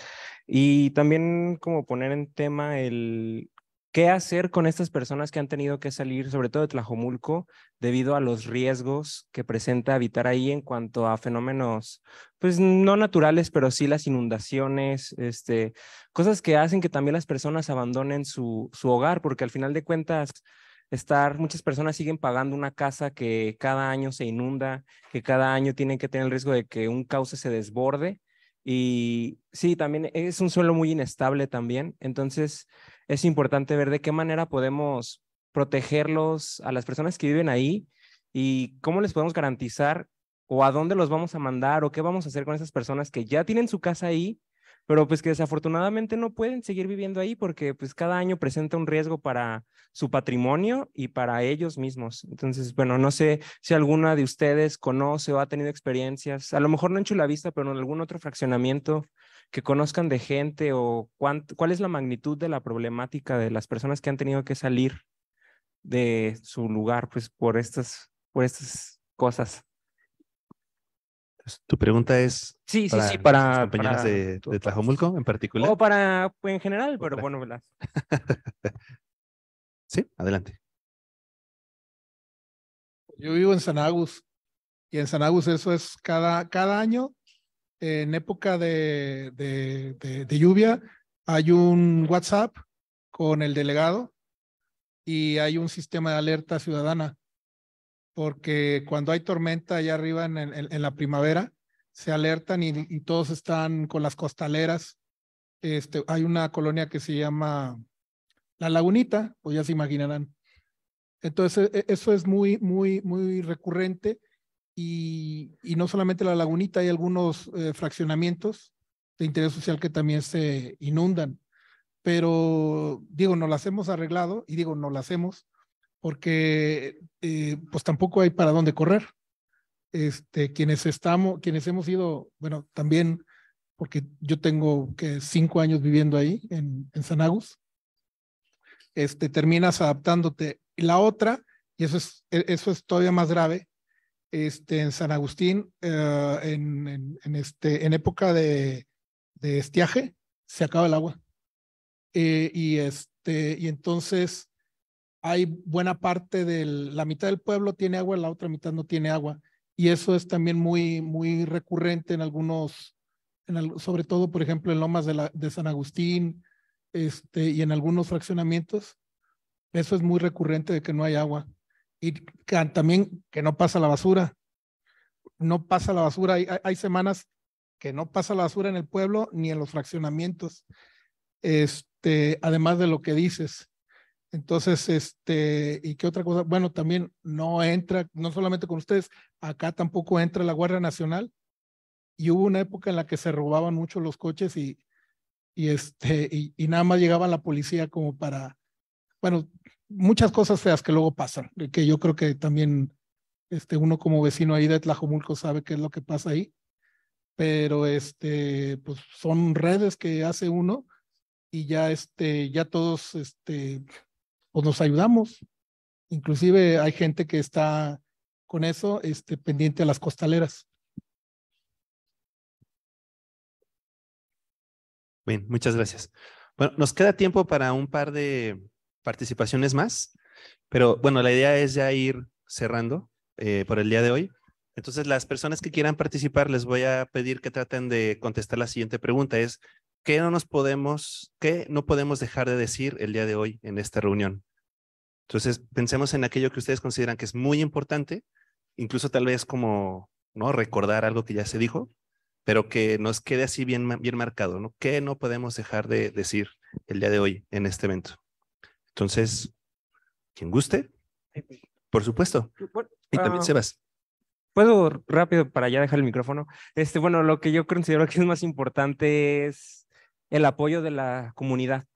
Speaker 12: y también como poner en tema el, ¿Qué hacer con estas personas que han tenido que salir, sobre todo de Tlajomulco, debido a los riesgos que presenta habitar ahí en cuanto a fenómenos, pues no naturales, pero sí las inundaciones, este, cosas que hacen que también las personas abandonen su, su hogar, porque al final de cuentas, estar, muchas personas siguen pagando una casa que cada año se inunda, que cada año tienen que tener el riesgo de que un cauce se desborde y sí, también es un suelo muy inestable también, entonces es importante ver de qué manera podemos protegerlos a las personas que viven ahí y cómo les podemos garantizar o a dónde los vamos a mandar o qué vamos a hacer con esas personas que ya tienen su casa ahí pero pues que desafortunadamente no pueden seguir viviendo ahí porque pues cada año presenta un riesgo para su patrimonio y para ellos mismos. Entonces, bueno, no sé si alguna de ustedes conoce o ha tenido experiencias, a lo mejor no en Chulavista, pero en algún otro fraccionamiento que conozcan de gente o cuál es la magnitud de la problemática de las personas que han tenido que salir de su lugar pues por estas por estas cosas.
Speaker 1: Pues, tu pregunta es sí, para, sí, sí, para de, de, en particular. O
Speaker 12: para pues, en general,
Speaker 7: pero bueno,
Speaker 1: sí, adelante.
Speaker 7: Yo vivo en San Agus y en San Agus eso es cada, cada año, en época de, de lluvia, hay un WhatsApp con el delegado y hay un sistema de alerta ciudadana porque cuando hay tormenta allá arriba en, en, la primavera, se alertan y, todos están con las costaleras. Este, hay una colonia que se llama La Lagunita, pues ya se imaginarán. Entonces, e, e, eso es muy, muy, muy recurrente. Y, no solamente la lagunita, hay algunos eh, fraccionamientos de interés social que también se inundan. Pero digo, no las hemos arreglado y digo, no las hemos porque eh, pues tampoco hay para dónde correr. Este, quienes estamos, quienes hemos ido, bueno, también, porque yo tengo que cinco años viviendo ahí en, en San Agus, este, terminas adaptándote. y La otra, y eso es, e, eso es todavía más grave, este, en San Agustín, eh, en, en, en, este, en época de, de estiaje, se acaba el agua. Eh, y, este, y entonces hay buena parte de la mitad del pueblo tiene agua, la otra mitad no tiene agua. Y eso es también muy, muy recurrente en algunos, en sobre todo, por ejemplo, en Lomas de, la, de San Agustín este, y en algunos fraccionamientos. Eso es muy recurrente de que no hay agua. Y también que no pasa la basura. No pasa la basura. Hay, hay semanas que no pasa la basura en el pueblo ni en los fraccionamientos. Este, además de lo que dices entonces, este, ¿y qué otra cosa? Bueno, también no entra, no solamente con ustedes, acá tampoco entra la Guardia Nacional. Y hubo una época en la que se robaban mucho los coches y, y, este, y, nada más llegaba la policía como para, bueno, muchas cosas feas que luego pasan, que yo creo que también este, uno como vecino ahí de Tlajomulco sabe qué es lo que pasa ahí. Pero este, pues son redes que hace uno y ya este, ya todos este, o nos ayudamos. Inclusive hay gente que está con eso este, pendiente a las costaleras.
Speaker 1: Bien, muchas gracias. Bueno, nos queda tiempo para un par de participaciones más, pero bueno, la idea es ya ir cerrando eh, por el día de hoy. Entonces, las personas que quieran participar, les voy a pedir que traten de contestar la siguiente pregunta. Es, ¿qué no nos podemos, qué no podemos dejar de decir el día de hoy en esta reunión? Entonces, pensemos en aquello que ustedes consideran que es muy importante, incluso tal vez como, ¿no? Recordar algo que ya se dijo, pero que nos quede así bien, bien marcado, ¿no? ¿Qué no podemos dejar de decir el día de hoy en este evento? Entonces, quien guste, por supuesto. Y también ah, Sebas. Puedo rápido para ya dejar el micrófono. Este,
Speaker 12: bueno, lo que yo considero que es más importante es el apoyo de la comunidad.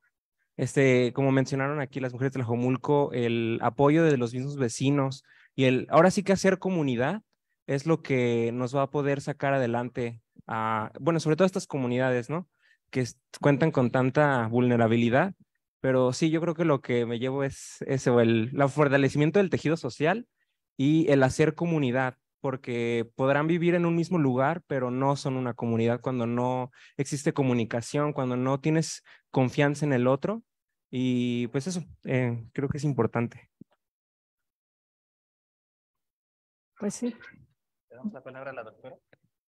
Speaker 12: Este, como mencionaron aquí las mujeres de Tlajomulco, el apoyo de los mismos vecinos y el ahora sí que hacer comunidad es lo que nos va a poder sacar adelante bueno, sobre todo estas comunidades, ¿no? Que cuentan con tanta vulnerabilidad, pero sí, yo creo que lo que me llevo es ese el, el fortalecimiento del tejido social y el hacer comunidad, porque podrán vivir en un mismo lugar, pero no son una comunidad cuando no existe comunicación, cuando no tienes confianza en el otro. Y pues eso, eh, creo que es importante.
Speaker 15: Pues sí. ¿Le damos la palabra a la doctora?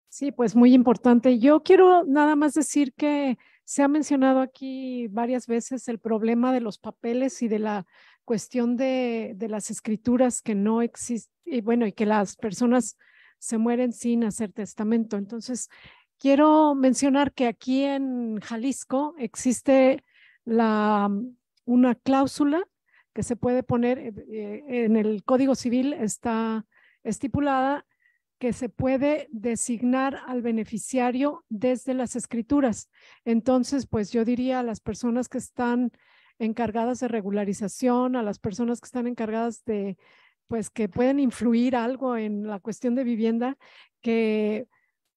Speaker 9: Sí, pues muy importante. Yo quiero nada más decir que se ha mencionado aquí varias veces el problema de los papeles y de la cuestión de, las escrituras que no existen, y bueno, y que las personas se mueren sin hacer testamento. Entonces, quiero mencionar que aquí en Jalisco existe la, una cláusula que se puede poner eh, eh, en el Código Civil, está estipulada que se puede designar al beneficiario desde las escrituras. Entonces, pues yo diría a las personas que están encargadas de regularización, a las personas que están encargadas de, pues que pueden influir algo en la cuestión de vivienda, que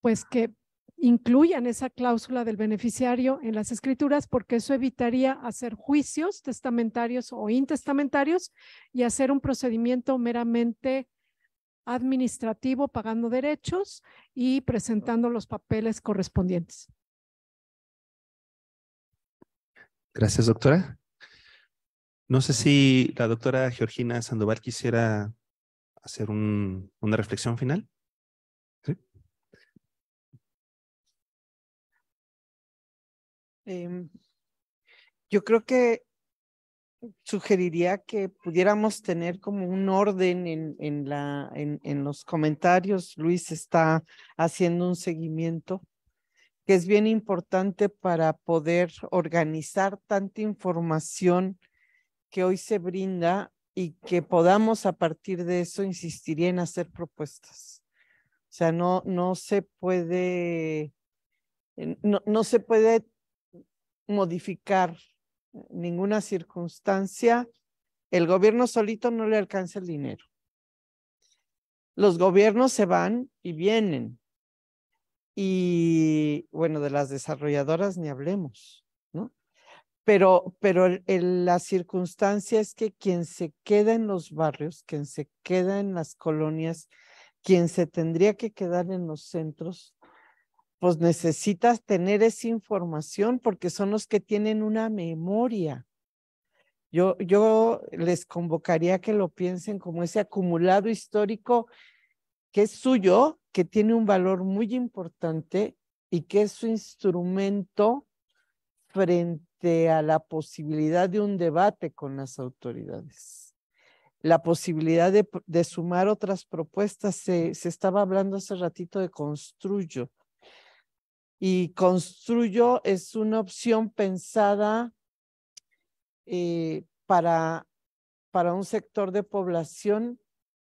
Speaker 9: pues que incluyan esa cláusula del beneficiario en las escrituras porque eso evitaría hacer juicios testamentarios o intestamentarios y hacer un procedimiento meramente administrativo pagando derechos y presentando los papeles correspondientes.
Speaker 4: Gracias,
Speaker 1: doctora. No sé si la doctora Georgina Sandoval quisiera hacer una reflexión final.
Speaker 4: Em,
Speaker 10: yo creo que sugeriría que pudiéramos tener como un orden en, los comentarios. Luis está haciendo un seguimiento que es bien importante para poder organizar tanta información que hoy se brinda y que podamos a partir de eso insistir en hacer propuestas. O sea, no, no se puede, eh, no, no se puede modificar ninguna circunstancia. El gobierno solito no le alcanza el dinero. Los gobiernos se van y vienen. Y bueno, de las desarrolladoras ni hablemos pero, pero la circunstancia es que quien se queda en los barrios, quien se queda en las colonias, quien se tendría que quedar en los centros, pues necesitas tener esa información porque son los que tienen una memoria. Yo, yo les convocaría que lo piensen como ese acumulado histórico que es suyo, que tiene un valor muy importante y que es su instrumento frente a la posibilidad de un debate con las autoridades. La posibilidad de, sumar otras propuestas, se, estaba hablando hace ratito de construyo. Y construyo es una opción pensada eh, para, un sector de población,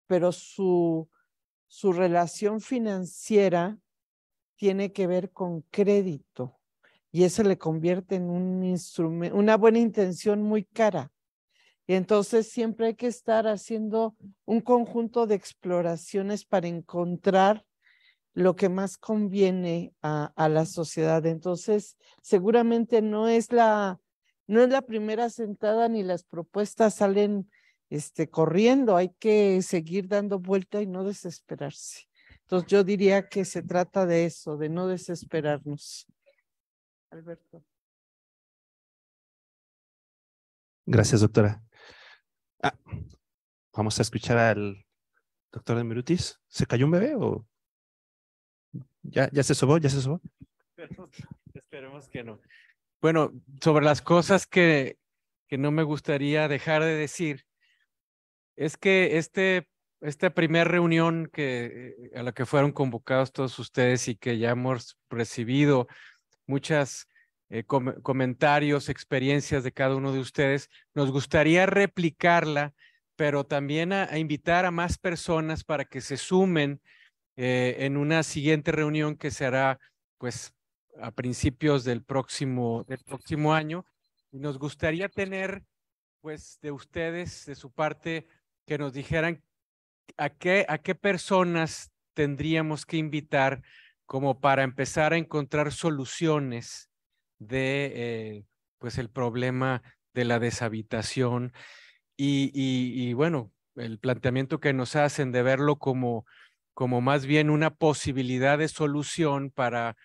Speaker 10: pero su relación financiera tiene que ver con crédito y eso le convierte en un instrumento, una buena intención muy cara. Y entonces siempre hay que estar haciendo un conjunto de exploraciones para encontrar lo que más conviene a, la sociedad. Entonces, seguramente no es la, no es la primera sentada ni las propuestas salen este, corriendo, hay que seguir dando vuelta y no desesperarse. Entonces yo diría que se trata de eso, de
Speaker 4: no desesperarnos. Alberto.
Speaker 1: Gracias, doctora. Ah, vamos a escuchar al doctor de Mirutis. ¿Se cayó un bebé o ya, se sobó? ¿Ya se
Speaker 3: Esperemos, que no.
Speaker 1: Bueno, sobre las cosas
Speaker 3: que, que no me gustaría dejar de decir, es que este, esta primera reunión que, eh, a la que fueron convocados todos ustedes y que ya hemos recibido muchas eh, comentarios, experiencias de cada uno de ustedes. Nos gustaría replicarla, pero también a, invitar a más personas para que se sumen eh, en una siguiente reunión que será, pues, a principios del próximo, del próximo año. Y nos gustaría tener, pues, de ustedes, de su parte, que nos dijeran a qué, a qué personas tendríamos que invitar como para empezar a encontrar soluciones de eh, pues el problema de la deshabitación y, y, bueno, el planteamiento que nos hacen de verlo como, como más bien una posibilidad de solución para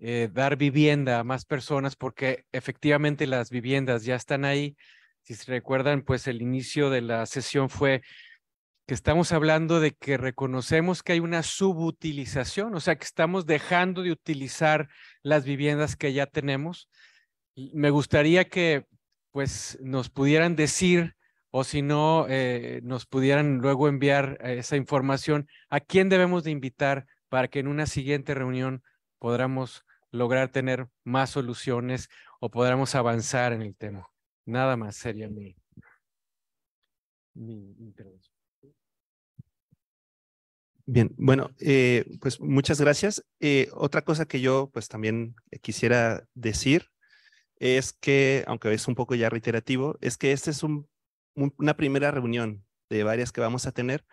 Speaker 3: eh, dar vivienda a más personas, porque efectivamente las viviendas ya están ahí. Si se recuerdan, pues el inicio de la sesión fue que estamos hablando de que reconocemos que hay una subutilización, o sea, que estamos dejando de utilizar las viviendas que ya tenemos. me gustaría que pues nos pudieran decir o si no, eh, nos pudieran luego enviar eh, esa información a quién debemos de invitar para que en una siguiente reunión podamos lograr tener más soluciones o podamos avanzar en el tema. Nada más sería mi, mi intervención.
Speaker 1: Bien, bueno, eh, pues muchas gracias. Eh, otra cosa que yo pues también quisiera decir es que, aunque es un poco ya reiterativo, es que esta es una primera reunión de varias que vamos a tener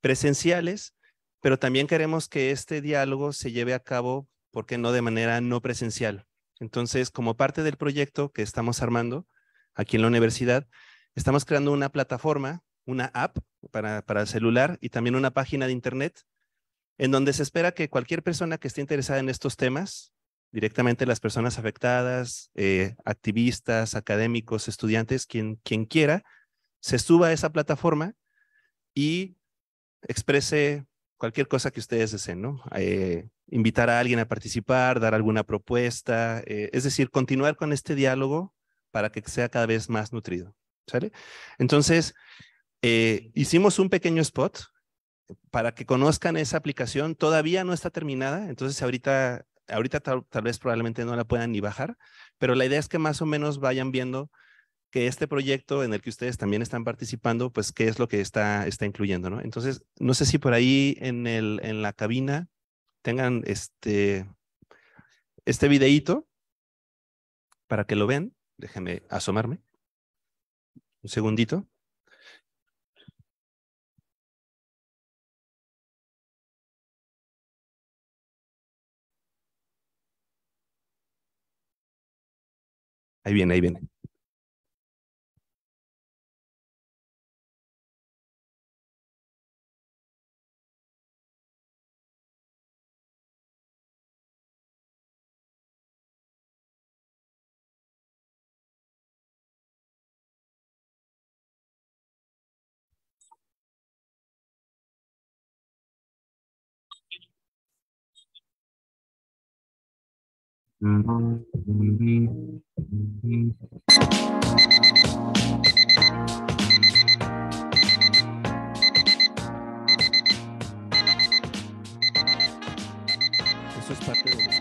Speaker 1: presenciales, pero también queremos que este diálogo se lleve a cabo, ¿por qué no de manera no presencial? Entonces, como parte del proyecto que estamos armando aquí en la universidad, estamos creando una plataforma una app para, para celular y también una página de internet en donde se espera que cualquier persona que esté interesada en estos temas, directamente las personas afectadas, eh, activistas, académicos, estudiantes, quien, quien quiera, se suba a esa plataforma y exprese cualquier cosa que ustedes deseen, ¿no? Eh, invitar a alguien a participar, dar alguna propuesta, eh, es decir, continuar con este diálogo para que sea cada vez más nutrido, ¿sale? Entonces, eh, hicimos un pequeño spot para que conozcan esa aplicación. Todavía no está terminada, entonces ahorita, ahorita tal, vez probablemente no la puedan ni bajar, pero la idea es que más o menos vayan viendo que este proyecto en el que ustedes también están participando, pues qué es lo que está, está incluyendo, ¿no? Entonces, no sé si por ahí en, el, en la cabina tengan este, este videíto para que lo vean. Déjenme asomarme. Un segundito.
Speaker 4: Ahí viene, ahí viene. Eso
Speaker 1: es parte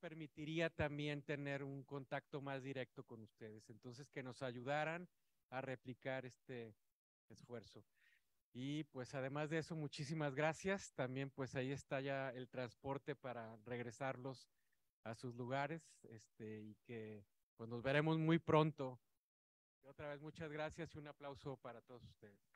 Speaker 4: permitiría también tener un
Speaker 3: contacto más directo con ustedes. Entonces, que nos ayudaran a replicar este esfuerzo. Y pues además de eso, muchísimas gracias. También pues ahí está ya el transporte para regresarlos a sus lugares este, y que
Speaker 4: pues nos veremos muy pronto.
Speaker 3: otra vez muchas gracias y un aplauso para todos
Speaker 4: ustedes.